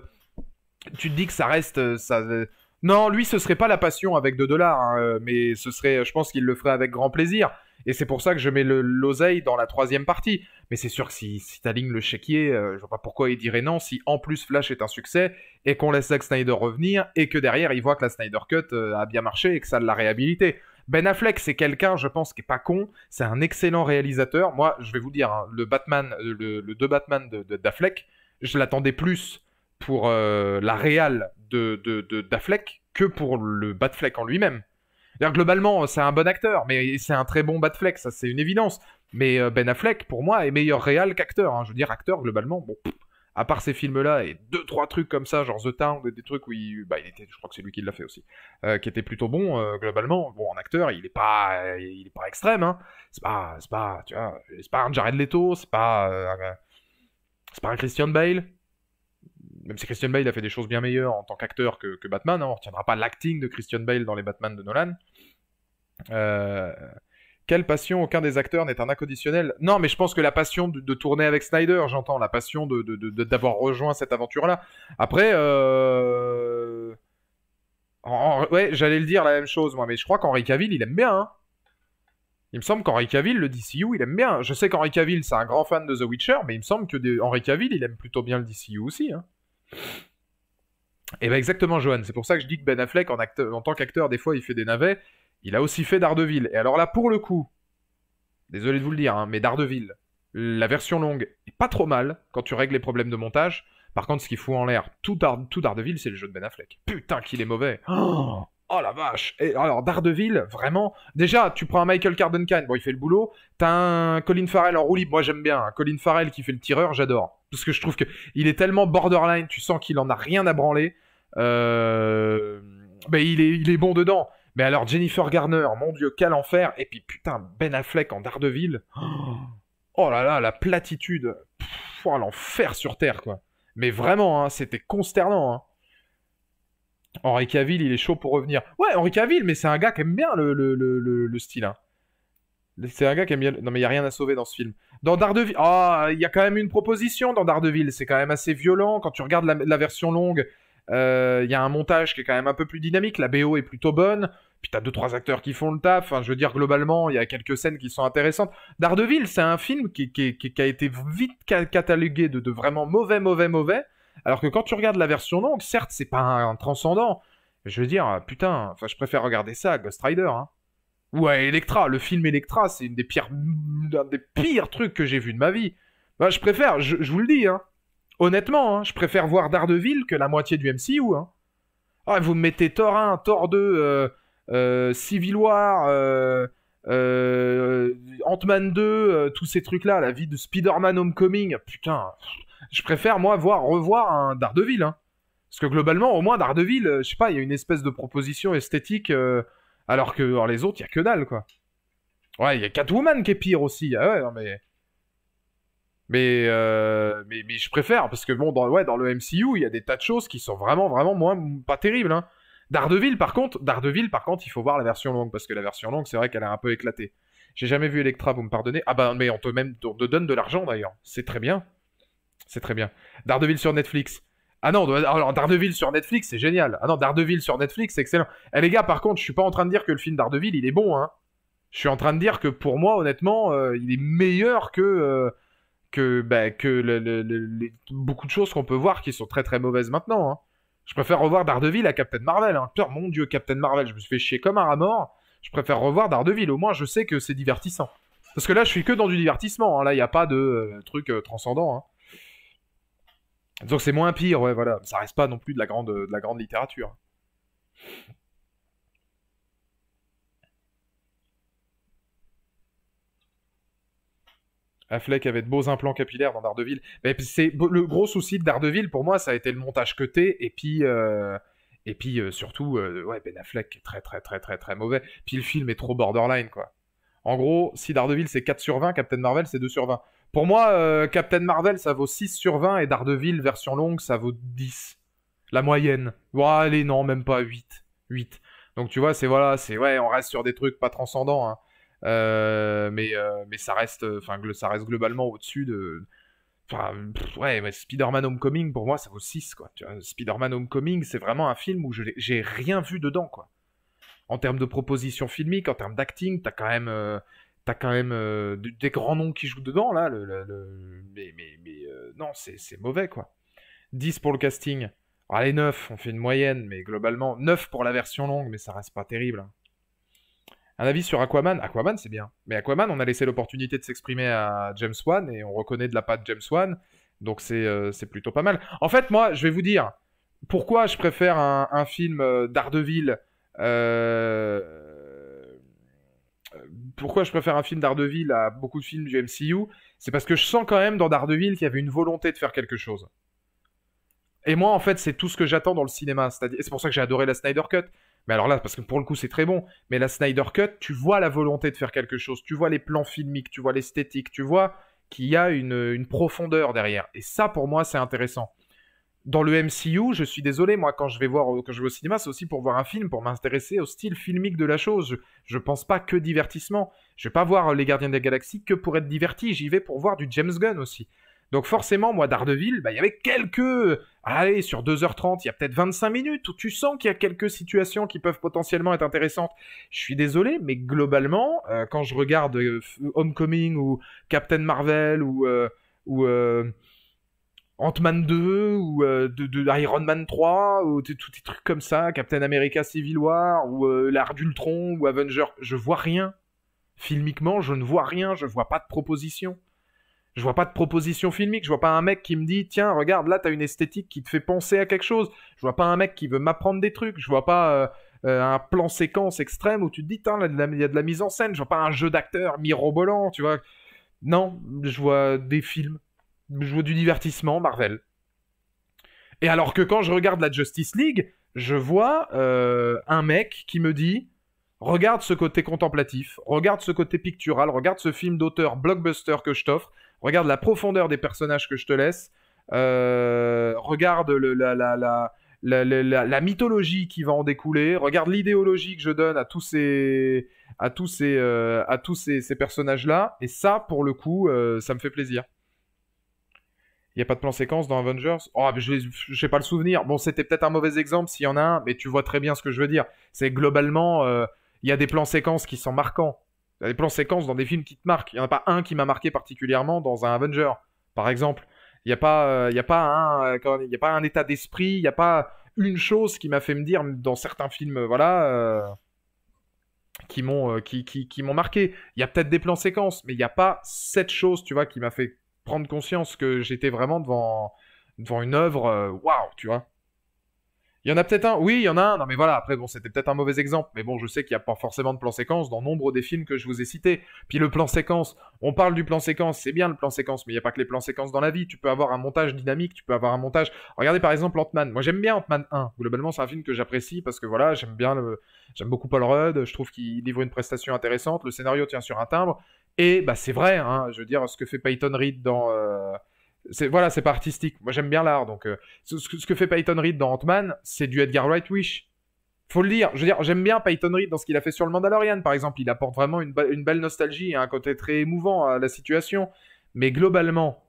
tu te dis que ça reste, euh, ça. Euh, non, lui, ce serait pas la passion avec 2 dollars, hein, mais ce serait, je pense qu'il le ferait avec grand plaisir. Et c'est pour ça que je mets l'oseille dans la troisième partie. Mais c'est sûr que si, si le chéquier, euh, je vois pas pourquoi il dirait non si en plus Flash est un succès et qu'on laisse Zack Snyder revenir et que derrière il voit que la Snyder Cut euh, a bien marché et que ça l'a réhabilité. Ben Affleck, c'est quelqu'un, je pense, qui est pas con. C'est un excellent réalisateur. Moi, je vais vous dire, hein, le Batman, euh, le, deux Batman d'Affleck, de, de, je l'attendais plus pour la réale de d'Affleck que pour le Batfleck en lui-même. Globalement, c'est un bon acteur, mais c'est un très bon Batfleck, ça c'est une évidence. Mais euh, Ben Affleck, pour moi, est meilleur réal qu'acteur. Hein. Je veux dire, acteur, globalement, bon, à part ces films-là et deux, trois trucs comme ça, genre The Town, des trucs où il, bah, il était, je crois que c'est lui qui l'a fait aussi, euh, qui était plutôt bon, euh, globalement. Bon, en acteur, il n'est pas, il pas extrême, hein. C'est pas, pas, pas un Jared Leto, c'est pas, pas un Christian Bale. Même si Christian Bale a fait des choses bien meilleures en tant qu'acteur que, Batman, hein, on retiendra pas l'acting de Christian Bale dans les Batman de Nolan. Euh, quelle passion Aucun des acteurs n'est un inconditionnel. Non, mais je pense que la passion de, tourner avec Snyder, j'entends, la passion d'avoir de, rejoint cette aventure-là. Après, euh, ouais, j'allais le dire la même chose, moi, mais je crois qu'Henri Cavill, il aime bien. Hein. il me semble qu'Henri Cavill, le DCU, il aime bien. Je sais qu'Henri Cavill, c'est un grand fan de The Witcher, mais il me semble que Henri Cavill, il aime plutôt bien le DCU aussi. et hein. eh bien exactement, Johan. C'est pour ça que je dis que Ben Affleck, en tant qu'acteur, des fois, il fait des navets. Il a aussi fait Daredevil. Et alors là, pour le coup, désolé de vous le dire, hein, mais Daredevil, la version longue est pas trop mal quand tu règles les problèmes de montage. Par contre, ce qu'il fout en l'air, tout, Dar tout Daredevil, c'est le jeu de Ben Affleck. Putain qu'il est mauvais. Oh, la vache. Et alors, Daredevil, vraiment. Déjà, tu prends un Michael Cardenkine, bon, il fait le boulot. T'as un Colin Farrell en roulis, moi j'aime bien. Hein. Colin Farrell qui fait le tireur, j'adore. Parce que je trouve que il est tellement borderline, tu sens qu'il en a rien à branler. Euh, mais il, est, il est bon dedans. Mais alors Jennifer Garner, mon dieu, quel enfer Et puis putain, Ben Affleck en Daredevil. Oh là là, la platitude. Oh, l'enfer sur Terre, quoi. Mais vraiment, hein, c'était consternant. Hein. Henri Cavill, il est chaud pour revenir. Ouais, Henri Cavill, mais c'est un gars qui aime bien le, le, le, style. Hein. C'est un gars qui aime bien... Non mais il a rien à sauver dans ce film. Dans Daredevil... Ah, oh, il y a quand même une proposition dans Daredevil. C'est quand même assez violent. Quand tu regardes la version longue, il euh, y a un montage qui est quand même un peu plus dynamique. La BO est plutôt bonne. Puis t'as deux trois acteurs qui font le taf. Enfin, je veux dire globalement, il y a quelques scènes qui sont intéressantes. Daredevil, c'est un film qui, a été vite catalogué de, vraiment mauvais, mauvais, mauvais. Alors que quand tu regardes la version longue, certes, c'est pas un, transcendant. je veux dire, putain, enfin, je préfère regarder ça Ghost Rider. Hein. Ou à Electra. Le film Electra, c'est une des pires, un des pires trucs que j'ai vu de ma vie. je préfère. Je, je vous le dis. Hein. Honnêtement, hein, je préfère voir Daredevil que la moitié du MCU. Hein. Ah, vous me mettez Thor 1, Thor 2, euh, euh, Civil War, euh, Ant-Man 2, tous ces trucs-là, la vie de Spider-Man Homecoming. Putain, je préfère, moi, voir, revoir un Daredevil. Hein. Parce que globalement, au moins, Daredevil, je sais pas, il y a une espèce de proposition esthétique, alors que dans les autres, il y a que dalle, quoi. Ouais, il y a Catwoman qui est pire aussi. Ah ouais, mais euh, mais, je préfère, parce que bon, dans, ouais, dans le MCU, il y a des tas de choses qui sont vraiment, vraiment moins, pas terribles. Hein. Daredevil, par contre, par contre, il faut voir la version longue, parce que la version longue, c'est vrai qu'elle a un peu éclaté. J'ai jamais vu Electra, vous me pardonnez. Ah bah, mais on te, même, donne de l'argent d'ailleurs. C'est très bien. C'est très bien. Daredevil sur Netflix. Ah non, euh, alors Daredevil sur Netflix, c'est génial. Ah non, Daredevil sur Netflix, c'est excellent. Eh les gars, par contre, je suis pas en train de dire que le film Daredevil, il est bon, hein. Je suis en train de dire que pour moi, honnêtement, euh, il est meilleur que, que, bah, que beaucoup de choses qu'on peut voir qui sont très très mauvaises maintenant. Hein. Je préfère revoir Daredevil à Captain Marvel. Hein. mon dieu, Captain Marvel, je me suis fait chier comme un rat mort. Je préfère revoir Daredevil, au moins je sais que c'est divertissant. Parce que là, je suis que dans du divertissement. Hein. Là, il n'y a pas de euh, truc euh, transcendant. Hein. Donc c'est moins pire, ouais, voilà. Ça reste pas non plus de la grande, de la grande littérature. Affleck avait de beaux implants capillaires dans Daredevil. Mais c'est le gros souci de Daredevil pour moi, ça a été le montage cuté et puis euh, et puis euh, surtout euh, ouais Ben Affleck est très très très très très mauvais. Puis le film est trop borderline quoi. En gros, si Daredevil c'est 4 sur 20, Captain Marvel c'est 2 sur 20. Pour moi, Captain Marvel ça vaut 6 sur 20 et Daredevil version longue ça vaut 10. La moyenne. Ouais, allez non, même pas 8. 8. Donc tu vois, c'est voilà, c'est ouais, on reste sur des trucs pas transcendants hein. Euh, mais, euh, mais ça, reste, euh, ça reste globalement au-dessus de. Enfin, ouais, Spider-Man Homecoming, pour moi, ça vaut 6, quoi. Spider-Man Homecoming, c'est vraiment un film où je j'ai rien vu dedans, quoi. En termes de proposition filmique, en termes d'acting, t'as quand même, as quand même des grands noms qui jouent dedans, là. Le, Mais, mais, non, c'est mauvais, quoi. 10 pour le casting. Allez, 9, on fait une moyenne, mais globalement, 9 pour la version longue, mais ça reste pas terrible. Hein un avis sur Aquaman. Aquaman, c'est bien. Mais Aquaman, on a laissé l'opportunité de s'exprimer à James Wan et on reconnaît de la patte James Wan. Donc euh, c'est plutôt pas mal. En fait, moi, je vais vous dire pourquoi je préfère un, film euh, d'Ardeville. Euh, pourquoi je préfère un film d'Ardeville à beaucoup de films du MCU C'est parce que je sens quand même dans d'Ardeville qu'il y avait une volonté de faire quelque chose. Et moi, en fait, c'est tout ce que j'attends dans le cinéma. C'est pour ça que j'ai adoré la Snyder Cut. Mais alors là, parce que pour le coup, c'est très bon. Mais la Snyder Cut, tu vois la volonté de faire quelque chose, tu vois les plans filmiques, tu vois l'esthétique, tu vois qu'il y a une, profondeur derrière. Et ça, pour moi, c'est intéressant. Dans le MCU, je suis désolé, moi, quand je vais voir, quand je vais au cinéma, c'est aussi pour voir un film, pour m'intéresser au style filmique de la chose. Je, ne pense pas que divertissement. Je ne vais pas voir euh, les Gardiens de la Galaxie que pour être diverti. J'y vais pour voir du James Gunn aussi. Donc forcément, moi, d'Ardeville, bah, il y avait quelques... Allez, sur 2h30, il y a peut-être 25 minutes où tu sens qu'il y a quelques situations qui peuvent potentiellement être intéressantes. Je suis désolé, mais globalement, euh, quand je regarde euh, Homecoming ou Captain Marvel ou... Euh, ou Ant-Man 2 ou de, Iron Man 3 ou tous ces trucs comme ça, Captain America Civil War ou euh, l'art d'Ultron ou Avenger, je vois rien. Filmiquement, je ne vois rien, je vois pas de proposition. Je vois pas de proposition filmique, je vois pas un mec qui me dit tiens regarde là t'as une esthétique qui te fait penser à quelque chose. Je vois pas un mec qui veut m'apprendre des trucs, je vois pas euh, euh, un plan séquence extrême où tu te dis tiens il y a de la mise en scène, je vois pas un jeu d'acteur mirobolant, tu vois. Non, je vois des films, je vois du divertissement Marvel. Et alors que quand je regarde la Justice League, je vois euh, un mec qui me dit Regarde ce côté contemplatif, regarde ce côté pictural, regarde ce film d'auteur blockbuster que je t'offre, regarde la profondeur des personnages que je te laisse, euh, regarde la, mythologie qui va en découler, regarde l'idéologie que je donne à tous ces, à tous ces, euh, à tous ces, personnages-là, et ça, pour le coup, euh, ça me fait plaisir. Il n'y a pas de plan séquence dans Avengers Oh, je n'ai pas le souvenir. Bon, c'était peut-être un mauvais exemple s'il y en a un, mais tu vois très bien ce que je veux dire. C'est globalement, il y a des plans séquences qui sont marquants. Il y a des plans séquences dans des films qui te marquent. Il n'y en a pas un qui m'a marqué particulièrement dans un Avenger, par exemple. Il n'y a, pas, euh, il y a, pas un, euh, il a pas un état d'esprit, il n'y a pas une chose qui m'a fait me dire dans certains films, euh, voilà, qui m'ont qui, qui, m'ont marqué. Il y a peut-être des plans séquences, mais il n'y a pas cette chose, tu vois, qui m'a fait prendre conscience que j'étais vraiment devant, devant une œuvre, waouh, wow, tu vois. Il y en a peut-être un, oui, il y en a un, non mais voilà, après bon, c'était peut-être un mauvais exemple, mais bon, je sais qu'il n'y a pas forcément de plan séquence dans nombre des films que je vous ai cités. Puis le plan séquence, on parle du plan séquence, c'est bien le plan séquence, mais il n'y a pas que les plans séquences dans la vie, tu peux avoir un montage dynamique, tu peux avoir un montage. Regardez par exemple Ant-Man, moi j'aime bien Ant-Man 1, globalement c'est un film que j'apprécie parce que voilà, j'aime bien le... J'aime beaucoup Paul Rudd, je trouve qu'il livre une prestation intéressante, le scénario tient sur un timbre, et bah c'est vrai, hein, je veux dire, ce que fait Peyton Reed dans... Euh, c'est voilà, c'est pas artistique. Moi, j'aime bien l'art. Donc, euh, ce, que fait Peyton Reed dans Ant-Man, c'est du Edgar Wright Wish. Faut le dire. Je veux dire, j'aime bien Peyton Reed dans ce qu'il a fait sur le Mandalorian, par exemple. Il apporte vraiment une, belle nostalgie un côté très émouvant à la situation. Mais globalement,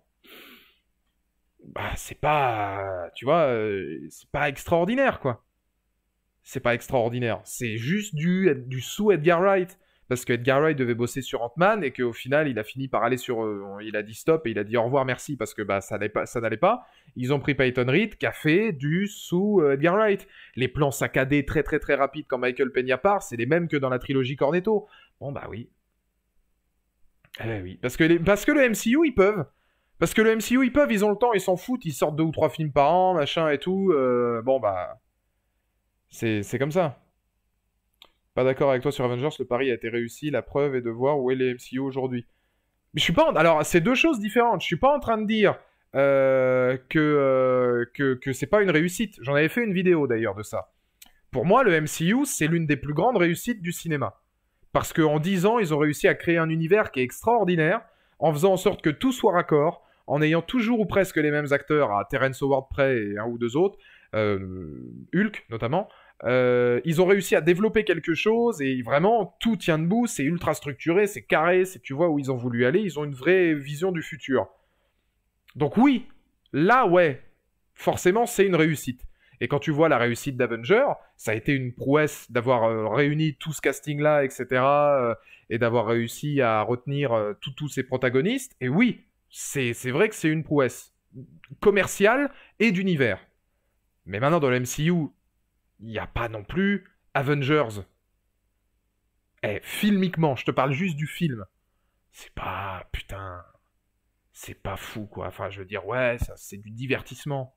bah, c'est pas, tu vois, euh, c'est pas extraordinaire, quoi. C'est pas extraordinaire. C'est juste du, du sous Edgar Wright parce que Edgar Wright devait bosser sur Ant-Man et qu'au final, il a fini par aller sur. Euh, il a dit stop et il a dit au revoir, merci, parce que bah, ça n'allait pas, pas, Ils ont pris Peyton Reed, café, du, sous euh, Edgar Wright. Les plans saccadés très très très rapides quand Michael Peña part, c'est les mêmes que dans la trilogie Cornetto. Bon, bah oui. Eh ben oui. Parce que, les, parce que le MCU, ils peuvent. Parce que le MCU, ils peuvent, ils ont le temps, ils s'en foutent, ils sortent deux ou trois films par an, machin et tout. Euh, bon, bah. C'est comme ça. Pas d'accord avec toi sur Avengers, le pari a été réussi, la preuve est de voir où est le MCU aujourd'hui. Mais je suis pas Alors, c'est deux choses différentes. Je suis pas en train de dire euh, euh, que, que, c'est pas une réussite. J'en avais fait une vidéo d'ailleurs de ça. Pour moi, le MCU, c'est l'une des plus grandes réussites du cinéma. Parce qu'en 10 ans, ils ont réussi à créer un univers qui est extraordinaire, en faisant en sorte que tout soit raccord, en ayant toujours ou presque les mêmes acteurs, à Terrence Howard près et un ou deux autres, euh, Hulk notamment, euh, ils ont réussi à développer quelque chose et vraiment tout tient debout, c'est ultra structuré, c'est carré, c'est tu vois où ils ont voulu aller, ils ont une vraie vision du futur. Donc oui, là ouais, forcément c'est une réussite. Et quand tu vois la réussite d'Avenger, ça a été une prouesse d'avoir euh, réuni tout ce casting-là, etc., euh, et d'avoir réussi à retenir tous ces protagonistes. Et oui, c'est vrai que c'est une prouesse commerciale et d'univers. Mais maintenant, dans le MCU, il n'y a pas non plus Avengers. Eh, filmiquement, je te parle juste du film. C'est pas. Putain. C'est pas fou, quoi. Enfin, je veux dire, ouais, ça, c'est du divertissement.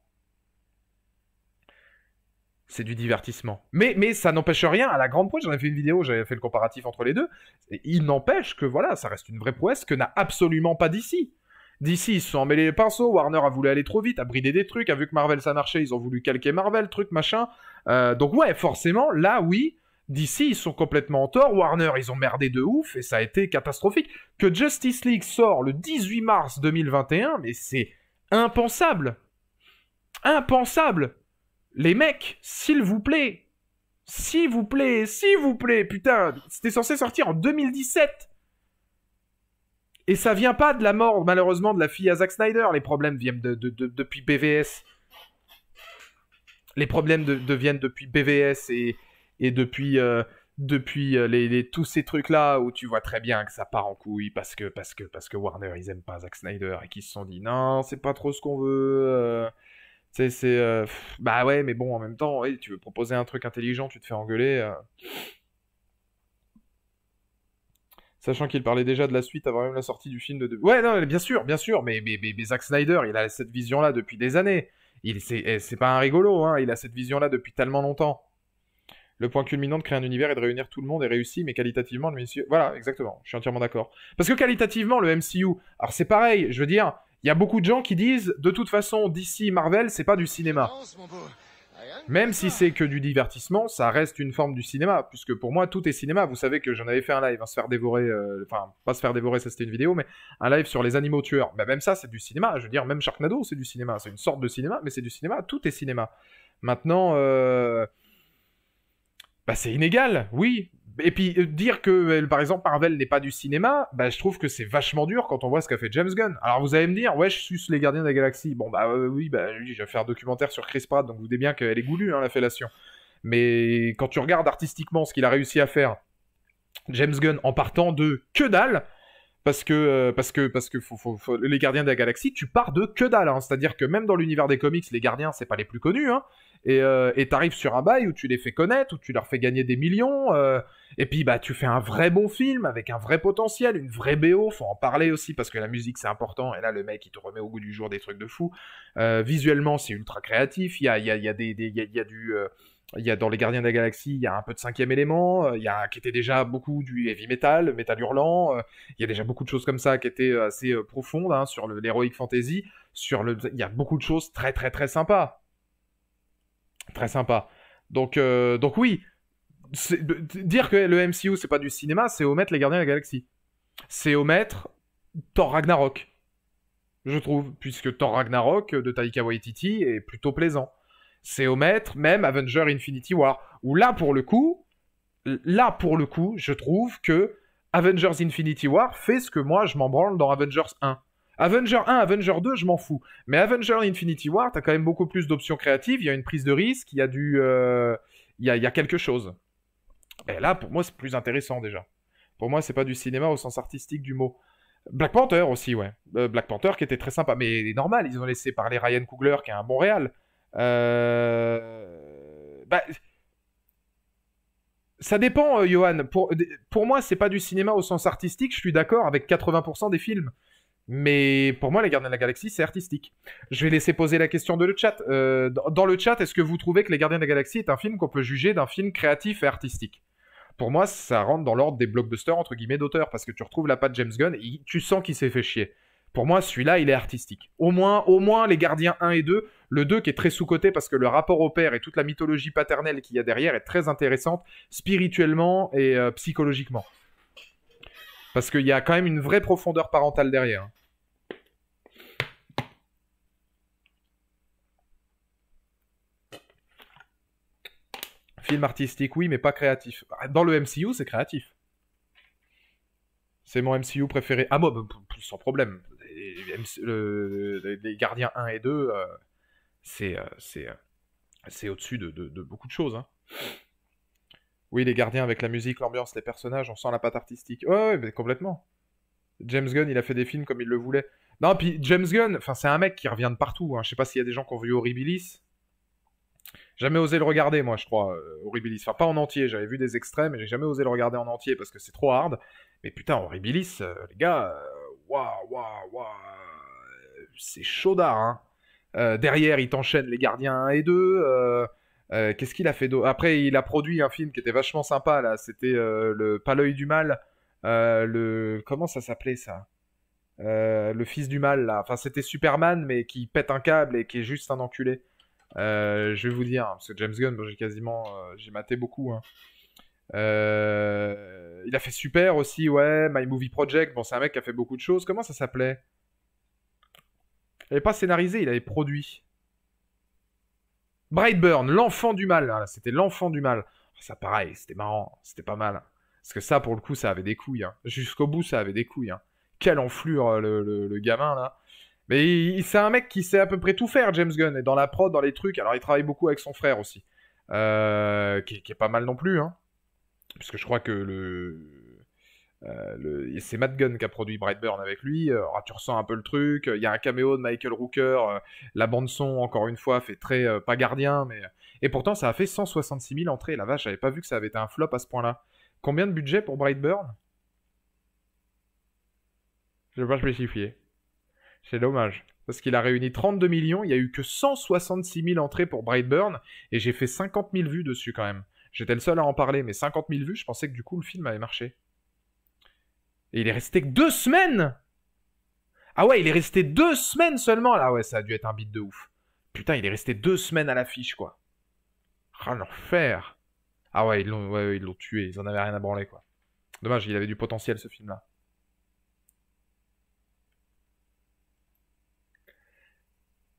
C'est du divertissement. Mais, mais ça n'empêche rien. À la grande prouesse, j'en ai fait une vidéo, j'avais fait le comparatif entre les deux. il n'empêche que, voilà, ça reste une vraie prouesse que n'a absolument pas d'ici. D'ici, ils se sont emmêlés les pinceaux, Warner a voulu aller trop vite, a bridé des trucs, a vu que Marvel ça marchait, ils ont voulu calquer Marvel, truc, machin. Euh, donc ouais, forcément, là, oui, d'ici, ils sont complètement en tort, Warner, ils ont merdé de ouf, et ça a été catastrophique. Que Justice League sort le 18 mars 2021, mais c'est impensable. Impensable. Les mecs, s'il vous plaît, s'il vous plaît, s'il vous plaît, putain, c'était censé sortir en 2017. Et ça vient pas de la mort, malheureusement, de la fille à Zack Snyder. Les problèmes viennent depuis BVS. Les problèmes deviennent depuis BVS et, et depuis, euh, depuis euh, tous ces trucs-là où tu vois très bien que ça part en couille parce que, parce que, parce que Warner, ils aiment pas Zack Snyder et qu'ils se sont dit non, c'est pas trop ce qu'on veut. Euh. c'est. bah ouais, mais bon, en même temps, tu veux proposer un truc intelligent, tu te fais engueuler. Sachant qu'il parlait déjà de la suite avant même la sortie du film de. Ouais, non, bien sûr, bien sûr, mais, mais, mais, Zack Snyder, il a cette vision-là depuis des années. Il, eh, c'est, pas un rigolo, hein, il a cette vision-là depuis tellement longtemps. Le point culminant de créer un univers et de réunir tout le monde est réussi, mais qualitativement, le MCU. Voilà, exactement, je suis entièrement d'accord. Parce que qualitativement, le MCU, alors c'est pareil, je veux dire, il y a beaucoup de gens qui disent, de toute façon, DC, Marvel, c'est pas du cinéma. Même si c'est que du divertissement, ça reste une forme du cinéma, puisque pour moi, tout est cinéma. Vous savez que j'en avais fait un live, hein, se faire dévorer, euh, enfin, pas se faire dévorer, ça c'était une vidéo, mais un live sur les animaux tueurs. Bah, même ça, c'est du cinéma. Je veux dire, même Sharknado, c'est du cinéma. C'est une sorte de cinéma, mais c'est du cinéma. Tout est cinéma. Maintenant, euh, bah, c'est inégal, oui, et puis euh, dire que euh, par exemple Marvel n'est pas du cinéma, bah, je trouve que c'est vachement dur quand on voit ce qu'a fait James Gunn. Alors vous allez me dire, ouais, je suce les Gardiens de la Galaxie. Bon bah euh, oui, bah lui, je vais faire un documentaire sur Chris Pratt, donc vous dites bien qu'elle est goulue hein, la fellation. Mais quand tu regardes artistiquement ce qu'il a réussi à faire, James Gunn en partant de que dalle, parce que parce que parce que les Gardiens de la Galaxie, tu pars de que dalle. Hein. C'est-à-dire que même dans l'univers des comics, les Gardiens, c'est pas les plus connus. Hein et euh, t'arrives sur un bail où tu les fais connaître, où tu leur fais gagner des millions, et puis bah tu fais un vrai bon film avec un vrai potentiel, une vraie BO, faut en parler aussi parce que la musique c'est important, et là le mec il te remet au goût du jour des trucs de fou. visuellement c'est ultra créatif, il y a, y a, du... Il y a dans les Gardiens de la Galaxie, il y a un peu de cinquième élément, il y a qui était déjà beaucoup du heavy metal, metal hurlant, il y a déjà beaucoup de choses comme ça qui étaient assez profondes sur l'heroic fantasy, sur le, il y a beaucoup de choses très très très sympas. Très sympa. Donc, euh, donc oui, dire que le MCU c'est pas du cinéma, c'est omettre les Gardiens de la Galaxie. C'est omettre Thor Ragnarok, je trouve, puisque Thor Ragnarok de Taika Waititi est plutôt plaisant. C'est omettre même Avenger Infinity War, où là pour le coup, là pour le coup, je trouve que Avengers Infinity War fait ce que moi je m'en branle dans Avengers 1. Avenger 1, Avenger 2, je m'en fous. Mais Avenger Infinity War, t'as quand même beaucoup plus d'options créatives, il y a une prise de risque, il y a du... Euh, il, y a, quelque chose. Et là, pour moi, c'est plus intéressant déjà. Pour moi, c'est pas du cinéma au sens artistique du mot. Black Panther aussi, ouais. Euh, Black Panther qui était très sympa, mais normal, ils ont laissé parler Ryan Coogler qui est un bon réal. Euh... Bah... Ça dépend, euh, Johan. Pour, pour moi, c'est pas du cinéma au sens artistique, je suis d'accord avec 80% des films. Mais pour moi, les Gardiens de la Galaxie, c'est artistique. Je vais laisser poser la question de le chat. Euh, dans le chat, est-ce que vous trouvez que Les Gardiens de la Galaxie est un film qu'on peut juger d'un film créatif et artistique Pour moi, ça rentre dans l'ordre des blockbusters, entre guillemets, d'auteur, parce que tu retrouves la patte James Gunn et tu sens qu'il s'est fait chier. Pour moi, celui-là, il est artistique. Au moins, au moins, Les Gardiens 1 et 2, le 2 qui est très sous-coté parce que le rapport au père et toute la mythologie paternelle qu'il y a derrière est très intéressante spirituellement et euh, psychologiquement. Parce qu'il y a quand même une vraie profondeur parentale derrière. Hein. Film artistique, oui, mais pas créatif. Dans le MCU, c'est créatif. C'est mon MCU préféré. Ah, moi, bon, bah, sans problème. Les, Gardiens 1 et 2, euh, euh, euh, c'est, au-dessus de, beaucoup de choses. Hein. Oui, les gardiens avec la musique, l'ambiance, les personnages, on sent la patte artistique. Oui, ouais, mais complètement. James Gunn, il a fait des films comme il le voulait. Non, puis James Gunn, c'est un mec qui revient de partout. Hein. Je sais pas s'il y a des gens qui ont vu Horribilis. Jamais osé le regarder, moi, je crois, euh, Horribilis. Enfin, pas en entier, j'avais vu des extraits, mais j'ai jamais osé le regarder en entier parce que c'est trop hard. Mais putain, Horribilis, euh, les gars, euh, waouh, waouh, waouh, c'est chaudard, hein. derrière, il t'enchaîne les gardiens 1 et 2. Euh, qu'est-ce qu'il a fait d'autre Après, il a produit un film qui était vachement sympa C'était euh, le Pas l'œil du mal. Euh, le comment ça s'appelait ça Le fils du mal là. Enfin, c'était Superman mais qui pète un câble et qui est juste un enculé. je vais vous dire hein, parce que James Gunn, bon, j'ai quasiment j'ai maté beaucoup. Hein. il a fait super aussi, ouais. My Movie Project, bon, c'est un mec qui a fait beaucoup de choses. Comment ça s'appelait Il n'avait pas scénarisé, il avait produit. Brightburn, l'enfant du mal. Ah, c'était l'enfant du mal. Ah, ça, pareil, c'était marrant, c'était pas mal. Parce que ça, pour le coup, ça avait des couilles. Hein. Jusqu'au bout, ça avait des couilles. Hein. Quelle enflure, euh, le, gamin, là. Mais c'est un mec qui sait à peu près tout faire, James Gunn. Et dans la prod, dans les trucs. Alors, il travaille beaucoup avec son frère aussi. Euh, qui, est pas mal non plus. Hein. Puisque je crois que le euh, c'est Matt Gunn qui a produit Brightburn avec lui. Euh, tu ressens un peu le truc. Il y a un caméo de Michael Rooker. Euh, la bande son, encore une fois, fait très pas gardien, mais et pourtant ça a fait 166 000 entrées. La vache, j'avais pas vu que ça avait été un flop à ce point-là. Combien de budget pour Brightburn Je vais pas spécifier. C'est dommage. Parce qu'il a réuni 32 millions, il y a eu que 166 000 entrées pour Brightburn, et j'ai fait 50 000 vues dessus quand même. J'étais le seul à en parler, mais 50 000 vues, je pensais que du coup le film avait marché. Et il est resté que deux semaines Ah ouais, il est resté deux semaines seulement là, ah ouais, ça a dû être un beat de ouf. Putain, il est resté deux semaines à l'affiche, quoi. Ah oh, l'enfer Ah ouais, ils l'ont tué, ils en avaient rien à branler, quoi. Dommage, il avait du potentiel ce film-là.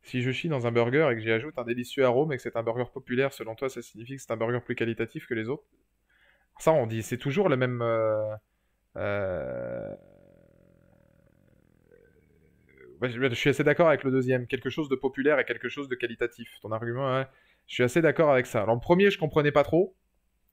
Si je chie dans un burger et que j'y ajoute un délicieux arôme et que c'est un burger populaire, selon toi, ça signifie que c'est un burger plus qualitatif que les autres Ça, on dit, c'est toujours le même... Euh, euh, je suis assez d'accord avec le deuxième, quelque chose de populaire et quelque chose de qualitatif. Ton argument, ouais je suis assez d'accord avec ça. Alors, le premier, je comprenais pas trop,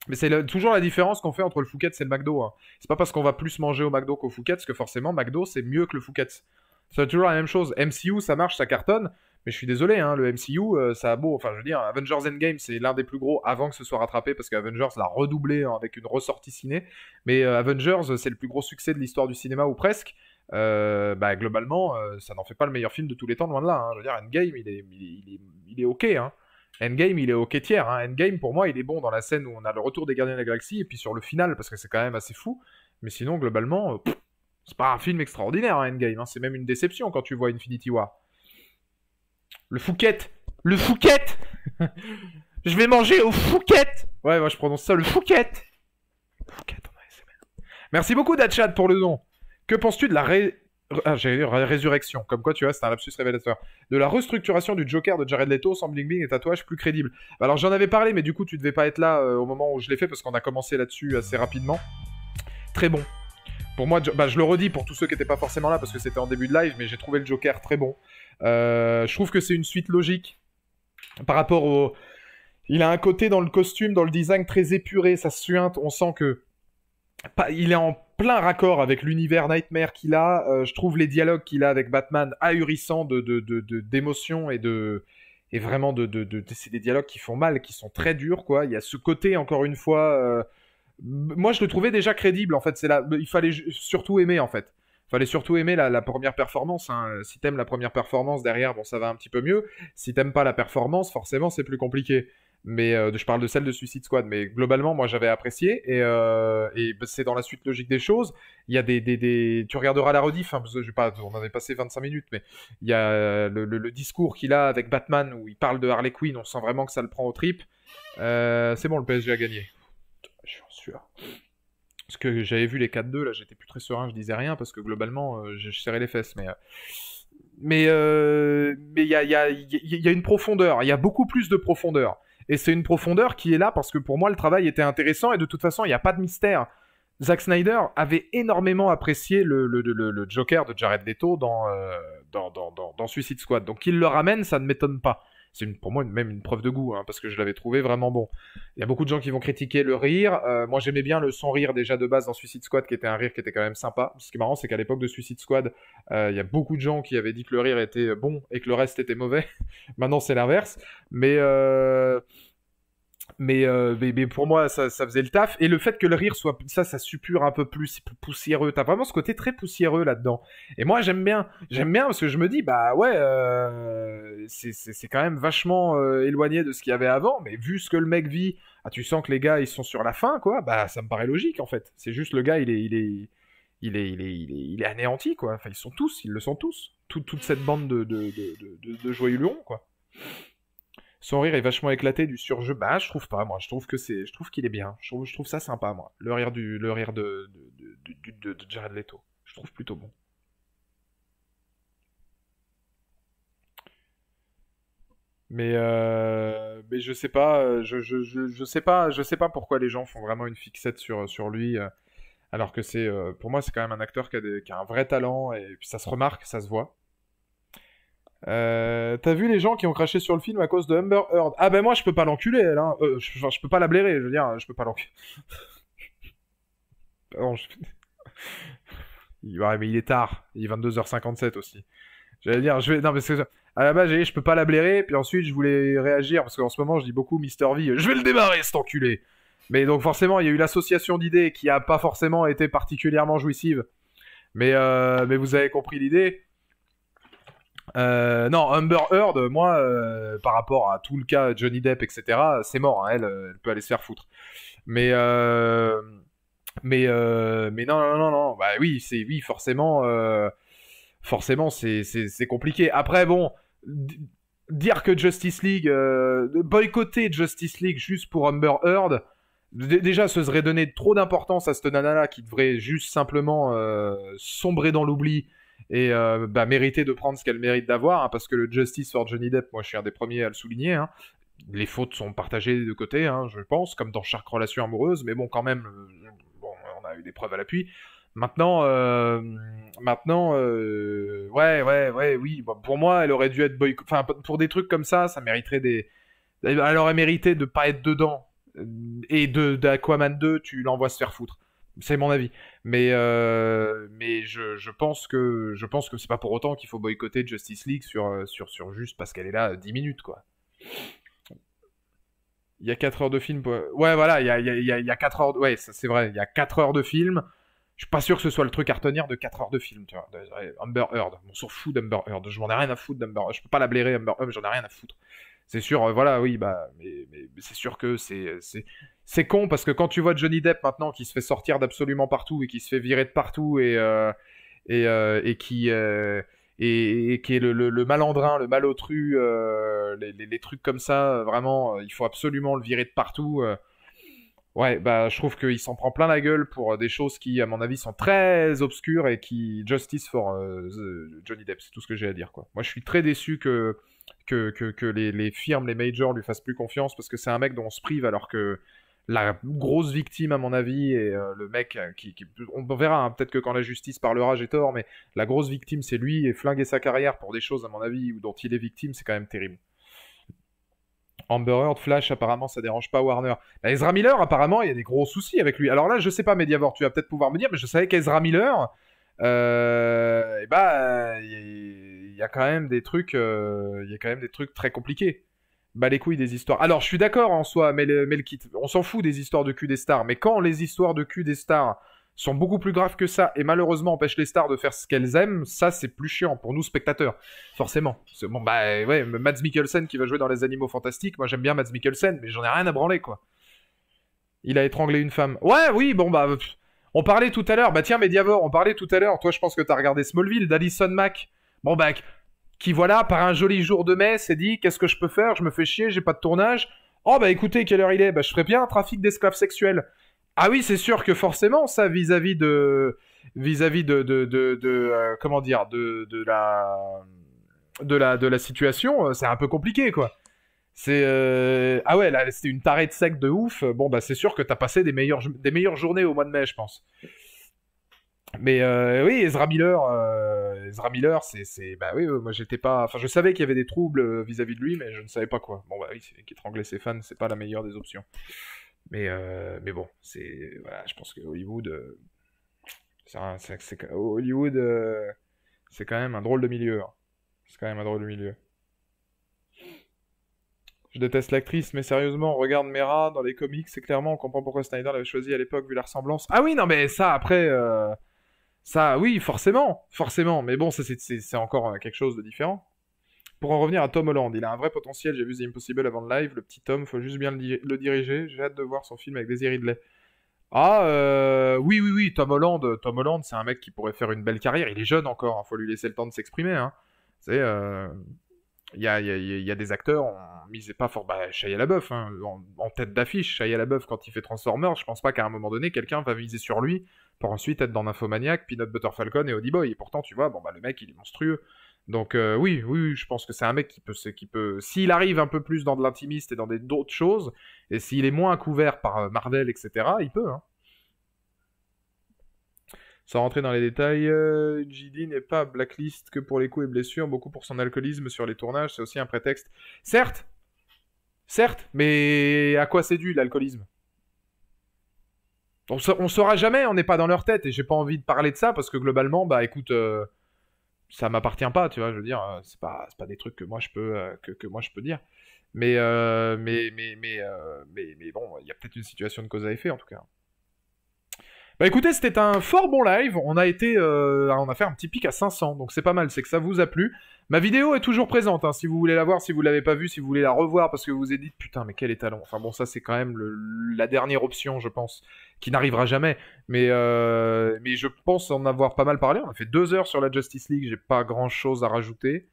mais c'est toujours la différence qu'on fait entre le Fouquet's et le McDo. Hein. C'est pas parce qu'on va plus manger au McDo qu'au Fouquet's que forcément McDo c'est mieux que le Fouquet's. C'est toujours la même chose. MCU, ça marche, ça cartonne, mais je suis désolé, hein, le MCU, euh, ça a beau. Enfin, je veux dire, Avengers Endgame, c'est l'un des plus gros avant que ce soit rattrapé, parce qu'Avengers l'a redoublé hein, avec une ressortie ciné. Mais euh, Avengers, c'est le plus gros succès de l'histoire du cinéma, ou presque. Euh, bah, globalement, ça n'en fait pas le meilleur film de tous les temps, loin de là. Hein. Je veux dire, Endgame, il est, il est, il est, il est OK. Hein. Endgame, il est OK tiers. Endgame, pour moi, il est bon dans la scène où on a le retour des Gardiens de la Galaxie, et puis sur le final, parce que c'est quand même assez fou. Mais sinon, globalement, c'est pas un film extraordinaire, Endgame. C'est même une déception quand tu vois Infinity War. Le Fouquet Le Fouquet Je vais manger au Fouquet Ouais, moi je prononce ça, le Fouquet Fouquet Merci beaucoup, Datchad, pour le nom. Que penses-tu de la ré... Ah, résurrection. Comme quoi, tu vois, c'est un lapsus révélateur. De la restructuration du Joker de Jared Leto sans bling bling et tatouage plus crédible. Bah, alors, j'en avais parlé, mais du coup, tu devais pas être là euh, au moment où je l'ai fait parce qu'on a commencé là-dessus assez rapidement. Très bon. Pour moi, bah, je le redis pour tous ceux qui n'étaient pas forcément là parce que c'était en début de live, mais j'ai trouvé le Joker très bon. Euh, je trouve que c'est une suite logique par rapport au. Il a un côté dans le costume, dans le design très épuré, ça suinte. On sent que il est en plein raccord avec l'univers Nightmare qu'il a. Euh, je trouve les dialogues qu'il a avec Batman ahurissants de, d'émotion et de et vraiment de, de, c'est des dialogues qui font mal, qui sont très durs quoi. Il y a ce côté encore une fois. Euh, moi je le trouvais déjà crédible en fait. C'est là, il fallait surtout aimer en fait. Fallait surtout aimer la, première performance. Hein. Euh, si t'aimes la première performance, derrière, bon, ça va un petit peu mieux. Si t'aimes pas la performance, forcément, c'est plus compliqué. Mais euh, je parle de celle de Suicide Squad. Mais globalement, moi, j'avais apprécié. Et, euh, bah, c'est dans la suite logique des choses. Il y a des, des, Tu regarderas la rediff. Enfin, pas... On avait passé 25 minutes. Mais il y a le, discours qu'il a avec Batman où il parle de Harley Quinn. On sent vraiment que ça le prend au trip. c'est bon, le PSG a gagné. Je suis sûr. Parce que j'avais vu les 4-2, là j'étais plus très serein, je disais rien parce que globalement euh, je, serrais les fesses. Mais mais mais il y a, une profondeur, il y a beaucoup plus de profondeur. Et c'est une profondeur qui est là parce que pour moi le travail était intéressant et de toute façon il n'y a pas de mystère. Zack Snyder avait énormément apprécié le, Joker de Jared Leto euh, dans, dans, dans, Suicide Squad. Donc qu'il le ramène, ça ne m'étonne pas c'est pour moi même une preuve de goût, hein, parce que je l'avais trouvé vraiment bon. Il y a beaucoup de gens qui vont critiquer le rire. Euh, moi, j'aimais bien le son rire déjà de base dans Suicide Squad, qui était un rire qui était quand même sympa. Ce qui est marrant, c'est qu'à l'époque de Suicide Squad, euh, il y a beaucoup de gens qui avaient dit que le rire était bon et que le reste était mauvais. Maintenant, c'est l'inverse. Mais euh, euh, mais, pour moi, ça, faisait le taf. Et le fait que le rire soit. Ça, ça suppure un peu plus, c'est plus poussiéreux. T'as vraiment ce côté très poussiéreux là-dedans. Et moi, j'aime bien. J'aime bien parce que je me dis, bah ouais, euh, c'est quand même vachement euh, éloigné de ce qu'il y avait avant. Mais vu ce que le mec vit, ah, tu sens que les gars, ils sont sur la fin, quoi. Bah, ça me paraît logique en fait. C'est juste le gars, il est. Il est il est, il est, anéanti, quoi. Enfin, ils sont tous, ils le sont tous. toute cette bande de, de, de, joyeux lions, quoi. Son rire est vachement éclaté du surjeu. Bah, je trouve pas, moi. Je trouve que c'est, je trouve qu'il est bien. Je trouve, ça sympa, moi. Le rire du, le rire de, de, de, Jared Leto. Je trouve plutôt bon. Mais, euh, mais je sais pas, euh, je, sais pas, je sais pas pourquoi les gens font vraiment une fixette sur, sur lui. Euh, alors que c'est, pour moi, c'est quand même un acteur qui a, qui a, un vrai talent et puis ça se remarque, ça se voit. Euh, t'as vu les gens qui ont craché sur le film à cause de Humber Heard Ah ben moi je peux pas l'enculer elle, hein. Euh, je, peux pas la blairer, je veux dire, je peux pas l'enculer. Pardon, je... ouais, mais il est tard, il est 22h57 aussi. J'allais dire, je vais... Non, mais que... À la base, j'ai dit, je peux pas la blairer, puis ensuite, je voulais réagir, parce qu'en ce moment, je dis beaucoup Mister V, je vais le démarrer, cet enculé Mais donc, forcément, il y a eu l'association d'idées qui a pas forcément été particulièrement jouissive. Mais, euh, mais vous avez compris l'idée euh, non, Humber Heard, moi, euh, par rapport à tout le cas Johnny Depp, etc., c'est mort, hein, elle, euh, elle, peut aller se faire foutre. Mais, mais, mais non, non, non, non, bah oui, c'est oui, forcément, forcément, c'est compliqué. Après, bon, dire que Justice League, boycotter Justice League juste pour Humber Heard, déjà, ce serait donner trop d'importance à cette nana-là qui devrait juste simplement sombrer dans l'oubli et euh, bah, mériter de prendre ce qu'elle mérite d'avoir, hein, parce que le justice for Johnny Depp, moi je suis un des premiers à le souligner, hein. les fautes sont partagées de côté, hein, je pense, comme dans chaque relation amoureuse, mais bon, quand même, euh, bon, on a eu des preuves à l'appui. Maintenant, euh, maintenant, ouais, ouais, ouais, oui. Bah, pour moi, elle aurait dû être boycottée. Enfin, pour des trucs comme ça, ça mériterait des. Elle aurait mérité de pas être dedans. Et de d'Aquaman 2, tu l'envoies se faire foutre. C'est mon avis. Mais, euh, mais je, pense que je pense que c'est pas pour autant qu'il faut boycotter Justice League sur, euh, sur, sur juste parce qu'elle est là 10 euh, minutes, quoi. Il y a 4 heures de film. Ouais, voilà, il y a, il y a, 4 heures. De... Ouais, c'est vrai, il y a 4 heures de film. Je suis pas sûr que ce soit le truc à retenir de 4 heures de film, tu Amber Heard, on s'en fout d'Amber Heard. Je m'en ai rien à foutre d'Amber Heard. Je peux pas la blairer, Amber Heard, j'en ai rien à foutre. C'est sûr, voilà, oui, bah, mais, mais, c'est sûr que c'est c'est con parce que quand tu vois Johnny Depp maintenant qui se fait sortir d'absolument partout et qui se fait virer de partout et, euh, euh, et, qui, euh, et, qui est le, malandrin, le malotru, les, trucs comme ça, vraiment, il faut absolument le virer de partout. ouais, bah, je trouve qu'il s'en prend plein la gueule pour des choses qui, à mon avis, sont très obscures et qui justice for Johnny Depp, c'est tout ce que j'ai à dire. Quoi. Moi, je suis très déçu que, que, que, les, les, firmes, les majors lui fassent plus confiance parce que c'est un mec dont on se prive alors que la grosse victime, à mon avis, et euh, le mec euh, qui, On verra, hein, peut-être que quand la justice parlera, j'ai tort, mais la grosse victime, c'est lui, et flinguer sa carrière pour des choses, à mon avis, dont il est victime, c'est quand même terrible. Amber Heard, Flash, apparemment, ça dérange pas Warner. Bah, Ezra Miller, apparemment, il y a des gros soucis avec lui. Alors là, je sais pas, Mediavor, tu vas peut-être pouvoir me dire, mais je savais qu'Ezra Miller, euh, eh bah, il y, a quand même des trucs, il y a quand même des trucs très compliqués bah les couilles des histoires. Alors je suis d'accord en soi, mais kit, on s'en fout des histoires de cul des stars, mais quand les histoires de cul des stars sont beaucoup plus graves que ça et malheureusement empêchent les stars de faire ce qu'elles aiment, ça c'est plus chiant pour nous spectateurs, forcément. Bon bah ouais, Mads Mikkelsen qui va jouer dans Les Animaux Fantastiques, moi j'aime bien Mads Mikkelsen, mais j'en ai rien à branler quoi. Il a étranglé une femme. Ouais, oui, bon bah... On parlait tout à l'heure, bah tiens Mediavor, on parlait tout à l'heure, toi je pense que t'as regardé Smallville, d'Alison Mack. Bon bah qui, voilà, par un joli jour de mai, s'est dit Qu'est-ce que je peux faire Je me fais chier, j'ai pas de tournage. Oh, bah écoutez, quelle heure il est Bah, je ferais bien un trafic d'esclaves sexuels. Ah oui, c'est sûr que forcément, ça, vis-à-vis de. vis-à-vis de. de, de, euh, comment dire de, de, la. De la, de la situation, euh, c'est un peu compliqué, quoi. C'est euh, ah ouais là c'était une tarée de sec de ouf. Bon bah c'est sûr que t'as passé des meilleurs des meilleures journées au mois de mai je pense. Mais euh, oui, Ezra Miller, euh, Ezra Miller, c'est, bah oui, moi j'étais pas, enfin je savais qu'il y avait des troubles euh, vis-à-vis de lui, mais je ne savais pas quoi. Bon bah oui, qu'étrangler ses fans, c'est pas la meilleure des options. Mais euh, mais bon, c'est, voilà, je pense que Hollywood, euh, c'est, Hollywood, c'est quand même un drôle de milieu. Hein. C'est quand même un drôle de milieu. Je déteste l'actrice, mais sérieusement, regarde Mera dans les comics, c'est clairement, on comprend pourquoi Snyder l'avait choisi à l'époque vu la ressemblance. Ah oui, non mais ça après. Ça, oui, forcément, forcément. Mais bon, c'est encore euh, quelque chose de différent. Pour en revenir à Tom Holland, il a un vrai potentiel. J'ai vu The Impossible avant le live. Le petit Tom, faut juste bien le, diriger. J'ai hâte de voir son film avec Daisy Ridley. Ah, euh, oui, oui, oui, Tom Holland. Euh, Tom Holland, c'est un mec qui pourrait faire une belle carrière. Il est jeune encore. il hein, Faut lui laisser le temps de s'exprimer. Hein. C'est il y, a, des acteurs, on misait pas fort. Bah, Shia LaBeouf, hein, en, tête d'affiche, Shia LaBeouf, quand il fait Transformers, je pense pas qu'à un moment donné, quelqu'un va viser sur lui pour ensuite être dans Nymphomaniac, Peanut Butter Falcon et Boy, Et pourtant, tu vois, bon, bah, le mec, il est monstrueux. Donc, euh, oui, oui, je pense que c'est un mec qui peut. Qui peut s'il arrive un peu plus dans de l'intimiste et dans d'autres choses, et s'il est moins couvert par euh, Marvel, etc., il peut. Hein. Sans rentrer dans les détails, euh, n'est pas blacklist que pour les coups et blessures, beaucoup pour son alcoolisme sur les tournages, c'est aussi un prétexte. Certes, certes, mais à quoi c'est dû l'alcoolisme on, on saura jamais, on n'est pas dans leur tête, et j'ai pas envie de parler de ça parce que globalement, bah écoute, euh, ça m'appartient pas, tu vois, je veux dire, euh, c'est pas, pas des trucs que moi je peux, euh, que, que, moi je peux dire. Mais, mais, mais, mais, mais, mais, bon, il y a peut-être une situation de cause à effet en tout cas. Bah, écoutez, c'était un fort bon live. On a été, euh, on a fait un petit pic à 500, donc c'est pas mal. C'est que ça vous a plu. Ma vidéo est toujours présente. Hein. si vous voulez la voir, si vous l'avez pas vue, si vous voulez la revoir parce que vous vous êtes dit putain mais quel étalon, Enfin bon, ça c'est quand même la dernière option, je pense, qui n'arrivera jamais. Mais euh, mais je pense en avoir pas mal parlé. On a fait deux heures sur la Justice League. J'ai pas grand chose à rajouter.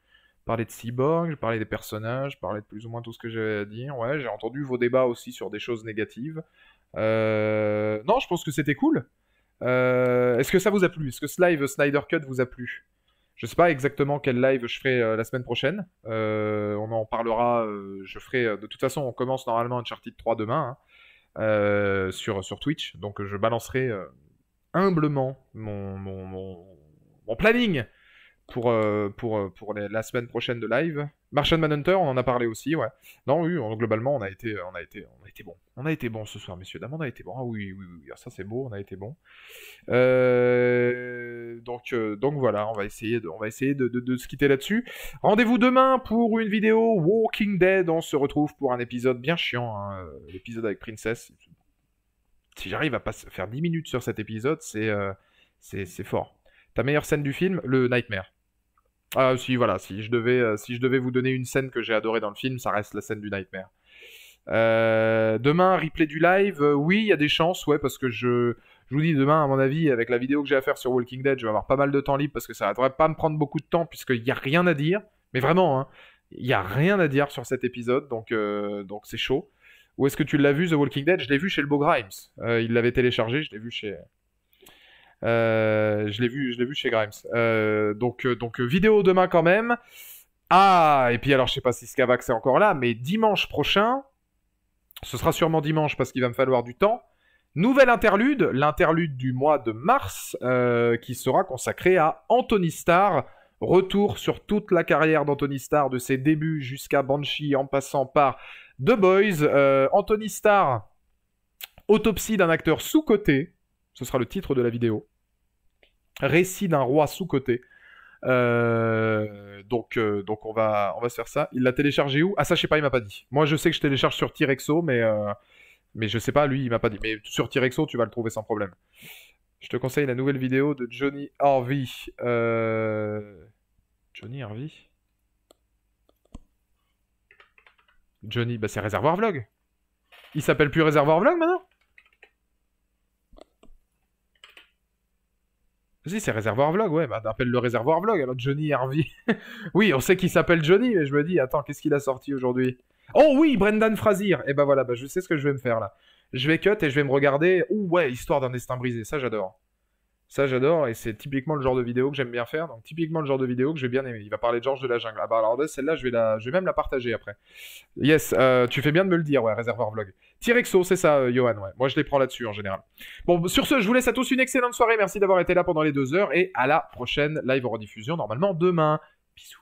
Parler de Cyborg, parler des personnages, parler de plus ou moins tout ce que j'avais à dire. Ouais, j'ai entendu vos débats aussi sur des choses négatives. Euh, non, je pense que c'était cool. Euh, est-ce que ça vous a plu Est-ce que ce live Snyder Cut vous a plu je ne sais pas exactement quel live je ferai euh, la semaine prochaine. Euh, on en parlera. je ferai. de toute façon, on commence normalement Uncharted 3 demain hein, sur, sur Twitch. Donc je balancerai humblement mon planning pour, euh, pour, euh, pour la semaine prochaine de live. Martian Manhunter, on en a parlé aussi, ouais. Non, oui, globalement, on a, été, euh, on, a été, on a été bon. On a été bon ce soir, messieurs, dames, on a été bon. Ah oui, oui, oui, ah, ça c'est beau, on a été bon. donc, donc voilà, on va essayer de, on va essayer de, se quitter là-dessus. Rendez-vous demain pour une vidéo Walking Dead. On se retrouve pour un épisode bien chiant, hein. l'épisode avec Princess. Si j'arrive à pas faire 10 minutes sur cet épisode, c'est c'est fort. Ta meilleure scène du film, le Nightmare. Ah si, voilà, si je devais, euh, si je devais vous donner une scène que j'ai adorée dans le film, ça reste la scène du Nightmare. Euh, demain, replay du live, euh, oui, il y a des chances, ouais, parce que je, je vous dis, demain, à mon avis, avec la vidéo que j'ai à faire sur Walking Dead, je vais avoir pas mal de temps libre, parce que ça ne devrait pas me prendre beaucoup de temps, puisqu'il n'y a rien à dire, mais vraiment, hein, il y n'y a rien à dire sur cet épisode, donc donc c'est chaud. où est-ce que tu l'as vu, The Walking Dead Je l'ai vu chez le Beau Grimes, il l'avait téléchargé, je l'ai vu chez euh, je l'ai vu, je l'ai vu chez Grimes. Euh, donc, euh, donc vidéo demain quand même. Ah, et puis alors, je sais pas si Skavax est encore là, mais dimanche prochain, ce sera sûrement dimanche parce qu'il va me falloir du temps. Nouvelle interlude, l'interlude du mois de mars, qui sera consacré à Anthony Starr. Retour sur toute la carrière d'Anthony Starr, de ses débuts jusqu'à Banshee, en passant par The Boys. Anthony Starr, autopsie d'un acteur sous côté ce sera le titre de la vidéo. Récit d'un roi sous-côté. Euh, donc, euh, donc on va, on va se faire ça. Il l'a téléchargé où Ah ça, je sais pas, il m'a pas dit. Moi, je sais que je télécharge sur Tyrexo, mais euh, mais je sais pas, lui, il m'a pas dit. Mais sur T-Rexo tu vas le trouver sans problème. Je te conseille la nouvelle vidéo de Johnny Harvey. Johnny Harvey. Johnny, bah c'est Réservoir Vlog. Il s'appelle plus Réservoir Vlog maintenant Vas-y, c'est Réservoir Vlog, ouais, bah, appelle le Réservoir Vlog, alors Johnny Harvey. oui, on sait qu'il s'appelle Johnny, mais je me dis, attends, qu'est-ce qu'il a sorti aujourd'hui Oh oui, Brendan Frazier, Et eh ben voilà, bah, je sais ce que je vais me faire là. Je vais cut et je vais me regarder, ouais, histoire d'un destin brisé, ça j'adore. Ça j'adore, et c'est typiquement le genre de vidéo que j'aime bien faire, donc typiquement le genre de vidéo que je vais bien aimer, Il va parler de Georges de la jungle. Ah bah alors de celle-là, je vais, la... je vais même la partager après. Yes, euh, tu fais bien de me le dire, ouais, Réservoir Vlog. Tirexo, c'est ça, euh, Johan, ouais. Moi, je les prends là-dessus en général. Bon, sur ce, je vous laisse à tous une excellente soirée. Merci d'avoir été là pendant les deux heures et à la prochaine live rediffusion, normalement demain. Bisous.